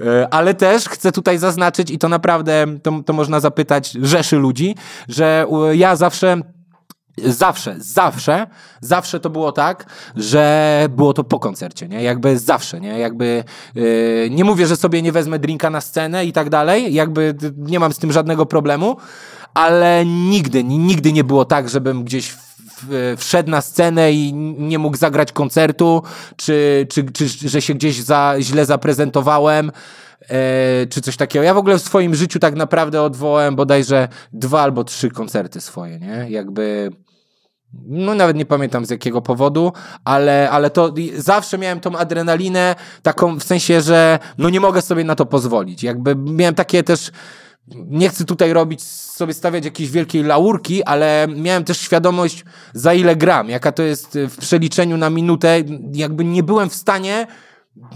E, ale też chcę tutaj zaznaczyć i to naprawdę, to, to można zapytać rzeszy ludzi, że ja zawsze Zawsze, zawsze, zawsze to było tak, że było to po koncercie, nie? Jakby zawsze, nie? Jakby yy, nie mówię, że sobie nie wezmę drinka na scenę i tak dalej, jakby nie mam z tym żadnego problemu, ale nigdy, nigdy nie było tak, żebym gdzieś wszedł na scenę i nie mógł zagrać koncertu, czy, czy, czy że się gdzieś za, źle zaprezentowałem, e, czy coś takiego. Ja w ogóle w swoim życiu tak naprawdę odwołałem bodajże dwa albo trzy koncerty swoje, nie? Jakby... No nawet nie pamiętam z jakiego powodu, ale, ale to zawsze miałem tą adrenalinę, taką w sensie, że no nie mogę sobie na to pozwolić. Jakby miałem takie też nie chcę tutaj robić, sobie stawiać jakiejś wielkiej laurki, ale miałem też świadomość, za ile gram, jaka to jest y, w przeliczeniu na minutę. Jakby nie byłem w stanie,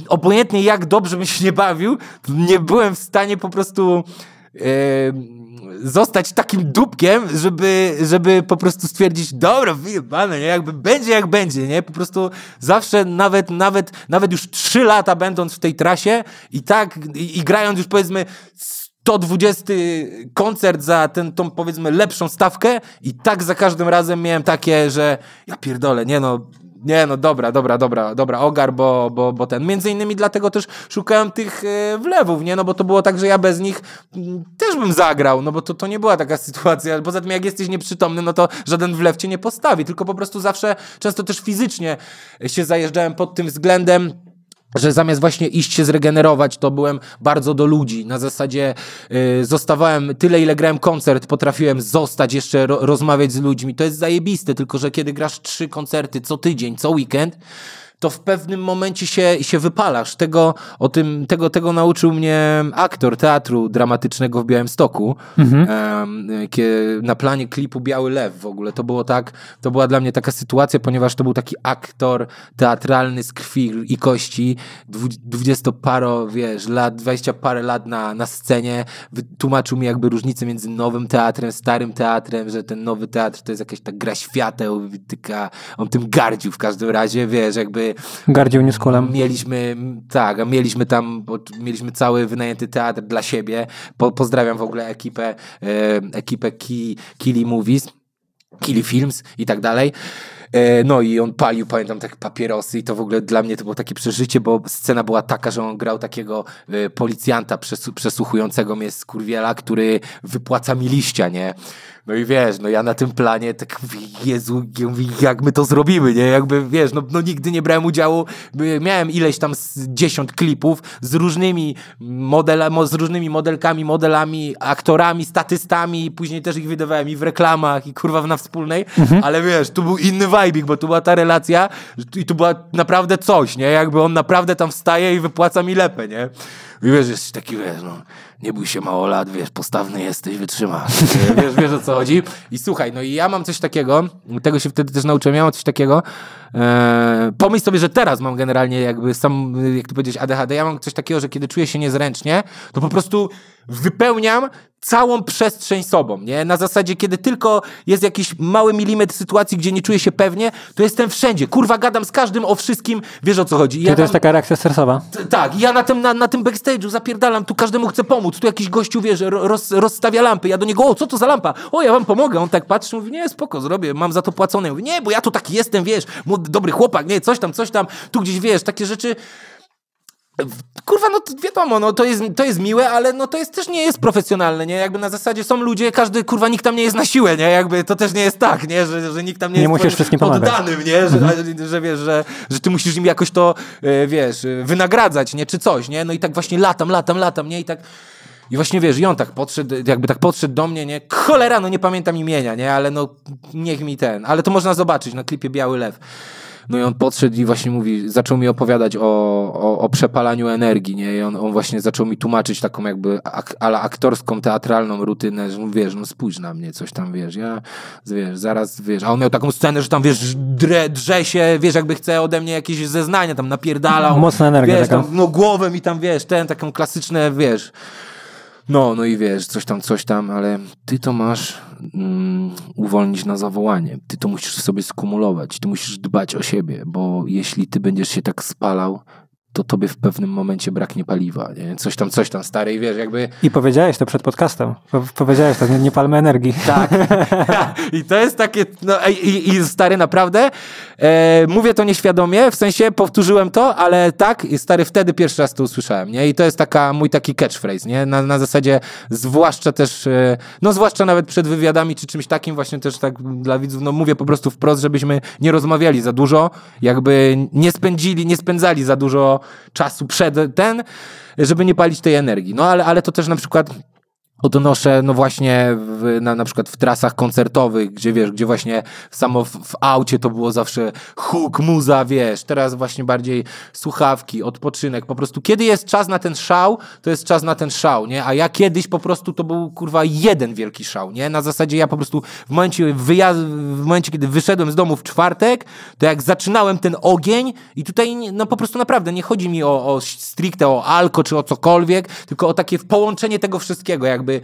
obojętnie jak dobrze bym się nie bawił, nie byłem w stanie po prostu. Yy, zostać takim dupkiem, żeby, żeby po prostu stwierdzić, dobra, wyjebane, nie? jakby będzie, jak będzie, nie? Po prostu zawsze nawet, nawet, nawet już trzy lata będąc w tej trasie i tak, i, i grając już powiedzmy 120 koncert za ten, tą powiedzmy lepszą stawkę i tak za każdym razem miałem takie, że ja pierdolę, nie no, nie no dobra, dobra, dobra, dobra, ogar, bo, bo, bo ten. Między innymi dlatego też szukałem tych e, wlewów, nie? No bo to było tak, że ja bez nich mm, też bym zagrał, no bo to, to nie była taka sytuacja. Poza tym jak jesteś nieprzytomny, no to żaden wlew cię nie postawi, tylko po prostu zawsze, często też fizycznie się zajeżdżałem pod tym względem, że zamiast właśnie iść się zregenerować, to byłem bardzo do ludzi. Na zasadzie y, zostawałem tyle, ile grałem koncert, potrafiłem zostać jeszcze, ro rozmawiać z ludźmi. To jest zajebiste, tylko że kiedy grasz trzy koncerty co tydzień, co weekend, to w pewnym momencie się, się wypalasz. Tego, o tym, tego, tego nauczył mnie aktor teatru dramatycznego w Białymstoku. Mhm. na planie klipu Biały Lew w ogóle. To było tak, to była dla mnie taka sytuacja, ponieważ to był taki aktor teatralny z krwi i kości, dwudziestoparo, wiesz, lat, dwadzieścia parę lat na, na scenie. Tłumaczył mi jakby różnicę między nowym teatrem, starym teatrem, że ten nowy teatr to jest jakaś ta gra świateł, taka, on tym gardził w każdym razie, wiesz, jakby który... Gardził Nieskolem. Mieliśmy, tak, mieliśmy tam, mieliśmy cały wynajęty teatr dla siebie. Po, pozdrawiam w ogóle ekipę, e, ekipę Ki, Kili Movies, Kili Films i tak dalej. E, no i on palił, pamiętam, tak papierosy i to w ogóle dla mnie to było takie przeżycie, bo scena była taka, że on grał takiego e, policjanta przesłuchującego mnie z kurwiela, który wypłaca mi liścia, nie? No i wiesz, no ja na tym planie tak, Jezu, jak my to zrobimy, nie? Jakby, wiesz, no, no nigdy nie brałem udziału, miałem ileś tam dziesiąt klipów z różnymi modelami, z różnymi modelkami, modelami, aktorami, statystami, później też ich wydawałem i w reklamach i kurwa na wspólnej, mhm. ale wiesz, tu był inny vibe, bo tu była ta relacja i tu była naprawdę coś, nie? Jakby on naprawdę tam wstaje i wypłaca mi lepę, nie? I wiesz, jesteś taki, wiesz, no, nie bój się mało lat, wiesz, postawny jesteś, wytrzymasz. E, wiesz, wiesz o co chodzi. I słuchaj, no i ja mam coś takiego, tego się wtedy też nauczyłem, ja mam coś takiego. Eee, pomyśl sobie, że teraz mam generalnie jakby sam, jak to powiedzieć, ADHD, ja mam coś takiego, że kiedy czuję się niezręcznie, to po prostu wypełniam całą przestrzeń sobą, nie? Na zasadzie, kiedy tylko jest jakiś mały milimetr sytuacji, gdzie nie czuję się pewnie, to jestem wszędzie. Kurwa, gadam z każdym o wszystkim, wiesz o co chodzi. I ja to tam... jest taka reakcja stresowa. tak, ja na tym, na, na tym backstage'u zapierdalam, tu każdemu chcę pomóc pomóc, tu jakiś gościu, wiesz, roz, rozstawia lampy, ja do niego, o, co to za lampa? O, ja wam pomogę. On tak patrzy, mówi, nie, spoko, zrobię, mam za to płacone. Mówi, nie, bo ja tu taki jestem, wiesz, młody, dobry chłopak, nie, coś tam, coś tam, tu gdzieś, wiesz, takie rzeczy... Kurwa, no wiadomo, no to jest, to jest miłe, ale no to jest też nie jest profesjonalne, nie? Jakby na zasadzie są ludzie, każdy, kurwa, nikt tam nie jest na siłę, nie? Jakby to też nie jest tak, nie? Że, że nikt tam nie, nie jest musisz pod, poddanym, nie? Że, mhm. że, że, wiesz, że, że ty musisz im jakoś to, e, wiesz, wynagradzać, nie? Czy coś, nie? No i tak właśnie latam, latam, latam, nie? I tak... I właśnie wiesz, i on tak podszedł, jakby tak podszedł do mnie, nie? Cholera, no nie pamiętam imienia, nie? Ale no niech mi ten. Ale to można zobaczyć na klipie Biały Lew. No i on podszedł i właśnie mówi, zaczął mi opowiadać o, o, o przepalaniu energii, nie? I on, on, właśnie zaczął mi tłumaczyć taką jakby ak, ala aktorską, teatralną rutynę, że no wiesz, no spójrz na mnie, coś tam, wiesz, ja, wiesz, zaraz, wiesz, a on miał taką scenę, że tam, wiesz, drę, drze się, wiesz, jakby chce ode mnie jakieś zeznania, tam napierdalał. Mocna energia wiesz, taka. Tam, no głowę mi tam, wiesz, ten, taką klasyczne, wiesz... No, no i wiesz, coś tam, coś tam, ale ty to masz mm, uwolnić na zawołanie. Ty to musisz sobie skumulować, ty musisz dbać o siebie, bo jeśli ty będziesz się tak spalał, to tobie w pewnym momencie braknie paliwa, nie? Coś tam, coś tam, stary, i wiesz, jakby... I powiedziałeś to przed podcastem, powiedziałeś to, nie, nie palmy energii. Tak, i to jest takie, no i, i stary, naprawdę, e, mówię to nieświadomie, w sensie powtórzyłem to, ale tak, i stary, wtedy pierwszy raz to usłyszałem, nie? I to jest taka, mój taki catchphrase, nie? Na, na zasadzie, zwłaszcza też, e, no zwłaszcza nawet przed wywiadami, czy czymś takim, właśnie też tak dla widzów, no mówię po prostu wprost, żebyśmy nie rozmawiali za dużo, jakby nie spędzili, nie spędzali za dużo czasu przed ten, żeby nie palić tej energii. No ale, ale to też na przykład odnoszę, no właśnie w, na, na przykład w trasach koncertowych, gdzie wiesz, gdzie właśnie samo w, w aucie to było zawsze huk, muza, wiesz, teraz właśnie bardziej słuchawki, odpoczynek, po prostu kiedy jest czas na ten szał, to jest czas na ten szał, nie, a ja kiedyś po prostu to był kurwa jeden wielki szał, nie, na zasadzie ja po prostu w momencie wyjazd, w momencie kiedy wyszedłem z domu w czwartek, to jak zaczynałem ten ogień i tutaj no po prostu naprawdę nie chodzi mi o, o stricte o alko czy o cokolwiek, tylko o takie połączenie tego wszystkiego, jak jakby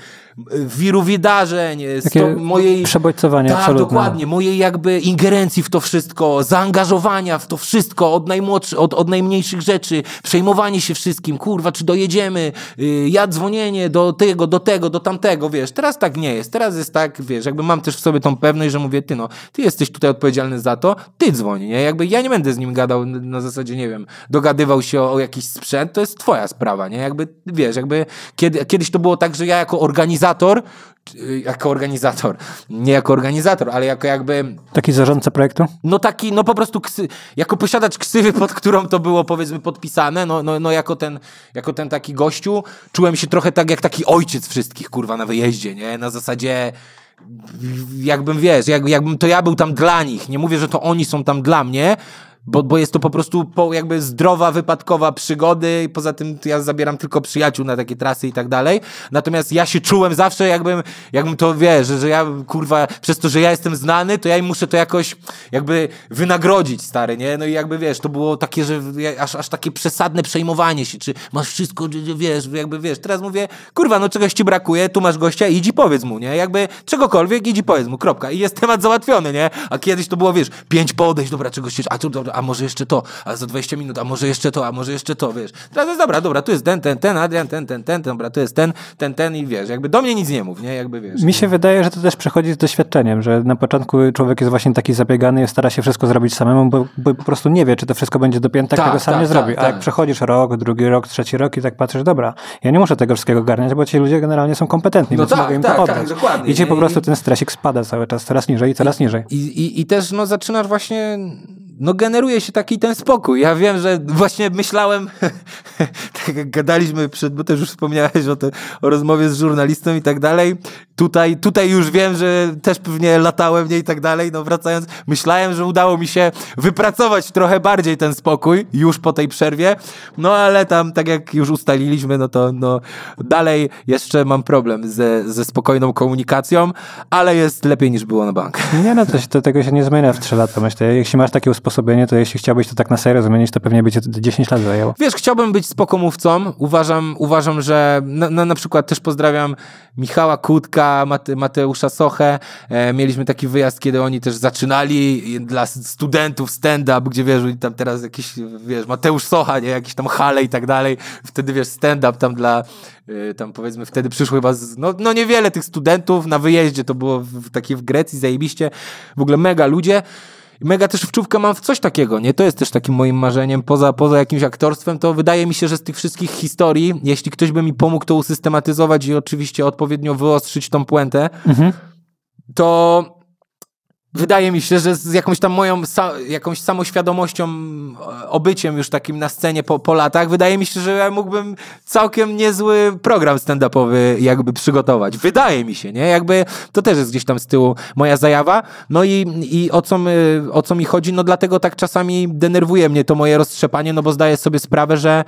e, wiru wydarzeń, e, mojej... Przebodźcowania, tak, dokładnie, mojej jakby ingerencji w to wszystko, zaangażowania w to wszystko, od, najmłodszy, od, od najmniejszych rzeczy, przejmowanie się wszystkim, kurwa, czy dojedziemy, y, ja dzwonienie do tego, do tego, do tamtego, wiesz, teraz tak nie jest, teraz jest tak, wiesz, jakby mam też w sobie tą pewność, że mówię, ty no, ty jesteś tutaj odpowiedzialny za to, ty dzwoni, nie? Jakby ja nie będę z nim gadał na zasadzie, nie wiem, dogadywał się o, o jakiś sprzęt, to jest twoja sprawa, nie? Jakby, wiesz, jakby kiedy, kiedyś to było tak, że ja jako jako organizator, y, jako organizator, nie jako organizator, ale jako jakby... Taki zarządca projektu? No taki, no po prostu ksy, jako posiadacz ksywy, pod którą to było powiedzmy podpisane, no, no, no jako, ten, jako ten taki gościu, czułem się trochę tak jak taki ojciec wszystkich, kurwa, na wyjeździe, nie? Na zasadzie jakbym, wiesz, jak, jakbym to ja był tam dla nich, nie mówię, że to oni są tam dla mnie, bo, bo jest to po prostu po, jakby zdrowa, wypadkowa przygody i poza tym ja zabieram tylko przyjaciół na takie trasy i tak dalej. Natomiast ja się czułem zawsze jakbym, jakbym to, wie, że, że ja kurwa, przez to, że ja jestem znany, to ja im muszę to jakoś jakby wynagrodzić, stary, nie? No i jakby, wiesz, to było takie, że aż, aż takie przesadne przejmowanie się, czy masz wszystko, wiesz, jakby, wiesz, teraz mówię, kurwa, no czegoś ci brakuje, tu masz gościa, idź i powiedz mu, nie? Jakby czegokolwiek, idź i powiedz mu, kropka. I jest temat załatwiony, nie? A kiedyś to było, wiesz, pięć podejść, dobra, czegoś, a tu, dobra, a może jeszcze to, a za 20 minut, a może jeszcze to, a może jeszcze to, wiesz. Teraz jest dobra, dobra, tu jest ten, ten, ten, Adrian, ten, ten, ten, dobra, tu jest ten, ten, ten i wiesz, jakby do mnie nic nie mów, nie, jakby wiesz. Mi się wydaje, że to też przechodzi z doświadczeniem, że na początku człowiek jest właśnie taki zabiegany i stara się wszystko zrobić samemu, bo, bo, po prostu nie wie, czy to wszystko będzie dopięte, jak tego sam nie tak, tak, zrobi. a jak tak. przechodzisz rok, drugi rok, trzeci rok i tak patrzysz, dobra, ja nie muszę tego wszystkiego garniać, bo ci ludzie generalnie są kompetentni, no więc mogę im to oddać. I ci po prostu ten stresik spada cały czas, coraz niżej i coraz niżej. I, i, i też no, zaczynasz właśnie no generuje się taki ten spokój. Ja wiem, że właśnie myślałem, tak jak gadaliśmy przed, bo też już wspomniałeś o, te, o rozmowie z żurnalistą i tak dalej. Tutaj, tutaj już wiem, że też pewnie latałem nie i tak dalej, no wracając, myślałem, że udało mi się wypracować trochę bardziej ten spokój już po tej przerwie, no ale tam, tak jak już ustaliliśmy, no to no, dalej jeszcze mam problem ze, ze spokojną komunikacją, ale jest lepiej niż było na bank. Nie no, to, to tego się nie zmienia w trzy lata, myślę. Jeśli masz takie usposobienie, usposobienie, to jeśli chciałbyś to tak na serio zmienić, to pewnie by cię 10 lat zajęło. Wiesz, chciałbym być spokomówcą. Uważam, uważam że na, na, na przykład też pozdrawiam Michała Kutka, Mate, Mateusza Sochę. E, mieliśmy taki wyjazd, kiedy oni też zaczynali dla studentów stand-up, gdzie wiesz, tam teraz jakiś, wiesz, Mateusz Socha, nie, jakiś tam hale i tak dalej. Wtedy wiesz, stand-up tam dla, e, tam powiedzmy, wtedy przyszły was no, no niewiele tych studentów na wyjeździe, to było w, takie w Grecji, zajebiście, w ogóle mega ludzie mega też wczówkę mam w coś takiego, nie? To jest też takim moim marzeniem, poza, poza jakimś aktorstwem, to wydaje mi się, że z tych wszystkich historii, jeśli ktoś by mi pomógł to usystematyzować i oczywiście odpowiednio wyostrzyć tą puentę, mhm. to wydaje mi się, że z jakąś tam moją sa jakąś samoświadomością, e, obyciem już takim na scenie po, po latach, wydaje mi się, że ja mógłbym całkiem niezły program stand-upowy jakby przygotować. Wydaje mi się, nie? Jakby to też jest gdzieś tam z tyłu moja zajawa. No i, i o, co mi, o co mi chodzi? No dlatego tak czasami denerwuje mnie to moje roztrzepanie, no bo zdaję sobie sprawę, że,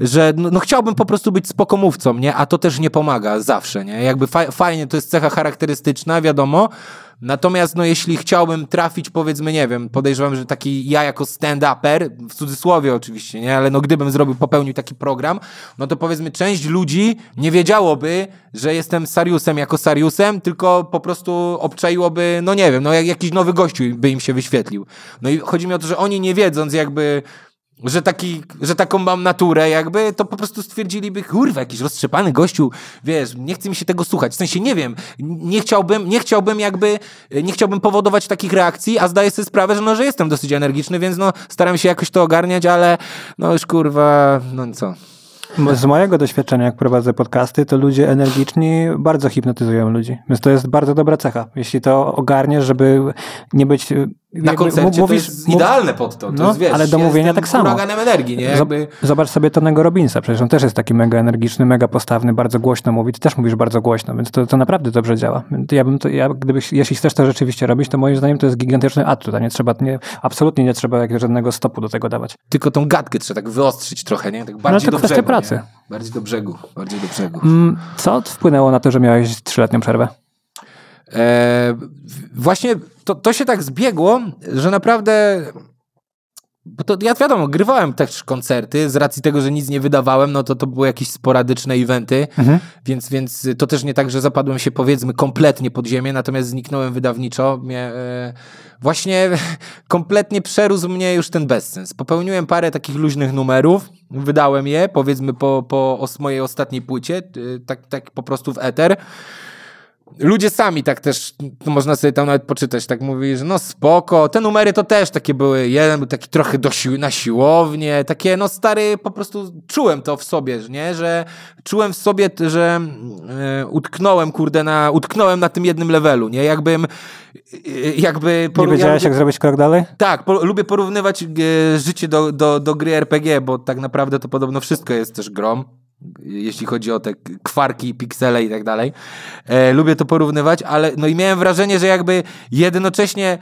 że no, no chciałbym po prostu być spokomówcą, nie? A to też nie pomaga zawsze, nie? Jakby fa fajnie, to jest cecha charakterystyczna, wiadomo, Natomiast no jeśli chciałbym trafić, powiedzmy, nie wiem, podejrzewam, że taki ja jako stand-upper, w cudzysłowie oczywiście, nie, ale no gdybym zrobił, popełnił taki program, no to powiedzmy część ludzi nie wiedziałoby, że jestem Sariusem jako Sariusem, tylko po prostu obczaiłoby, no nie wiem, no jak, jakiś nowy gościu by im się wyświetlił. No i chodzi mi o to, że oni nie wiedząc jakby że, taki, że taką mam naturę jakby, to po prostu stwierdziliby, kurwa, jakiś roztrzepany gościu, wiesz, nie chce mi się tego słuchać. W sensie, nie wiem, nie chciałbym, nie chciałbym jakby, nie chciałbym powodować takich reakcji, a zdaję sobie sprawę, że no, że jestem dosyć energiczny, więc no, staram się jakoś to ogarniać, ale no już kurwa, no co. Z mojego doświadczenia, jak prowadzę podcasty, to ludzie energiczni bardzo hipnotyzują ludzi. Więc to jest bardzo dobra cecha. Jeśli to ogarniesz, żeby nie być na koncercie mówisz, to jest idealne pod to. no, jest, wiesz, ale do mówienia tak samo. energii, nie? Jakby... Zobacz sobie Tonego Robinsa, przecież on też jest taki mega energiczny, mega postawny, bardzo głośno mówi, ty też mówisz bardzo głośno, więc to, to naprawdę dobrze działa. Ja bym to, ja, gdybyś, jeśli chcesz to rzeczywiście robić, to moim zdaniem to jest gigantyczny atut, a nie trzeba, nie, absolutnie nie trzeba jakiegoś żadnego stopu do tego dawać. Tylko tą gadkę trzeba tak wyostrzyć trochę, nie? Tak no, bardziej no to do kwestia brzegu, pracy. Nie? Bardziej do brzegu, bardziej do brzegu. Mm, co wpłynęło na to, że miałeś trzyletnią przerwę? E, właśnie to, to się tak zbiegło, że naprawdę bo to ja wiadomo, grywałem też koncerty z racji tego, że nic nie wydawałem, no to to były jakieś sporadyczne eventy, mhm. więc, więc to też nie tak, że zapadłem się powiedzmy kompletnie pod ziemię, natomiast zniknąłem wydawniczo. Mnie, e, właśnie kompletnie przerósł mnie już ten bezsens. Popełniłem parę takich luźnych numerów, wydałem je powiedzmy po, po mojej ostatniej płycie, e, tak, tak po prostu w eter ludzie sami tak też, można sobie tam nawet poczytać, tak mówili, że no spoko, te numery to też takie były, jeden był taki trochę do na siłownię, takie no stary, po prostu czułem to w sobie, nie, że czułem w sobie, że yy, utknąłem, kurde, na, utknąłem na tym jednym levelu, nie, jakbym e, jakby... nie wiedziałeś, jak zrobić krok dalej? Tak, po, lubię porównywać e, życie do, do, do gry RPG, bo tak naprawdę to podobno wszystko jest też grom jeśli chodzi o te kwarki, piksele i tak dalej. E, lubię to porównywać, ale no i miałem wrażenie, że jakby jednocześnie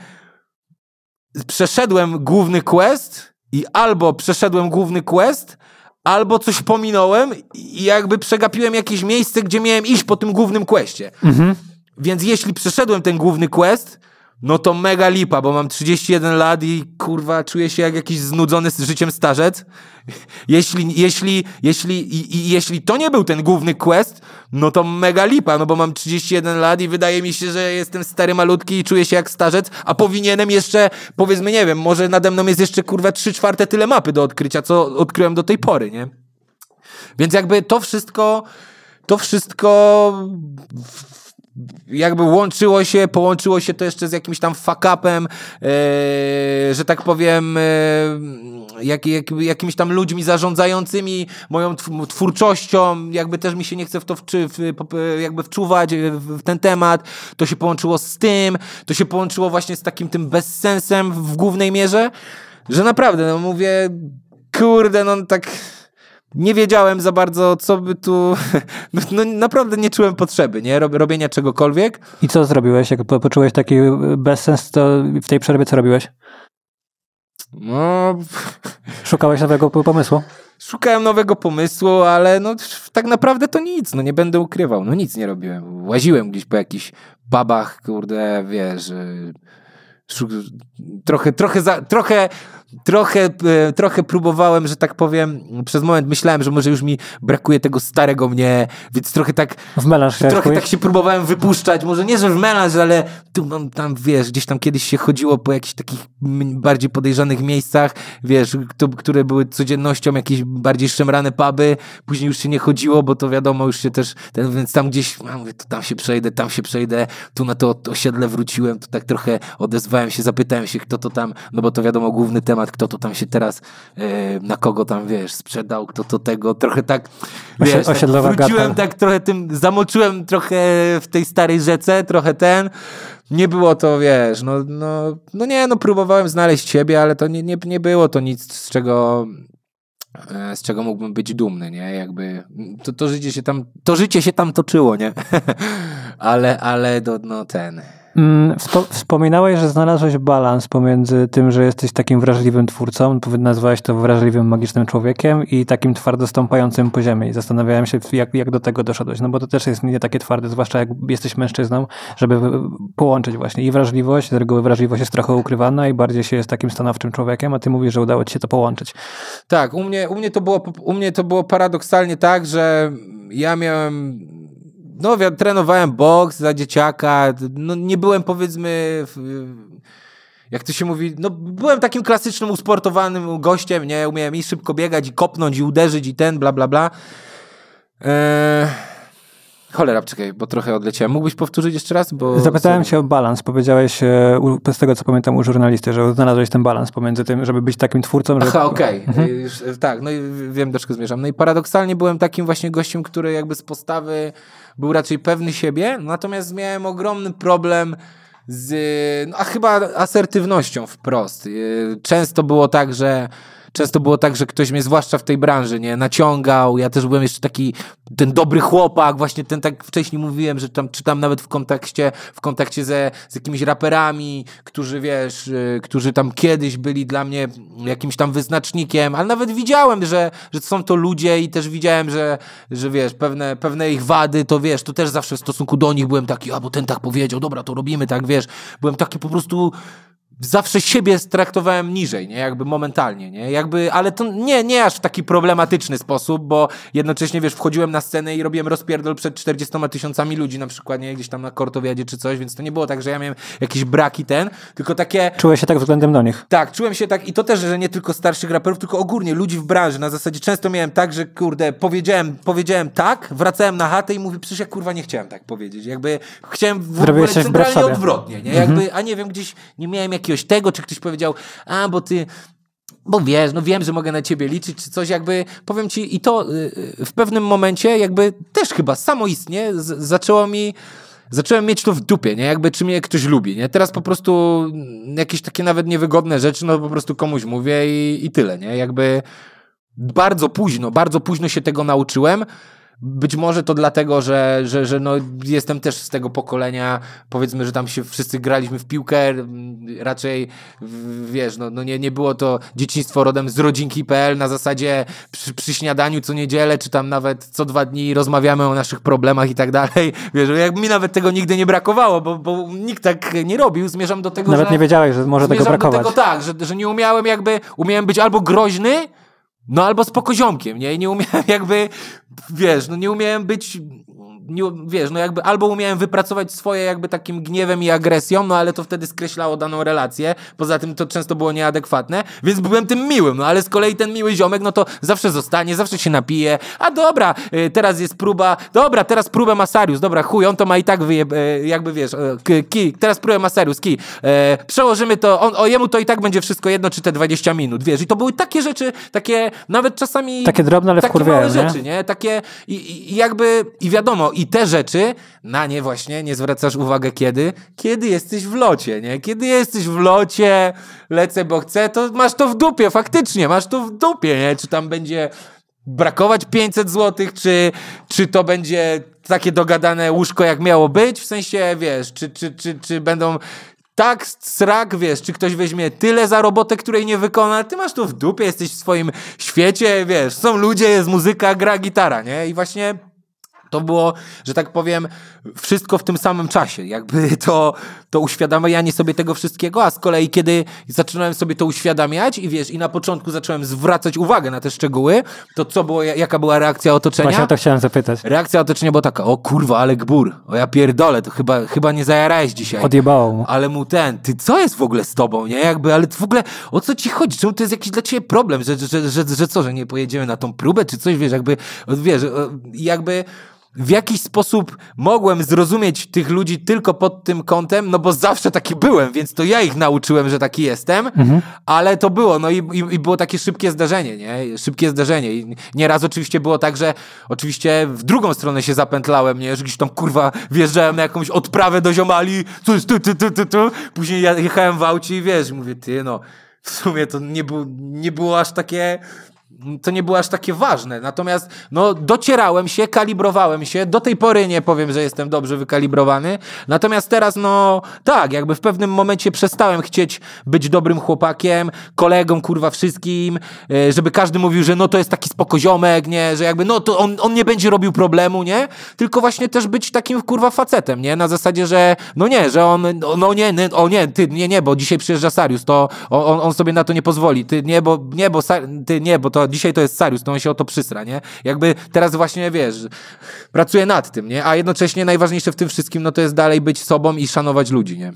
przeszedłem główny quest i albo przeszedłem główny quest, albo coś pominąłem i jakby przegapiłem jakieś miejsce, gdzie miałem iść po tym głównym questie. Mhm. Więc jeśli przeszedłem ten główny quest, no to mega lipa, bo mam 31 lat i kurwa czuję się jak jakiś znudzony z życiem starzec. Jeśli, jeśli, jeśli, i, i, jeśli to nie był ten główny quest, no to mega lipa, no bo mam 31 lat i wydaje mi się, że jestem stary malutki i czuję się jak starzec, a powinienem jeszcze, powiedzmy, nie wiem, może nade mną jest jeszcze kurwa 3 czwarte tyle mapy do odkrycia, co odkryłem do tej pory, nie? Więc jakby to wszystko, to wszystko jakby łączyło się, połączyło się to jeszcze z jakimś tam fuck upem, yy, że tak powiem, yy, jak, jak, jakimiś tam ludźmi zarządzającymi moją twórczością, jakby też mi się nie chce w to wczy, w, jakby wczuwać e, w ten temat, to się połączyło z tym, to się połączyło właśnie z takim tym bezsensem w głównej mierze, że naprawdę, no mówię, kurde, no tak nie wiedziałem za bardzo, co by tu. No, no, naprawdę nie czułem potrzeby, nie? Robienia czegokolwiek. I co zrobiłeś? Jak poczułeś taki e, bezsens, to w tej przerwie co robiłeś? No. Szukałeś nowego pomysłu? Szukałem nowego pomysłu, ale no tak naprawdę to nic, no nie będę ukrywał, no nic nie robiłem. Łaziłem gdzieś po jakichś babach, kurde, wiesz, y, trochę, trochę, za, trochę trochę, e, trochę próbowałem, że tak powiem, przez moment myślałem, że może już mi brakuje tego starego mnie, więc trochę tak w melanż trochę tak się próbowałem wypuszczać, może nie, że w melanż, ale tu, tam, wiesz, gdzieś tam kiedyś się chodziło po jakichś takich bardziej podejrzanych miejscach, wiesz, które były codziennością, jakieś bardziej szemrane puby, później już się nie chodziło, bo to wiadomo, już się też, ten, więc tam gdzieś, a mówię, tam się przejdę, tam się przejdę, tu na to osiedle wróciłem, tu tak trochę odezwałem się, zapytałem się, kto to tam, no bo to wiadomo, główny temat temat, kto to tam się teraz, e, na kogo tam, wiesz, sprzedał, kto to tego, trochę tak, wiesz, tak Osiedlowa tak wróciłem gata. tak trochę tym, zamoczyłem trochę w tej starej rzece, trochę ten, nie było to, wiesz, no, no, no nie, no próbowałem znaleźć siebie, ale to nie, nie, nie było to nic, z czego e, z czego mógłbym być dumny, nie? Jakby to, to, życie, się tam, to życie się tam toczyło, nie? ale ale do, no ten, Mm, wspominałeś, że znalazłeś balans pomiędzy tym, że jesteś takim wrażliwym twórcą, nazwałeś to wrażliwym, magicznym człowiekiem i takim twardo stąpającym po ziemi. Zastanawiałem się, jak, jak do tego doszedłeś, no bo to też jest nie takie twarde, zwłaszcza jak jesteś mężczyzną, żeby połączyć właśnie i wrażliwość, z reguły wrażliwość jest trochę ukrywana i bardziej się jest takim stanowczym człowiekiem, a ty mówisz, że udało ci się to połączyć. Tak, u mnie, u mnie, to, było, u mnie to było paradoksalnie tak, że ja miałem no ja trenowałem boks za dzieciaka, no nie byłem powiedzmy... W, jak to się mówi, no byłem takim klasycznym usportowanym gościem, nie, umiałem i szybko biegać, i kopnąć, i uderzyć, i ten, bla, bla, bla. Eee, cholera, czekaj, bo trochę odleciałem. Mógłbyś powtórzyć jeszcze raz? Bo... Zapytałem się o balans. Powiedziałeś, e, z tego co pamiętam, u żurnalisty, że znalazłeś ten balans pomiędzy tym, żeby być takim twórcą. Że... Aha, okej. Okay. Mhm. E, e, tak, no i wiem, do czego zmierzam. No i paradoksalnie byłem takim właśnie gościem, który jakby z postawy był raczej pewny siebie, natomiast miałem ogromny problem z, no, a chyba asertywnością wprost. Y, często było tak, że często było tak, że ktoś mnie, zwłaszcza w tej branży, nie, naciągał. Ja też byłem jeszcze taki, ten dobry chłopak, właśnie ten, tak wcześniej mówiłem, że tam czytam nawet w kontekście, w kontakcie ze, z jakimiś raperami, którzy, wiesz, y, którzy tam kiedyś byli dla mnie jakimś tam wyznacznikiem, ale nawet widziałem, że, że są to ludzie i też widziałem, że, że wiesz, pewne, pewne ich wady, to wiesz, to też zawsze w stosunku do nich byłem taki, albo bo ten tak powiedział, dobra, to robimy tak, wiesz. Byłem taki po prostu zawsze siebie traktowałem niżej, nie? Jakby momentalnie, nie? Jakby, ale to nie, nie aż w taki problematyczny sposób, bo jednocześnie, wiesz, wchodziłem na scenę i robiłem rozpierdol przed 40 tysiącami ludzi na przykład, nie? Gdzieś tam na Kortowiadzie czy coś, więc to nie było tak, że ja miałem jakieś braki ten, tylko takie... Czułeś się tak względem do nich. Tak, czułem się tak i to też, że nie tylko starszych raperów, tylko ogólnie ludzi w branży. Na zasadzie często miałem tak, że kurde, powiedziałem, powiedziałem tak, wracałem na chatę i mówię, przecież ja kurwa nie chciałem tak powiedzieć. Jakby chciałem w Zrobiłeś ogóle centralnie odwrotnie, nie? Mhm. Jakby, mhm. a nie wiem, gdzieś nie miałem jak jakiegoś tego, czy ktoś powiedział, a bo ty bo wiesz, no wiem, że mogę na ciebie liczyć, czy coś, jakby, powiem ci, i to y, y, w pewnym momencie, jakby też chyba samoistnie z- zaczęło mi, zacząłem mieć to w dupie, nie, jakby czy mnie ktoś lubi, nie, teraz po prostu jakieś takie nawet niewygodne rzeczy, no po prostu komuś mówię i, i tyle, nie, jakby bardzo późno, bardzo późno się tego nauczyłem, być może to dlatego, że, że, że no, jestem też z tego pokolenia, powiedzmy, że tam się wszyscy graliśmy w piłkę, raczej wiesz, no, no nie, nie było to dzieciństwo rodem z rodzinki.pl na zasadzie przy, przy śniadaniu co niedzielę, czy tam nawet co dwa dni rozmawiamy o naszych problemach i tak dalej. Wiesz, jak mi nawet tego nigdy nie brakowało, bo, bo nikt tak nie robił, zmierzam do tego, Nawet że, nie wiedziałeś, że może tego brakować. Do tego tak, że, że nie umiałem jakby, umiałem być albo groźny, no albo z pokoziomkiem, nie? I nie umiałem jakby wiesz, no nie umiałem być wiesz, no jakby albo umiałem wypracować swoje jakby takim gniewem i agresją, no ale to wtedy skreślało daną relację, poza tym to często było nieadekwatne, więc byłem tym miłym, no ale z kolei ten miły ziomek, no to zawsze zostanie, zawsze się napije, a dobra, y, teraz jest próba, dobra, teraz próbę Masarius, dobra, chuj, on to ma i tak wyje, e, jakby wiesz, e, ki, teraz próbę Masarius, ki, e, przełożymy to, on, o jemu to i tak będzie wszystko jedno, czy te 20 minut, wiesz, i to były takie rzeczy, takie nawet czasami... Takie drobne, ale takie rzeczy, nie? Takie i, i jakby, i wiadomo, i te rzeczy, na nie właśnie nie zwracasz uwagi kiedy? Kiedy jesteś w locie, nie? Kiedy jesteś w locie, lecę bo chcę, to masz to w dupie, faktycznie, masz to w dupie, nie? Czy tam będzie brakować 500 zł, czy, czy to będzie takie dogadane łóżko, jak miało być, w sensie, wiesz, czy, czy, czy, czy będą tak srak, wiesz, czy ktoś weźmie tyle za robotę, której nie wykona, ty masz to w dupie, jesteś w swoim świecie, wiesz, są ludzie, jest muzyka, gra gitara, nie? I właśnie to było, że tak powiem, wszystko w tym samym czasie. Jakby to, to uświadamianie sobie tego wszystkiego, a z kolei kiedy zaczynałem sobie to uświadamiać i wiesz, i na początku zacząłem zwracać uwagę na te szczegóły, to co było, jaka była reakcja otoczenia? Właśnie o to chciałem zapytać. Reakcja otoczenia była taka, o kurwa, ale gbur, o ja pierdolę, to chyba, chyba nie zajarałeś dzisiaj. Odjebało mu. Ale mu ten, ty co jest w ogóle z tobą, nie? Jakby, ale w ogóle, o co ci chodzi? Czemu to jest jakiś dla ciebie problem? Że, że, że, że, że co, że nie pojedziemy na tą próbę, czy coś, wiesz, jakby, wiesz, jakby w jakiś sposób mogłem zrozumieć tych ludzi tylko pod tym kątem, no bo zawsze taki byłem, więc to ja ich nauczyłem, że taki jestem, mhm. ale to było, no i, i, i, było takie szybkie zdarzenie, nie? Szybkie zdarzenie. I nieraz oczywiście było tak, że oczywiście w drugą stronę się zapętlałem, nie? Że gdzieś tam, kurwa, wjeżdżałem na jakąś odprawę do ziomali, coś tu, tu, tu, tu, tu. Później jechałem w aucie i wiesz, mówię, ty, no, w sumie to nie, bu- nie było aż takie to nie było aż takie ważne. Natomiast no, docierałem się, kalibrowałem się. Do tej pory nie powiem, że jestem dobrze wykalibrowany. Natomiast teraz, no tak, jakby w pewnym momencie przestałem chcieć być dobrym chłopakiem, kolegą, kurwa, wszystkim, e, żeby każdy mówił, że no to jest taki spokoziomek, nie, że jakby no to on, on nie będzie robił problemu, nie? Tylko właśnie też być takim, kurwa, facetem, nie? Na zasadzie, że no nie, że on, no, no nie, nie o nie, ty, nie, nie, bo dzisiaj przyjeżdża Sarius, to on, on sobie na to nie pozwoli. Ty nie, bo, nie, bo, ty nie, bo to to dzisiaj to jest Sarius, to on się o to przysra, nie? Jakby teraz właśnie, wiesz, pracuję nad tym, nie? A jednocześnie najważniejsze w tym wszystkim, no to jest dalej być sobą i szanować ludzi, nie?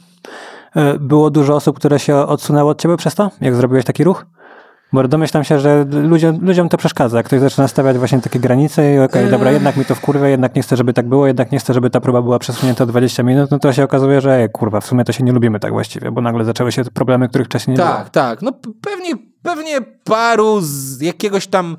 E, było dużo osób, które się odsunęło od ciebie przez to, jak zrobiłeś taki ruch? Bo domyślam się, że ludziom, ludziom to przeszkadza. Jak ktoś zaczyna stawiać właśnie takie granice i okej, okay, dobra, yy. jednak mi to wkurwia, jednak nie chcę, żeby tak było, jednak nie chcę, żeby ta próba była przesunięta o 20 minut, no to się okazuje, że kurwa, w sumie to się nie lubimy tak właściwie, bo nagle zaczęły się problemy, których wcześniej nie tak, było. Tak, tak. No pewnie pewnie paru z jakiegoś tam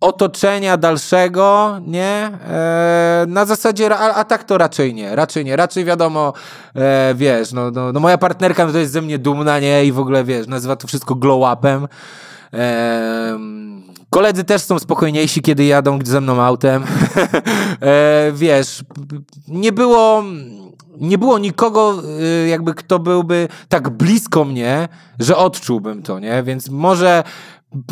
otoczenia dalszego, nie? E, na zasadzie, a, a, tak to raczej nie, raczej nie, raczej wiadomo, e, wiesz, no, no, no, moja partnerka no to jest ze mnie dumna, nie? I w ogóle, wiesz, nazywa to wszystko glow-upem. E, koledzy też są spokojniejsi, kiedy jadą ze mną autem. E, wiesz, nie było nie było nikogo, y, jakby kto byłby tak blisko mnie, że odczułbym to, nie? Więc może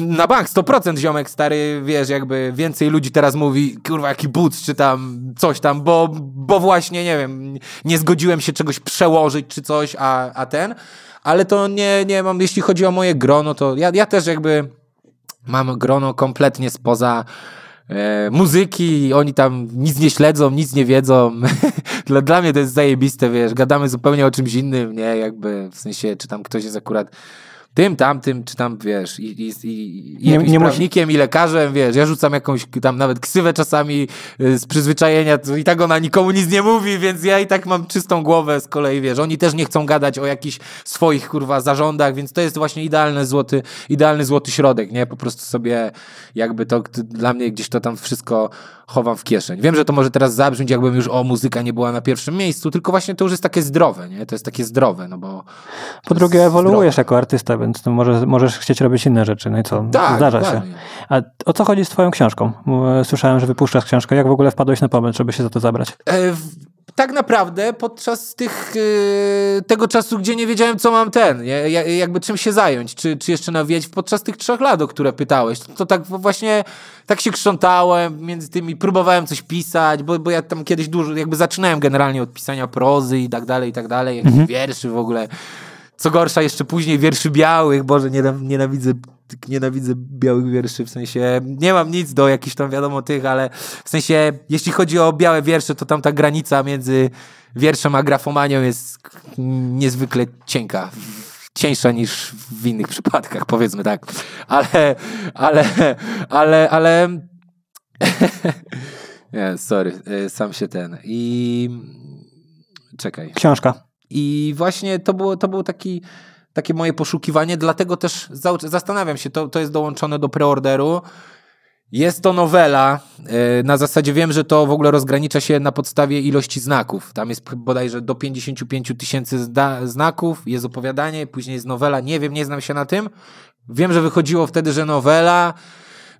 na bank 100% ziomek stary, wiesz, jakby więcej ludzi teraz mówi, kurwa, jaki but, czy tam coś tam, bo, bo właśnie, nie wiem, nie zgodziłem się czegoś przełożyć czy coś, a, a ten, ale to nie, nie mam, jeśli chodzi o moje grono, to ja, ja też jakby mam grono kompletnie spoza e, muzyki, oni tam nic nie śledzą, nic nie wiedzą, dla, dla mnie to jest zajebiste, wiesz, gadamy zupełnie o czymś innym, nie, jakby, w sensie, czy tam ktoś jest akurat tym, tamtym, czy tam, wiesz, i, i, i, i nie, nie prawnikiem, i lekarzem, wiesz, ja rzucam jakąś tam nawet ksywę czasami y, z przyzwyczajenia, to i tak ona nikomu nic nie mówi, więc ja i tak mam czystą głowę z kolei, wiesz, oni też nie chcą gadać o jakichś swoich, kurwa, zarządach, więc to jest właśnie idealny złoty, idealny złoty środek, nie, po prostu sobie jakby to, dla mnie gdzieś to tam wszystko chowam w kieszeń. Wiem, że to może teraz zabrzmieć, jakbym już, o, muzyka nie była na pierwszym miejscu, tylko właśnie to już jest takie zdrowe, nie? To jest takie zdrowe, no bo... Po drugie, ewoluujesz zdrowe. jako artysta, więc może możesz chcieć robić inne rzeczy, no i co? Tak, Zdarza się. A o co chodzi z twoją książką? E, słyszałem, że wypuszczasz książkę. Jak w ogóle wpadłeś na pomysł, żeby się za to zabrać? E, w tak naprawdę podczas tych, y, tego czasu, gdzie nie wiedziałem, co mam ten, jakby czym się zająć, czy, czy jeszcze nawiedź, podczas tych trzech lat, o które pytałeś, to, to tak właśnie, tak się krzątałem między tymi, próbowałem coś pisać, bo, bo ja tam kiedyś dużo, jakby zaczynałem generalnie od pisania prozy i tak dalej, i tak dalej, jakichś mhm. wierszy w ogóle, co gorsza, jeszcze później wierszy białych, Boże, nienawidzę, nienawidzę białych wierszy, w sensie nie mam nic do jakichś tam wiadomo tych, ale w sensie jeśli chodzi o białe wiersze, to tam ta granica między wierszem a grafomanią jest niezwykle cienka cieńsza niż w innych przypadkach, powiedzmy tak. Ale, ale, ale, ale. Nie, sorry, y, sam się ten. I. Czekaj. Książka. I właśnie to, było, to było taki takie moje poszukiwanie, dlatego też zastanawiam się, to, to jest dołączone do preorderu. Jest to nowela, e, na zasadzie wiem, że to w ogóle rozgranicza się na podstawie ilości znaków. Tam jest bodajże do 55 tysięcy znaków, jest opowiadanie, później jest nowela, nie wiem, nie znam się na tym. Wiem, że wychodziło wtedy, że nowela,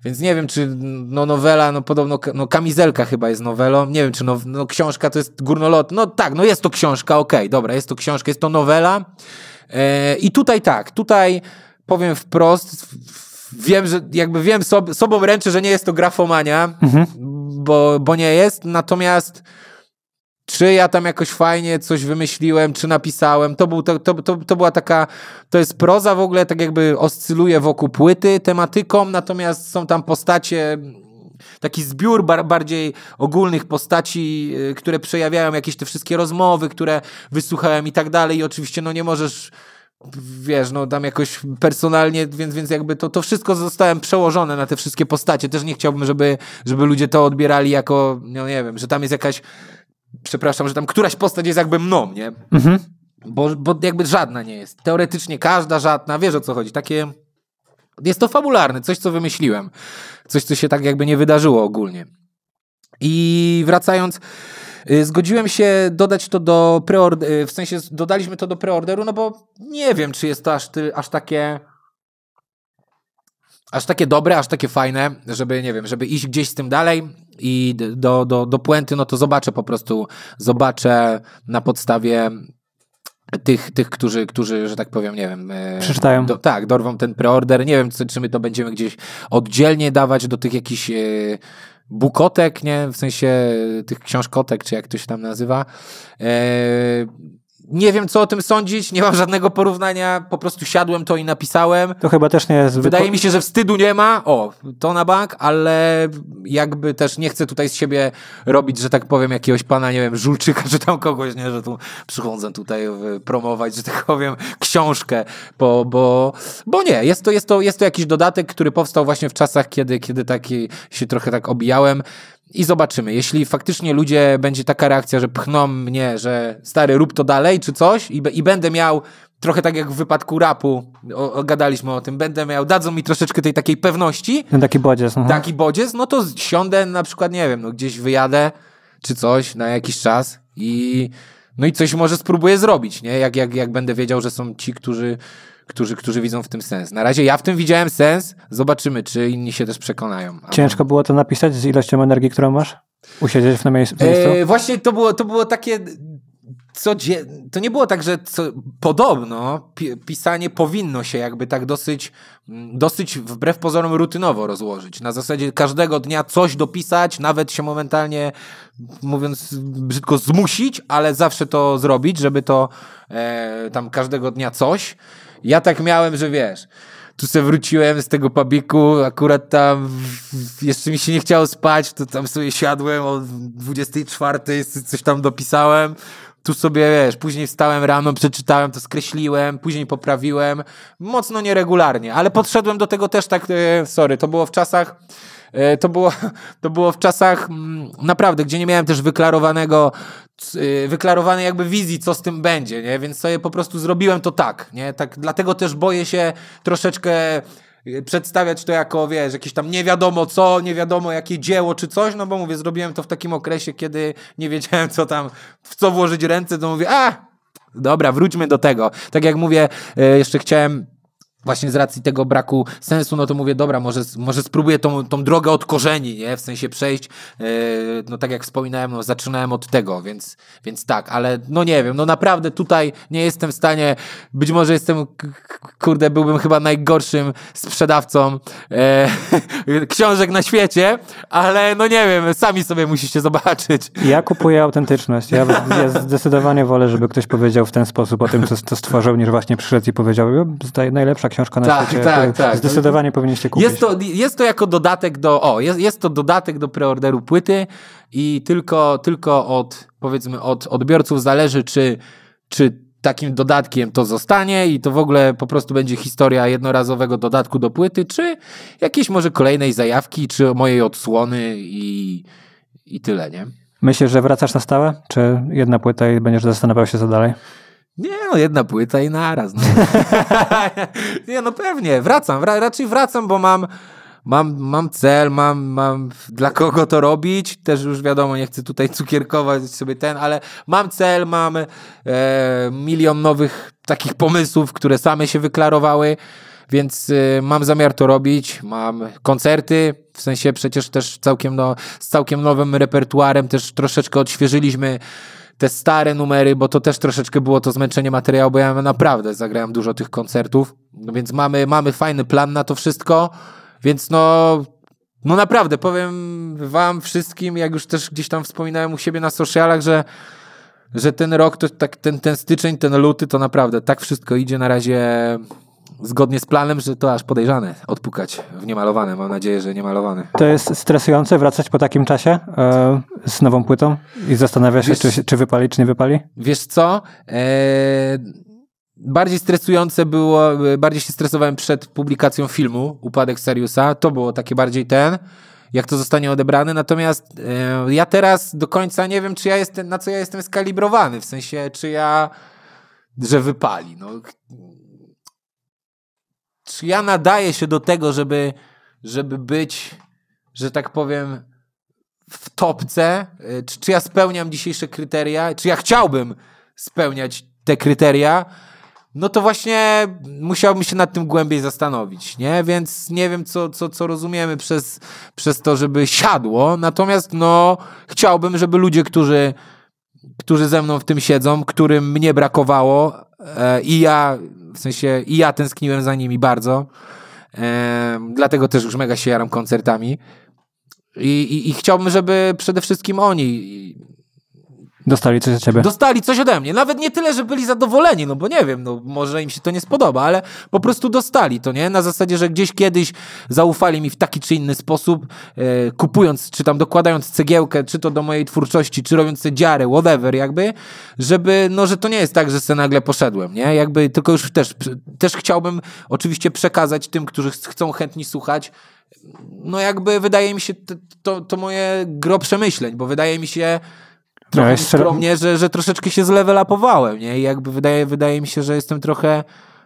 więc nie wiem, czy no, nowela, no podobno no, kamizelka chyba jest nowelą. Nie wiem, czy no, no książka to jest górnolot. No tak, no jest to książka, okej, okay, dobra, jest to książka, jest to nowela. E, I tutaj tak, tutaj powiem wprost, wiem, że jakby wiem sob, sobą ręczę, że nie jest to grafomania, mhm. bo, bo nie jest. Natomiast czy ja tam jakoś fajnie coś wymyśliłem, czy napisałem. To, był, to, to, to, to, była taka, to jest proza w ogóle, tak jakby oscyluje wokół płyty tematyką, natomiast są tam postacie, taki zbiór bar bardziej ogólnych postaci, y, które przejawiają jakieś te wszystkie rozmowy, które wysłuchałem i tak dalej. I oczywiście no nie możesz wiesz, no tam jakoś personalnie, więc, więc jakby to, to wszystko zostałem przełożone na te wszystkie postacie. Też nie chciałbym, żeby, żeby ludzie to odbierali jako, no nie wiem, że tam jest jakaś przepraszam, że tam któraś postać jest jakby mną, nie? Mhm. Bo, bo jakby żadna nie jest. Teoretycznie każda, żadna, wiesz o co chodzi. Takie... Jest to fabularne, coś co wymyśliłem. Coś, co się tak jakby nie wydarzyło ogólnie. I wracając, y, zgodziłem się dodać to do preorderu, y, w sensie dodaliśmy to do preorderu, no bo nie wiem, czy jest to aż, ty, aż takie aż takie dobre, aż takie fajne, żeby, nie wiem, żeby iść gdzieś z tym dalej i do, do, do puenty, no to zobaczę po prostu, zobaczę na podstawie tych, tych którzy, którzy, że tak powiem, nie wiem. E, Przeczytają. Do, tak, dorwą ten preorder. Nie wiem, czy, my to będziemy gdzieś oddzielnie dawać do tych jakichś e, bukotek, nie? W sensie tych książkotek, czy jak to się tam nazywa. E, nie wiem, co o tym sądzić, nie mam żadnego porównania, po prostu siadłem to i napisałem. To chyba też nie jest... Wydaje mi się, że wstydu nie ma, o, to na bank, ale jakby też nie chcę tutaj z siebie robić, że tak powiem, jakiegoś pana, nie wiem, żulczyka, czy tam kogoś, nie, że tu przychodzę tutaj promować, że tak powiem, książkę, bo, bo, bo nie, jest to, jest, to, jest to jakiś dodatek, który powstał właśnie w czasach, kiedy, kiedy taki się trochę tak obijałem, i zobaczymy. Jeśli faktycznie ludzie, będzie taka reakcja, że pchną mnie, że stary, rób to dalej, czy coś, i, i będę miał trochę tak jak w wypadku rapu, o, o, gadaliśmy o tym, będę miał, dadzą mi troszeczkę tej takiej pewności. No taki bodziec. Aha. Taki bodziec, no to siądę na przykład, nie wiem, no gdzieś wyjadę, czy coś, na jakiś czas i... No i coś może spróbuję zrobić, nie? Jak, jak, jak będę wiedział, że są ci, którzy którzy, którzy widzą w tym sens. Na razie ja w tym widziałem sens, zobaczymy, czy inni się też przekonają. Ciężko było to napisać z ilością energii, którą masz? Usiedzieć tym miejscu? Eee, właśnie to było, to było takie co dzie... to nie było tak, że co... podobno pisanie powinno się jakby tak dosyć, mm, dosyć wbrew pozorom rutynowo rozłożyć. Na zasadzie każdego dnia coś dopisać, nawet się momentalnie, mówiąc brzydko, zmusić, ale zawsze to zrobić, żeby to e, tam każdego dnia coś. Ja tak miałem, że wiesz. Tu sobie wróciłem z tego pubiku, akurat tam jeszcze mi się nie chciało spać, to tam sobie siadłem o 24, coś tam dopisałem tu sobie, wiesz, później wstałem rano, przeczytałem, to skreśliłem, później poprawiłem, mocno nieregularnie, ale podszedłem do tego też tak, e, sorry, to było w czasach, E, to było, to było w czasach mm, naprawdę, gdzie nie miałem też wyklarowanego, e, wyklarowanej jakby wizji, co z tym będzie, nie? Więc sobie po prostu zrobiłem to tak, nie? Tak, dlatego też boję się troszeczkę e, przedstawiać to jako, wiesz, jakieś tam nie wiadomo co, nie wiadomo jakie dzieło czy coś, no bo mówię, zrobiłem to w takim okresie, kiedy nie wiedziałem co tam, w co włożyć ręce, to mówię, a, dobra, wróćmy do tego. Tak jak mówię, jeszcze chciałem właśnie z racji tego braku sensu, no to mówię, dobra, może, może spróbuję tą, tą drogę od korzeni, nie? W sensie przejść, yy, no tak jak wspominałem, no zaczynałem od tego, więc, więc tak, ale no nie wiem, no naprawdę tutaj nie jestem w stanie, być może jestem, kurde, byłbym chyba najgorszym sprzedawcą yy, książek na świecie, ale no nie wiem, sami sobie musicie zobaczyć. Ja kupuję autentyczność, ja, ja zdecydowanie wolę, żeby ktoś powiedział w ten sposób o tym, co, co stworzył, niż właśnie przyszedł i powiedział, zdaje najlepsza książka na tak, świecie. Tak, y, tak. Zdecydowanie powinniście kupić. Jest to, jest to jako dodatek do, o, jest, jest to dodatek do preorderu płyty i tylko, tylko od, powiedzmy, od odbiorców zależy, czy, czy takim dodatkiem to zostanie i to w ogóle po prostu będzie historia jednorazowego dodatku do płyty, czy jakiejś może kolejnej zajawki, czy mojej odsłony i, i tyle, nie? Myślisz, że wracasz na stałe? Czy jedna płyta i będziesz zastanawiał się co dalej? Nie, no jedna płyta i naraz. No. nie, no pewnie, wracam, raczej wracam, bo mam, mam, mam cel, mam, mam dla kogo to robić, też już wiadomo, nie chcę tutaj cukierkować sobie ten, ale mam cel, mam e, milion nowych takich pomysłów, które same się wyklarowały, więc e, mam zamiar to robić, mam koncerty, w sensie przecież też całkiem no, z całkiem nowym repertuarem, też troszeczkę odświeżyliśmy te stare numery, bo to też troszeczkę było to zmęczenie materiału, bo ja naprawdę zagrałem dużo tych koncertów, no więc mamy, mamy fajny plan na to wszystko, więc no, no naprawdę powiem wam wszystkim, jak już też gdzieś tam wspominałem u siebie na socialach, że że ten rok, to tak ten, ten styczeń, ten luty, to naprawdę tak wszystko idzie na razie zgodnie z planem, że to aż podejrzane odpukać w niemalowane. Mam nadzieję, że niemalowany. To jest stresujące wracać po takim czasie e, z nową płytą i zastanawiasz wiesz, się, czy, czy wypali, czy nie wypali? Wiesz co? E, bardziej stresujące było, e, bardziej się stresowałem przed publikacją filmu Upadek Seriusa. To było takie bardziej ten jak to zostanie odebrane. Natomiast e, ja teraz do końca nie wiem, czy ja jestem, na co ja jestem skalibrowany, w sensie, czy ja, że wypali. No, czy ja nadaję się do tego, żeby, żeby być, że tak powiem, w topce? Y, czy, czy ja spełniam dzisiejsze kryteria? Czy ja chciałbym spełniać te kryteria? No to właśnie musiałbym się nad tym głębiej zastanowić, nie? Więc nie wiem, co, co, co rozumiemy przez, przez to, żeby siadło. Natomiast, no, chciałbym, żeby ludzie, którzy którzy ze mną w tym siedzą, którym mnie brakowało e, i ja, w sensie, i ja tęskniłem za nimi bardzo. E, dlatego też już mega się jaram koncertami. I, i, I chciałbym, żeby przede wszystkim oni Dostali coś od ciebie. Dostali coś ode mnie. Nawet nie tyle, że byli zadowoleni, no bo nie wiem, no może im się to nie spodoba, ale po prostu dostali to, nie? Na zasadzie, że gdzieś kiedyś zaufali mi w taki czy inny sposób, e, kupując, czy tam dokładając cegiełkę, czy to do mojej twórczości, czy robiąc te dziary, whatever, jakby, żeby, no, że to nie jest tak, że se nagle poszedłem, nie? Jakby, tylko już też, też chciałbym oczywiście przekazać tym, którzy chcą chętni słuchać, no jakby wydaje mi się to, to moje gro przemyśleń, bo wydaje mi się, trochę mnie, że, że troszeczkę się zlevelapowałem, nie? I jakby wydaje, wydaje mi się, że jestem trochę,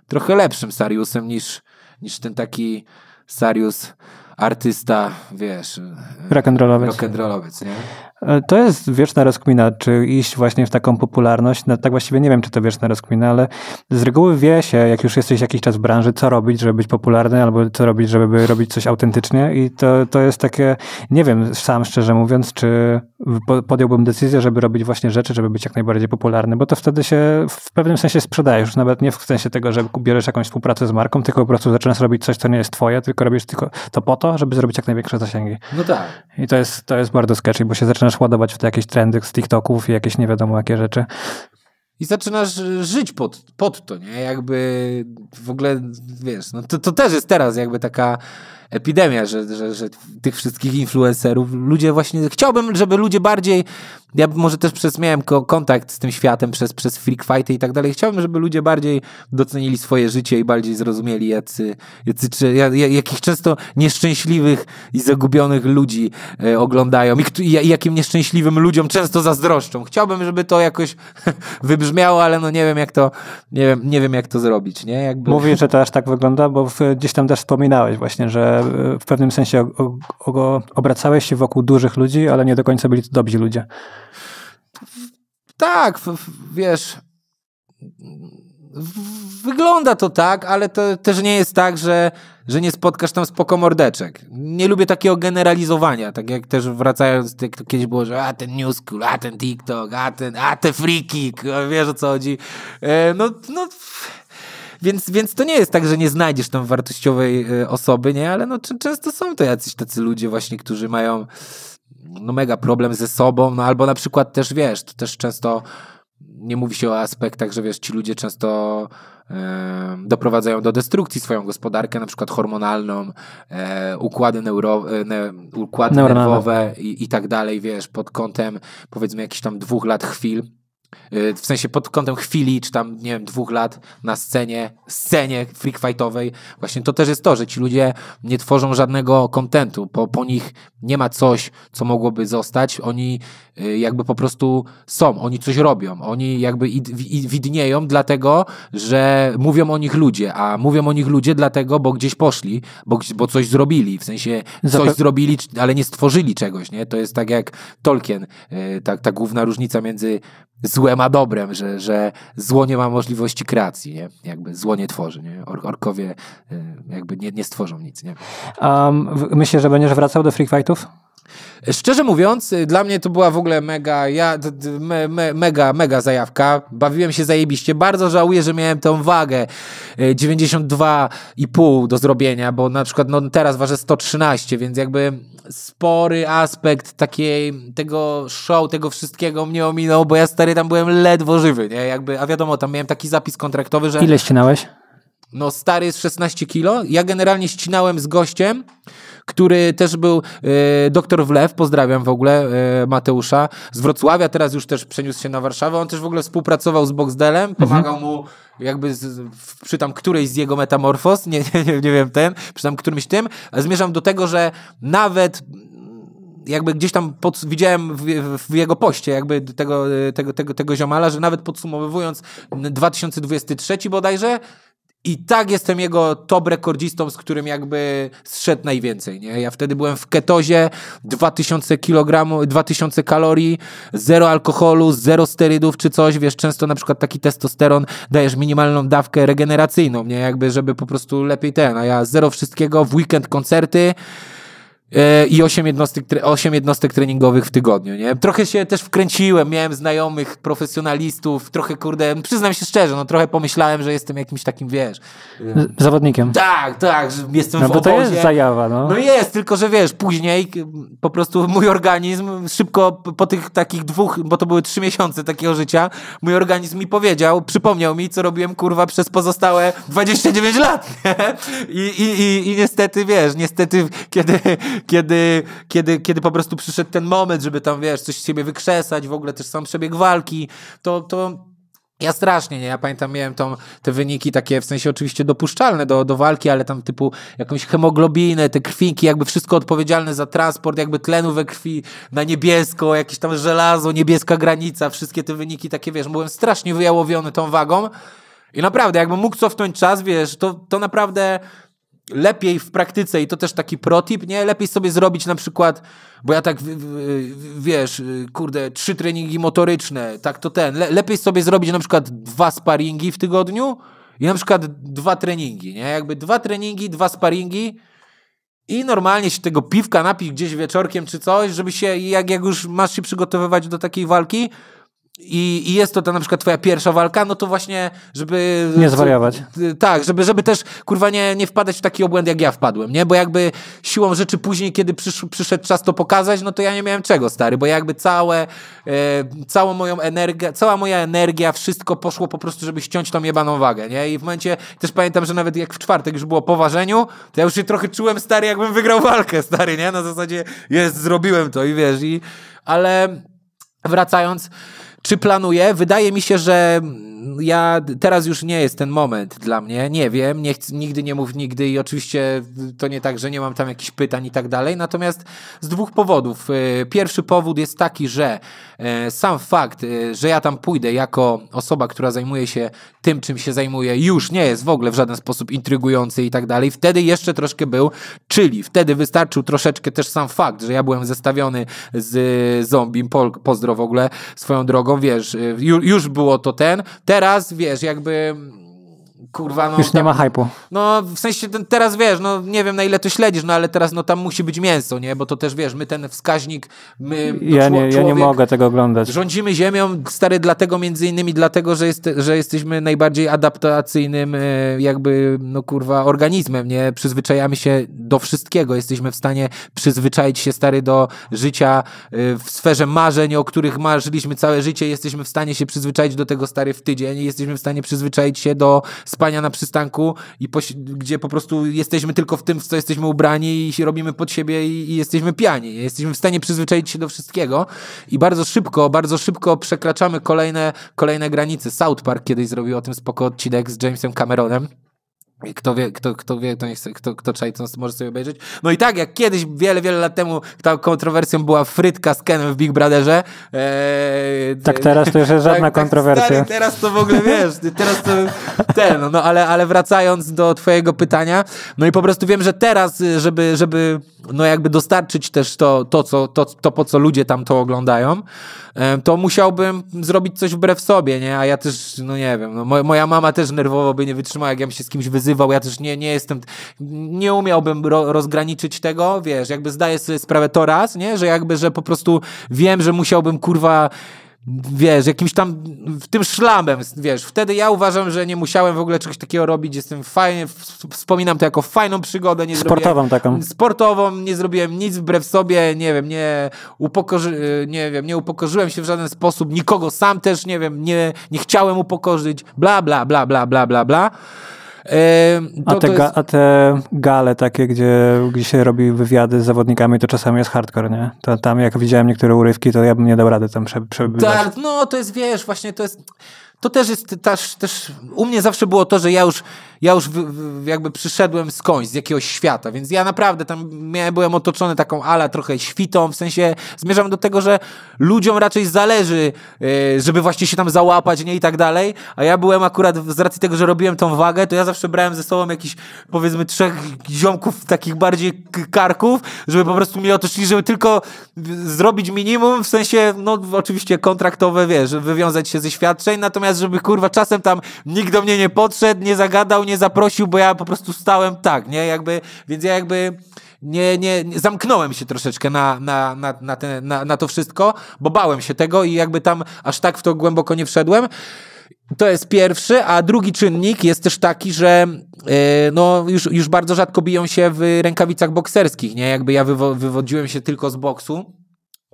trochę lepszym Sariusem niż, niż ten taki Sarius artysta, wiesz... Rock'n'rollowiec. Rock'n'rollowiec, nie? E, to jest wieczna rozkmina, czy iść właśnie w taką popularność. No, tak właściwie nie wiem, czy to wieczna rozkmina, ale z reguły wie się, jak już jesteś jakiś czas w branży, co robić, żeby być popularny, albo co robić, żeby robić coś autentycznie. I to, to jest takie, nie wiem sam szczerze mówiąc, czy podjąłbym decyzję, żeby robić właśnie rzeczy, żeby być jak najbardziej popularny, bo to wtedy się w pewnym sensie sprzedajesz. Nawet nie w sensie tego, że bierzesz jakąś współpracę z marką, tylko po prostu zaczynasz robić coś, co nie jest twoje, tylko robisz tylko to po to, żeby zrobić jak największe zasięgi. No tak. I to jest, to jest bardzo sketchy, bo się zaczynasz zaczynasz ładować w te jakieś trendy z TikToków i jakieś nie wiadomo jakie rzeczy. I zaczynasz żyć pod, pod to, nie? Jakby w ogóle, wiesz, no to, to też jest teraz jakby taka epidemia, że, że, że tych wszystkich influencerów, ludzie właśnie, chciałbym, żeby ludzie bardziej, ja może też przez, miałem kontakt z tym światem przez, przez freak fighty i tak dalej, chciałbym, żeby ludzie bardziej docenili swoje życie i bardziej zrozumieli, jacy, jacy czy, jakich często nieszczęśliwych i zagubionych ludzi e, oglądają i, jakim nieszczęśliwym ludziom często zazdroszczą. Chciałbym, żeby to jakoś wybrzmiało, ale no nie wiem, jak to, nie wiem, nie wiem jak to zrobić, nie? Jakby... Mówisz, że to aż tak wygląda, bo gdzieś tam też wspominałeś właśnie, że w pewnym sensie o, o, obracałeś się wokół dużych ludzi, ale nie do końca byli to dobrzy ludzie. Tak, wiesz. Wygląda to tak, ale to też nie jest tak, że, że nie spotkasz tam mordeczek. Nie lubię takiego generalizowania, tak jak też wracając, jak to kiedyś było, że a ten New School, a ten TikTok, a ten, a te freaky, wiesz o co chodzi. E, no, no więc, więc to nie jest tak, że nie znajdziesz tam wartościowej e, osoby, nie? Ale no, często są to jacyś tacy ludzie właśnie, którzy mają no, mega problem ze sobą, no albo na przykład też, wiesz, to też często nie mówi się o aspektach, że wiesz, ci ludzie często e, doprowadzają do destrukcji swoją gospodarkę, na przykład hormonalną, e, układy, neuro, e, ne, układy nerwowe i, i, tak dalej, wiesz, pod kątem powiedzmy jakichś tam dwóch lat chwil Y, w sensie pod kątem chwili, czy tam, nie wiem, dwóch lat na scenie, scenie freak fightowej. Właśnie to też jest to, że ci ludzie nie tworzą żadnego kontentu, po, po nich nie ma coś, co mogłoby zostać. Oni y, jakby po prostu są, oni coś robią, oni jakby id, widnieją dlatego, że mówią o nich ludzie, a mówią o nich ludzie dlatego, bo gdzieś poszli, bo, bo coś zrobili, w sensie coś zrobili, ale nie stworzyli czegoś, nie? To jest tak jak Tolkien, y, ta, ta główna różnica między złem a dobrem, że, że zło nie ma możliwości kreacji, nie? Jakby zło nie tworzy, nie? Or, orkowie y, jakby nie, nie stworzą nic, nie? Um, myślę, że będziesz wracał do Freak Fightów? Szczerze mówiąc, y, dla mnie to była w ogóle mega, ja, me, me, mega, mega zajawka. Bawiłem się zajebiście. Bardzo żałuję, że miałem tą wagę 92,5 y, do zrobienia, bo na przykład no, teraz ważę 113, więc jakby spory aspekt takiej, tego show, tego wszystkiego mnie ominął, bo ja stary tam byłem ledwo żywy, nie? Jakby, a wiadomo, tam miałem taki zapis kontraktowy, że... Ile ścinałeś? No stary jest 16 kilo. Ja generalnie ścinałem z gościem, który też był e, doktor Wlew, pozdrawiam w ogóle e, Mateusza, z Wrocławia, teraz już też przeniósł się na Warszawę. On też w ogóle współpracował z Boxdelem, mhm. pomagał mhm. mu jakby z, przy tam którejś z jego metamorfos, nie, nie, nie, nie wiem ten, przy tam którymś tym, zmierzam do tego, że nawet mm, jakby gdzieś tam pod, widziałem w, w, jego poście jakby tego, tego, tego, tego ziomala, że nawet podsumowując 2023 bodajże, i tak jestem jego top rekordzistą, z którym jakby zszedł najwięcej. Nie? Ja wtedy byłem w ketozie, 2000 kg, 2000 kalorii, zero alkoholu, zero sterydów czy coś. Wiesz, często na przykład taki testosteron dajesz minimalną dawkę regeneracyjną, nie? Jakby, żeby po prostu lepiej ten. A ja zero wszystkiego, w weekend koncerty. E, i 8 jednostek, 8 jednostek treningowych w tygodniu, nie? Trochę się też wkręciłem, miałem znajomych, profesjonalistów, trochę kurde, przyznam się szczerze, no trochę pomyślałem, że jestem jakimś takim, wiesz... Zawodnikiem. Tak, tak, że jestem no, w bo to jest zajawa, no. No jest, tylko że wiesz, później po prostu mój organizm szybko po tych takich dwóch, bo to były trzy miesiące takiego życia, mój organizm mi powiedział, przypomniał mi, co robiłem, kurwa, przez pozostałe 29 lat, I, i, i, i niestety, wiesz, niestety, kiedy kiedy, kiedy, kiedy po prostu przyszedł ten moment, żeby tam, wiesz, coś z siebie wykrzesać, w ogóle też sam przebieg walki, to, to ja strasznie, nie? Ja pamiętam, miałem tam te wyniki takie, w sensie oczywiście dopuszczalne do, do walki, ale tam typu jakąś hemoglobinę, te krwiki, jakby wszystko odpowiedzialne za transport, jakby tlenu we krwi na niebiesko, jakieś tam żelazo, niebieska granica, wszystkie te wyniki takie, wiesz, byłem strasznie wyjałowiony tą wagą. I naprawdę, jakbym mógł cofnąć czas, wiesz, to, to naprawdę lepiej w praktyce, i to też taki protip, nie? Lepiej sobie zrobić na przykład, bo ja tak, w, w, wiesz, kurde, trzy treningi motoryczne, tak to ten. Le, lepiej sobie zrobić na przykład dwa sparingi w tygodniu i na przykład dwa treningi, nie? Jakby dwa treningi, dwa sparingi i normalnie się tego piwka napić gdzieś wieczorkiem czy coś, żeby się, jak, jak już masz się przygotowywać do takiej walki, i, i, jest to ta na przykład twoja pierwsza walka, no to właśnie, żeby... Nie zwariować. Yy, tak, żeby, żeby też, kurwa, nie, nie wpadać w taki obłęd, jak ja wpadłem, nie? Bo jakby siłą rzeczy później, kiedy przysz, przyszedł czas to pokazać, no to ja nie miałem czego, stary, bo jakby całe, e, całą moją energię, cała moja energia, wszystko poszło po prostu, żeby ściąć tą jebaną wagę, nie? I w momencie, też pamiętam, że nawet jak w czwartek już było poważeniu, to ja już się trochę czułem, stary, jakbym wygrał walkę, stary, nie? Na zasadzie, jest, zrobiłem to i wiesz, i... Ale wracając... Czy planuję? Wydaje mi się, że ja teraz już nie jest ten moment dla mnie. Nie wiem, nie chcę, nigdy nie mów nigdy i oczywiście to nie tak, że nie mam tam jakichś pytań i tak dalej. Natomiast z dwóch powodów. Y, pierwszy powód jest taki, że y, sam fakt, y, że ja tam pójdę jako osoba, która zajmuje się tym, czym się zajmuje, już nie jest w ogóle w żaden sposób intrygujący i tak dalej. Wtedy jeszcze troszkę był, czyli wtedy wystarczył troszeczkę też sam fakt, że ja byłem zestawiony z zombie, pozdro w ogóle swoją drogą wiesz, y, już było to ten, teraz, wiesz, jakby kurwa, no... Już tam, nie ma hypu. No, w sensie ten, teraz, wiesz, no nie wiem na ile to śledzisz, no ale teraz, no tam musi być mięso, nie? Bo to też, wiesz, my ten wskaźnik, my... No, ja, nie, ja nie mogę tego oglądać. Rządzimy ziemią, stary, dlatego między innymi dlatego, że, jest, że jesteśmy najbardziej adaptacyjnym e, jakby, no kurwa, organizmem, nie? Przyzwyczajamy się do wszystkiego. Jesteśmy w stanie przyzwyczaić się, stary, do życia e, w sferze marzeń, o których marzyliśmy całe życie. Jesteśmy w stanie się przyzwyczaić do tego, stary, w tydzień. Jesteśmy w stanie przyzwyczaić się do spania na przystanku, i gdzie po prostu jesteśmy tylko w tym, w co jesteśmy ubrani i się robimy pod siebie i, i jesteśmy piani. Jesteśmy w stanie przyzwyczaić się do wszystkiego i bardzo szybko, bardzo szybko przekraczamy kolejne, kolejne granice. South Park kiedyś zrobił o tym spoko odcinek z Jamesem Cameronem. Kto wie, kto, kto wie, kto nie chce, kto, kto czai, to może sobie obejrzeć. No i tak, jak kiedyś, wiele, wiele lat temu, ta kontrowersją była frytka z Kenem w Big Brotherze. Eee, tak teraz to już żadna tak, tak, kontrowersja. Tak, stary, teraz to w ogóle, wiesz, teraz to ten, no, no, ale, ale wracając do twojego pytania, no i po prostu wiem, że teraz, żeby, żeby no jakby dostarczyć też to, to, co, to, to po co ludzie tam to oglądają, e, to musiałbym zrobić coś wbrew sobie, nie? A ja też, no nie wiem, no, moja mama też nerwowo by nie wytrzymała, jak ja się z kimś wyzywał ja też nie, nie jestem, nie umiałbym ro, rozgraniczyć tego, wiesz, jakby zdaję sobie sprawę to raz, nie, że jakby, że po prostu wiem, że musiałbym, kurwa, wiesz, jakimś tam w tym szlamem, wiesz, wtedy ja uważam, że nie musiałem w ogóle czegoś takiego robić, jestem fajnie, wspominam to jako fajną przygodę, nie sportową taką. Sportową, nie zrobiłem nic wbrew sobie, nie wiem, nie, upokorzy, nie wiem, nie upokorzyłem się w żaden sposób, nikogo sam też, nie wiem, nie, nie chciałem upokorzyć, bla, bla, bla, bla, bla, bla, bla. To, a, te jest... a, te gale takie, gdzie, gdzie się robi wywiady z zawodnikami, to czasami jest hardcore, nie? To tam jak widziałem niektóre urywki, to ja bym nie dał rady tam prze, przebywać. Tak, no to jest, wiesz, właśnie to jest to też jest, też, też u mnie zawsze było to, że ja już ja już w, w, jakby przyszedłem skądś, z jakiegoś świata, więc ja naprawdę tam miałem, byłem otoczony taką ala trochę świtą, w sensie zmierzam do tego, że ludziom raczej zależy, yy, żeby właśnie się tam załapać, nie i tak dalej, a ja byłem akurat z racji tego, że robiłem tą wagę, to ja zawsze brałem ze sobą jakiś powiedzmy trzech ziomków takich bardziej karków, żeby po prostu mnie otoczyli, żeby tylko zrobić minimum, w sensie, no oczywiście kontraktowe, wiesz, wywiązać się ze świadczeń, natomiast żeby kurwa czasem tam nikt do mnie nie podszedł, nie zagadał, nie zaprosił, bo ja po prostu stałem tak, nie? Jakby, więc ja jakby nie, nie, nie zamknąłem się troszeczkę na, na, na, na, te, na, na to wszystko, bo bałem się tego i jakby tam aż tak w to głęboko nie wszedłem. To jest pierwszy, a drugi czynnik jest też taki, że yy, no, już, już bardzo rzadko biją się w rękawicach bokserskich, nie? Jakby ja wywo wywodziłem się tylko z boksu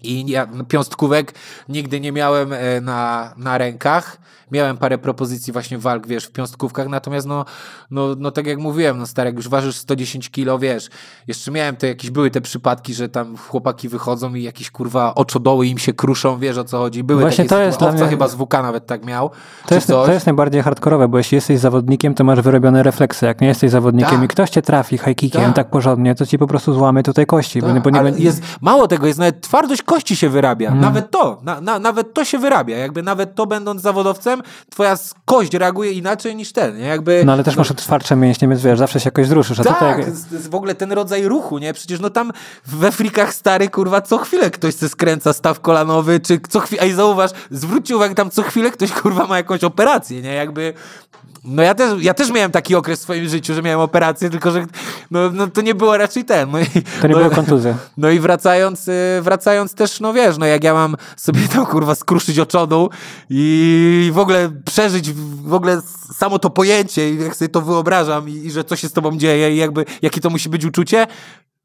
i ja piąstkówek nigdy nie miałem e, na, na rękach. Miałem parę propozycji właśnie walk, wiesz, w piąstkówkach, natomiast no, no, no tak jak mówiłem, no stary, jak już ważysz 110 kilo, wiesz, jeszcze miałem te jakieś, były te przypadki, że tam chłopaki wychodzą i jakieś kurwa oczodoły im się kruszą, wiesz o co chodzi. Były właśnie takie to jest dla mnie... chyba z WK nawet tak miał. To jest, to jest najbardziej hardkorowe, bo jeśli jesteś zawodnikiem, to masz wyrobione refleksy. Jak nie jesteś zawodnikiem tak. i ktoś cię trafi high kickiem tak. tak porządnie, to ci po prostu złamy tutaj kości. Bo nie, bo nie... Tak, jest, mało tego, jest nawet twardość kości się wyrabia. Mm. Nawet to, na, na, nawet to się wyrabia. Jakby nawet to będąc zawodowcem, twoja kość reaguje inaczej niż ten. Nie? Jakby, no ale też no, masz otwarcze mięśnie, więc wiesz, zawsze się jakoś zruszysz. A tak, tutaj... w ogóle ten rodzaj ruchu, nie? Przecież no tam we frikach stary, kurwa, co chwilę ktoś se skręca staw kolanowy, czy co chwilę, a i zauważ, zwróćcie uwagę, tam co chwilę ktoś, kurwa, ma jakąś operację, nie? Jakby no ja też, ja też miałem taki okres w swoim życiu, że miałem operację, tylko że no, no to nie było raczej ten. No i, to nie no, była kontuzja. No i wracając, y, wracając też, no wiesz, no jak ja mam sobie to kurwa skruszyć oczodą i w ogóle przeżyć w ogóle samo to pojęcie, jak sobie to wyobrażam i, i że co się z tobą dzieje i jakby jakie to musi być uczucie,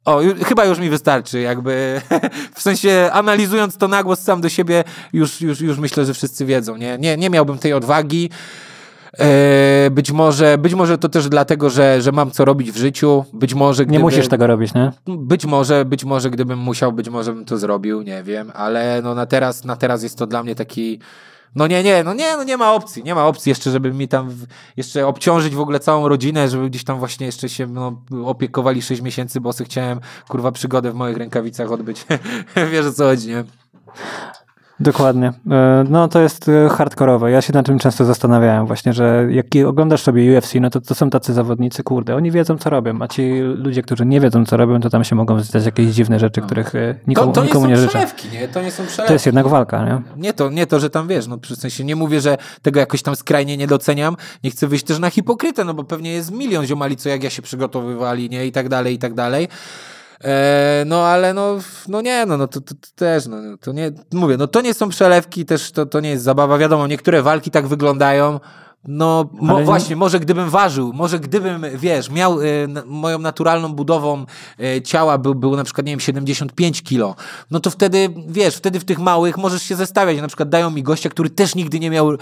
o, już, chyba już mi wystarczy, jakby. w sensie, analizując to nagłos sam do siebie, już, już, już myślę, że wszyscy wiedzą. Nie, nie, nie miałbym tej odwagi. E, być, może, być może to też dlatego, że, że mam co robić w życiu. Być może gdyby, Nie musisz tego robić, nie? Być może, być może gdybym musiał, być może bym to zrobił, nie wiem, ale no na teraz, na teraz jest to dla mnie taki. No nie, nie, no nie, no nie ma opcji, nie ma opcji jeszcze, żeby mi tam w, jeszcze obciążyć w ogóle całą rodzinę, żeby gdzieś tam właśnie jeszcze się no, opiekowali 6 miesięcy, bo sobie chciałem kurwa przygodę w moich rękawicach odbyć. Wiesz o co chodzi, nie? Dokładnie. E, no to jest e, hardkorowe. Ja się na tym często zastanawiałem właśnie, że jak oglądasz sobie UFC, no to to są tacy zawodnicy, kurde, oni wiedzą co robią, a ci ludzie, którzy nie wiedzą co robią, to tam się mogą zdać jakieś dziwne rzeczy, no. których e, nikomu, to, to nikomu nie, nie życzę. nie? To nie są przelewki. To jest jednak walka, nie? Nie to, nie to że tam wiesz, no w sensie nie mówię, że tego jakoś tam skrajnie nie doceniam, nie chcę wyjść też na hipokrytę, no bo pewnie jest milion ziomali, co jak ja się przygotowywali, nie? I tak dalej, i tak dalej. E, no ale no, no nie, no, no to, to, to też, no, to nie, mówię, no to nie są przelewki, też to, to nie jest zabawa, wiadomo, niektóre walki tak wyglądają, no mo właśnie, może gdybym ważył, może gdybym, wiesz, miał y, moją naturalną budową y, ciała był, był na przykład, nie wiem, 75 kilo, no to wtedy, wiesz, wtedy w tych małych możesz się zestawiać. Na przykład dają mi gościa, który też nigdy nie miał y,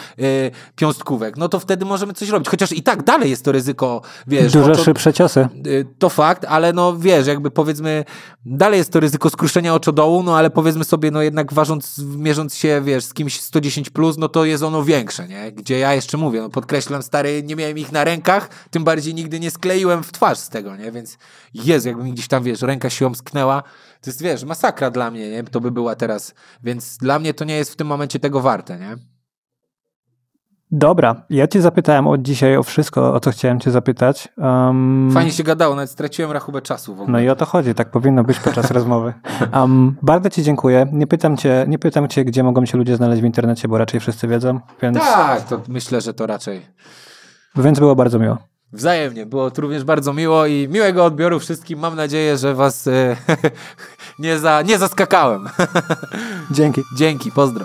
piąstkówek, no to wtedy możemy coś robić. Chociaż i tak dalej jest to ryzyko, wiesz. Dużo no szybsze ciosy. Y, to fakt, ale no wiesz, jakby powiedzmy, dalej jest to ryzyko skruszenia oczodołu, no ale powiedzmy sobie, no jednak ważąc, mierząc się, wiesz, z kimś 110+, plus, no to jest ono większe, nie? Gdzie ja jeszcze mówię, no, podkreślam, stary, nie miałem ich na rękach, tym bardziej nigdy nie skleiłem w twarz z tego, nie? Więc jest jakby mi gdzieś tam, wiesz, ręka siłą omsknęła. to jest, wiesz, masakra dla mnie, nie? To by była teraz. Więc dla mnie to nie jest w tym momencie tego warte, nie? Dobra, ja cię zapytałem od dzisiaj o wszystko, o co chciałem cię zapytać. Um, Fajnie się gadało, nawet straciłem rachubę czasu. W ogóle. No i o to chodzi, tak powinno być podczas rozmowy. Um, bardzo ci dziękuję. Nie pytam cię, nie pytam cię, gdzie mogą się ludzie znaleźć w internecie, bo raczej wszyscy wiedzą. Więc... Tak, to myślę, że to raczej. Więc było bardzo miło. Wzajemnie, było to również bardzo miło i miłego odbioru wszystkim. Mam nadzieję, że was e, nie, za, nie zaskakałem. Dzięki. Dzięki, pozdro.